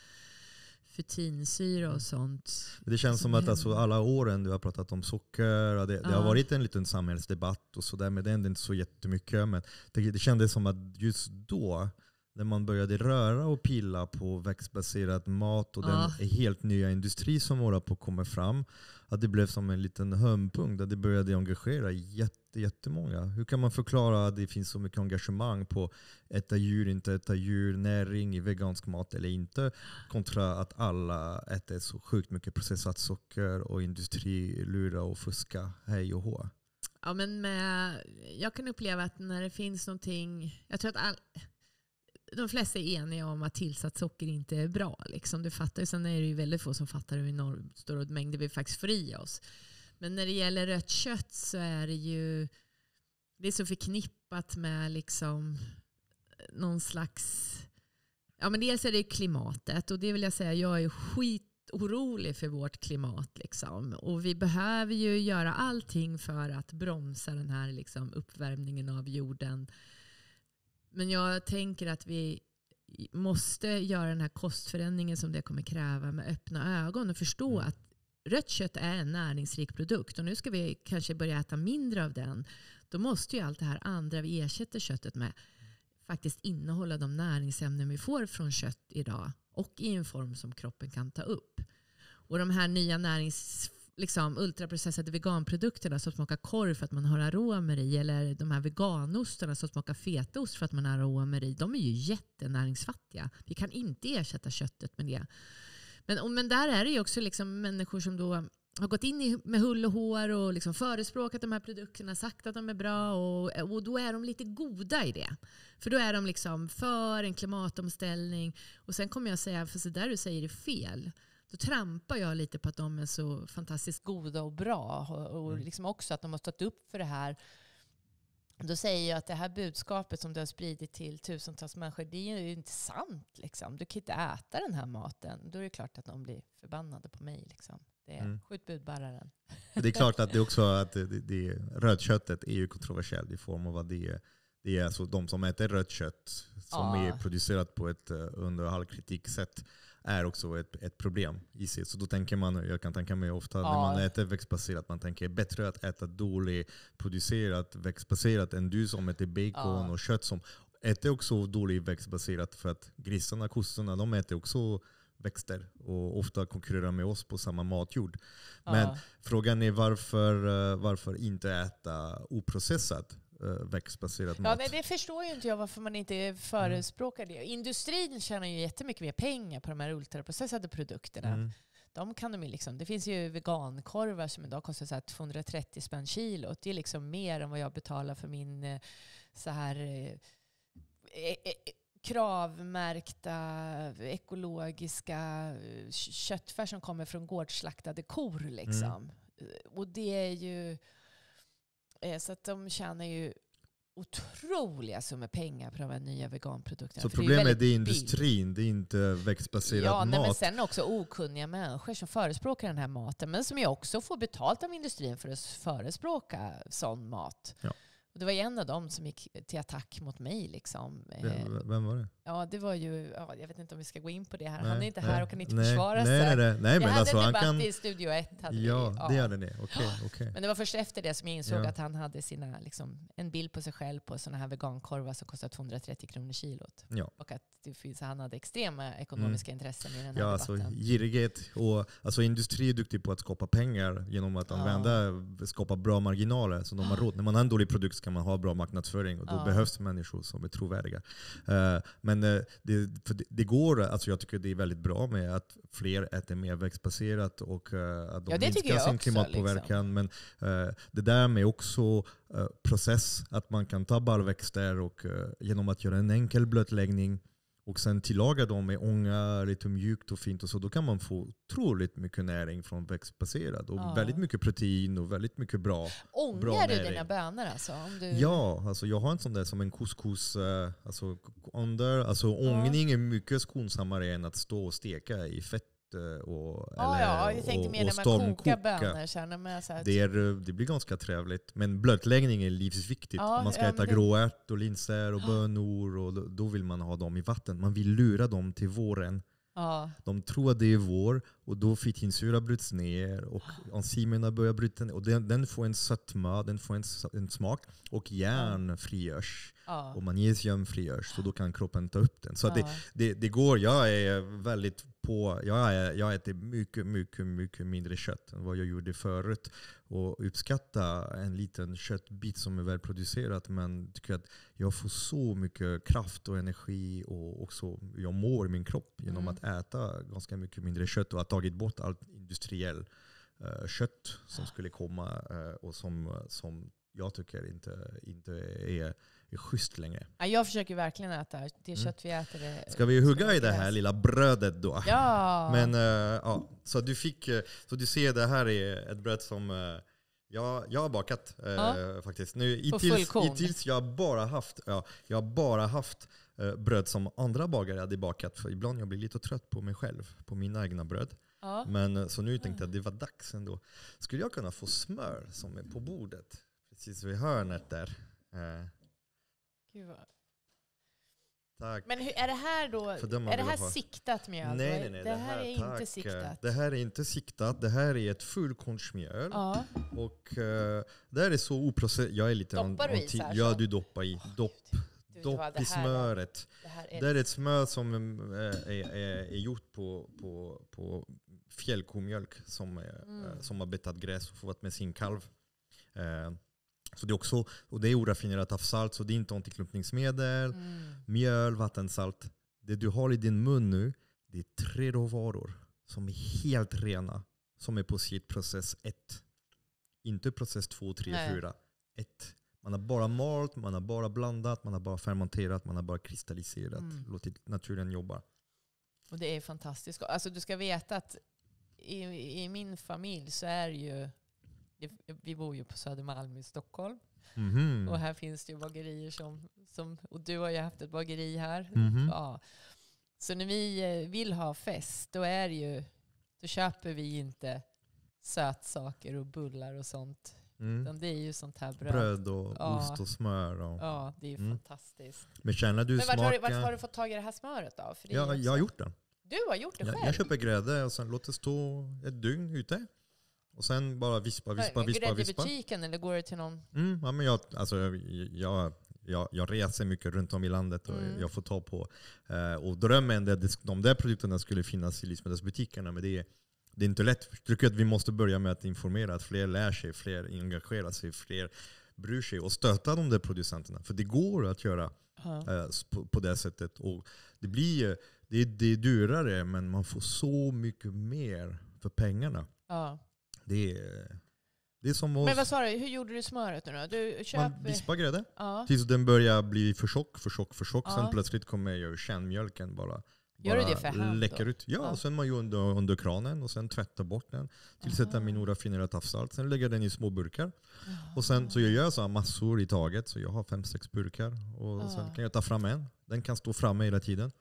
fetinsyra och mm. sånt. Det känns som, som att alltså, alla åren du har pratat om socker, det, det ja. har varit en liten samhällsdebatt och sådär, men det är inte så jättemycket. Men det, det kändes som att just då, när man började röra och pilla på växtbaserad mat och ja. den helt nya industri som håller på att komma fram att det blev som en liten hömpunkt, där det började engagera jätte, jättemånga. Hur kan man förklara att det finns så mycket engagemang på äta djur, inte äta djur, näring, vegansk mat eller inte, kontra att alla äter så sjukt mycket processat socker och industri, lura och fuska, hej och hå. Ja, men med, jag kan uppleva att när det finns någonting, jag tror att all, de flesta är eniga om att tillsatt socker inte är bra. Liksom. Det fattar, sen är det ju väldigt få som fattar hur enormt stora mängder vi faktiskt får i oss. Men när det gäller rött kött så är det ju det är så förknippat med liksom eh, någon slags... Ja, men dels är det klimatet och det vill jag säga, jag är skitorolig för vårt klimat. Liksom. Och vi behöver ju göra allting för att bromsa den här liksom, uppvärmningen av jorden men jag tänker att vi måste göra den här kostförändringen som det kommer kräva med öppna ögon och förstå mm. att rött kött är en näringsrik produkt och nu ska vi kanske börja äta mindre av den. Då måste ju allt det här andra vi ersätter köttet med faktiskt innehålla de näringsämnen vi får från kött idag och i en form som kroppen kan ta upp. Och de här nya närings liksom, ultraprocessade veganprodukterna som smakar korv för att man har aromer i eller de här veganostarna som smakar fetaost för att man har aromer i. De är ju jättenäringsfattiga. Vi kan inte ersätta köttet med det. Men, och, men där är det ju också liksom människor som då har gått in med hull och hår och liksom förespråkat de här produkterna, sagt att de är bra och, och då är de lite goda i det. För då är de liksom för en klimatomställning. Och sen kommer jag säga, för det där du säger är fel då trampar jag lite på att de är så fantastiskt goda och bra. Och, och mm. liksom också att de har stått upp för det här. Då säger jag att det här budskapet som du har spridit till tusentals människor, det är ju inte sant. Liksom. Du kan inte äta den här maten. Då är det klart att de blir förbannade på mig. Liksom. Det är mm. Skjut budbäraren. Det är klart att det också att det, det, rödköttet är ju kontroversiellt i form av vad det är. Det är alltså de som äter rött kött som ja. är producerat på ett eh, under all kritik sätt är också ett, ett problem i sig. Så då tänker man, jag kan tänka mig ofta ja. när man äter växtbaserat, man tänker det är bättre att äta dåligt producerat växtbaserat än du som äter bacon ja. och kött som äter också dåligt växtbaserat för att grisarna, kossorna, de äter också växter och ofta konkurrerar med oss på samma matjord. Men ja. frågan är varför, eh, varför inte äta oprocessat? Eh, växtbaserat ja, mat. Nej, det förstår ju inte jag varför man inte förespråkar mm. det. Industrin tjänar ju jättemycket mer pengar på de här ultraprocessade produkterna. Mm. De kan de liksom, det finns ju vegankorvar som idag kostar så 230 spänn kilot. Det är liksom mer än vad jag betalar för min eh, så här eh, eh, kravmärkta ekologiska eh, köttfärs som kommer från gårdsslaktade kor. Liksom. Mm. Och det är ju... Eh, så att de tjänar ju otroliga summor pengar på de här nya veganprodukterna. Så problemet är, är, det industrin, det är inte växtbaserad ja, mat. Ja, men sen också okunniga människor som förespråkar den här maten, men som ju också får betalt av industrin för att förespråka sån mat. Ja. Och det var en av dem som gick till attack mot mig. Liksom. Eh, vem, vem var det? Ja, det var ju, ja, jag vet inte om vi ska gå in på det här. Nej, han är inte nej, här och kan inte nej, försvara sig. Nej, nej, nej. jag hade alltså, en debatt kan... i Studio 1. ja, ja, det hade ni. Okay, okay. Men det var först efter det som jag insåg ja. att han hade sina, liksom, en bild på sig själv på sådana här vegankorvar som kostar 230 kronor kilot. Ja. Och att det finns, han hade extrema ekonomiska mm. intressen i den här ja, alltså, debatten. Alltså, girighet och alltså, industri är duktig på att skapa pengar genom att använda, skapa bra marginaler som de har råd När man har en dålig produkt ska man ha bra marknadsföring och då ja. behövs människor som är trovärdiga. Eh, men eh, det, det, går, alltså jag tycker det är väldigt bra med att fler äter mer växtbaserat och eh, att de ja, minskar sin också, klimatpåverkan. Liksom. Men det där med också process, att man kan ta barrväxter och genom att göra en enkel blötläggning och sen tillaga dem med ånga, lite mjukt och fint och så, då kan man få otroligt mycket näring från växtbaserad. Och ja. väldigt mycket protein och väldigt mycket bra Ångar bra du dina bönor alltså? Du... Ja, alltså jag har en sån där som en couscous, eh, alltså under, alltså ångning är mycket skonsammare än att stå och steka i fett Eh, och, ah, ja, jag tänkte och, mer och när man kokar bönor. Så här, det, är, typ- eh, det blir ganska trevligt. Men blötläggning är livsviktigt. Ah, man ska ja, äta det... gråärtor, linser och bönor. Och då vill man ha dem i vatten. Man vill lura dem till våren. Ah. De tror att det är vår och då fitinsyra bryts ner och enzymerna ah. börjar bryta ner. Och den, den får en sötma, den får en, en smak. Och järn ah. frigörs. Ja. Ah. Och magnesium frigörs. Så då kan kroppen ta upp den. Så ja. det, det, det, går. Jag är väldigt på. Jag, är, jag äter mycket, mycket, mycket mindre kött än vad jag gjorde förut. Och uppskattar en liten köttbit som är välproducerat. Men tycker att jag får så mycket kraft och energi. Och också jag mår min kropp genom mm. att äta ganska mycket mindre kött. Och att ta tagit bort allt industriellt eh, kött som skulle komma eh, och som, som jag tycker inte, inte är, är schysst längre. Ja, jag försöker verkligen äta det mm. kött mm. vi äter. Är, Ska vi hugga i det här lilla brödet då? Ja! Men, uh, ja. Så, du fick, eh, så du ser, det här är ett bröd som uh, jag, jag har bakat uh, ja. faktiskt. Nu, hittills, hittills jag bara haft, ja, jag bara haft bröd som andra bagare hade bakat. För ibland jag blir lite trött på mig själv, på mina egna bröd. Men, eh, så nu tänkte jag att det var dags ändå. Skulle jag kunna få smör som är på bordet? Precis vid hörnet där. Eh. Gud vad. Tack. Men hur, är det här då är det här ha. siktat mjöl? Alltså, nej, nej, nej. Det, det här, här, är tack. inte eh, siktat. Det här är inte siktat. Det här är ett fullkornsmjöl. Ja. Och uh, det här är så oprocessat. Jag är lite... Doppar du i Ja, du doppar i. Oh, dopp. dopp i smöret. Det här är, det här är ett smör som är, är, är, gjort på, på, på fjällkomjölk som, eh, mm. Eh, som har bettat gräs och fått med sin kalv. Eh, så det är också, och det är oraffinerat havssalt, så det är inte antiklumpningsmedel, mm. mjöl, vattensalt. Det du har i din mun nu, det är tre råvaror som är helt rena. Som är på sitt process 1. Inte process 2, 3, 4. 1. Man har bara malt, man har bara blandat, man har bara fermenterat, man har bara kristalliserat. Mm. Låtit naturen jobba. Och det är fantastiskt. Alltså, du ska veta att i, i min familj så är det ju, vi bor ju på Södermalm i Stockholm. Mm -hmm. Och här finns det ju bagerier som, som, och du har ju haft ett bageri här. Mm -hmm. Ja. Så när vi eh, vill ha fest, då är ju, då köper vi inte sötsaker och bullar och sånt. Mm. Utan det är ju sånt här bröd. Bröd och ja. ost och smör. Och. Ja, det är mm. fantastiskt. Men känner du Men vart, smaken... har du, har du fått tag i det här smöret då? ja, jag har gjort det. Du har gjort det själv? Jag, jag köper grädde och sen låter det stå ett dygn ute. Och sen bara vispa, vispa, vispa. Grädde vispa. i butiken eller går det till någon? Mm, ja, men jag, alltså, jag, jag, jag reser mycket runt om i landet och mm. jag får ta på. Eh, och drömmen är att de där produkterna skulle finnas i livsmedelsbutikerna. Men det är, det är inte lätt. Jag tycker att vi måste börja med att informera, att fler lär sig, fler engagerar sig, fler bryr sig och stötta de där producenterna. För det går att göra eh, på, på det sättet. Och det blir det, är, det är dyrare, men man får så mycket mer för pengarna. Ja. Det det är som Men vad sa du, hur gjorde du smöret nu då? Du köp... Man vispar grädde ja. tills den börjar bli för tjock, för tjock, för tjock. Ja. Sen plötsligt kommer ju kärnmjölken bara. Gör du det för hand läcker ut. Ja, ja. sen man gör under, under kranen och sen tvättar bort den. Tillsätter min oraffinerat havssalt. Sen lägger jag den i små burkar. Aha. Och sen så jag gör jag massor i taget. Så jag har fem, sex burkar. Och Aha. sen kan jag ta fram en. Den kan stå framme hela tiden.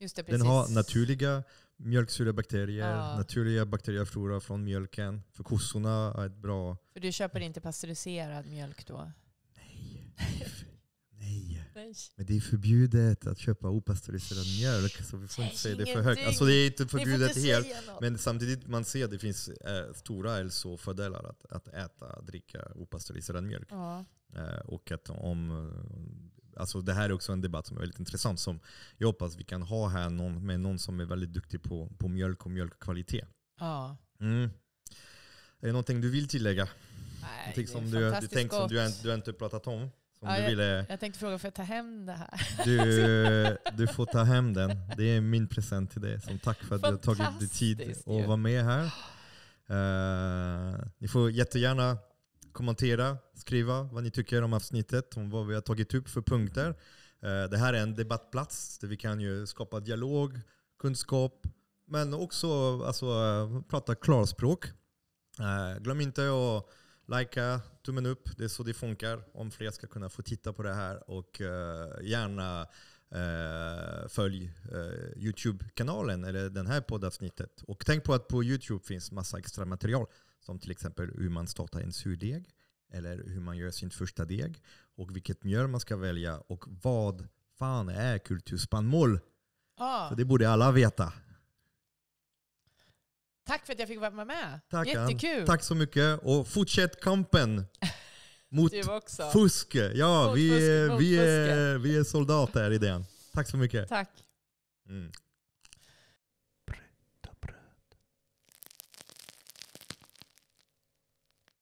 Just det, precis. Den har naturliga mjölksyrebakterier, ja. naturliga bakterieflora från mjölken. För kossorna är ett bra... För du köper inte pasteuriserad mjölk då? Nej. Nej. Men det är förbjudet att köpa opastöriserad mjölk. Så vi får inte säga det för högt. Alltså det är inte förbjudet inte helt. Men samtidigt man ser att det finns eh, stora hälsofördelar att, att äta, och dricka opastöriserad mjölk. Ja. Eh, och att om alltså det här är också en debatt som är väldigt intressant som jag hoppas vi kan ha här någon, med någon som är väldigt duktig på, på mjölk och mjölkkvalitet. Ja. Mm. Är det någonting du vill tillägga? Nej, det är som du, du tänker som du, du inte pratat om? Som ja, du ville... jag, jag tänkte fråga, får jag ta hem det här? Du, alltså- du får ta hem den. Det är min present till dig. Som tack för att du har tagit dig tid att vara med här. Uh, ni får jättegärna kommentera, skriva vad ni tycker om avsnittet, om vad vi har tagit upp för punkter. Eh, det här är en debattplats där vi kan ju skapa dialog, kunskap, men också alltså, prata klarspråk. Eh, glöm inte att likea, tummen upp, det är så det funkar om fler ska kunna få titta på det här och eh, gärna Uh, följ uh, Youtube-kanalen eller den här poddavsnittet. Och tänk på att på Youtube finns massa extra material. Som till exempel hur man startar en surdeg eller hur man gör sin första deg och vilket mjöl man ska välja och vad fan är kulturspannmål? Ah. Så det borde alla veta. Tack för att jag fick vara med. Tack, Jättekul. Tack så mycket och fortsätt kampen mot fusk. Ja, mot vi, fusk, vi, är, vi är soldater i den. Tack så mycket. Tack. Mm.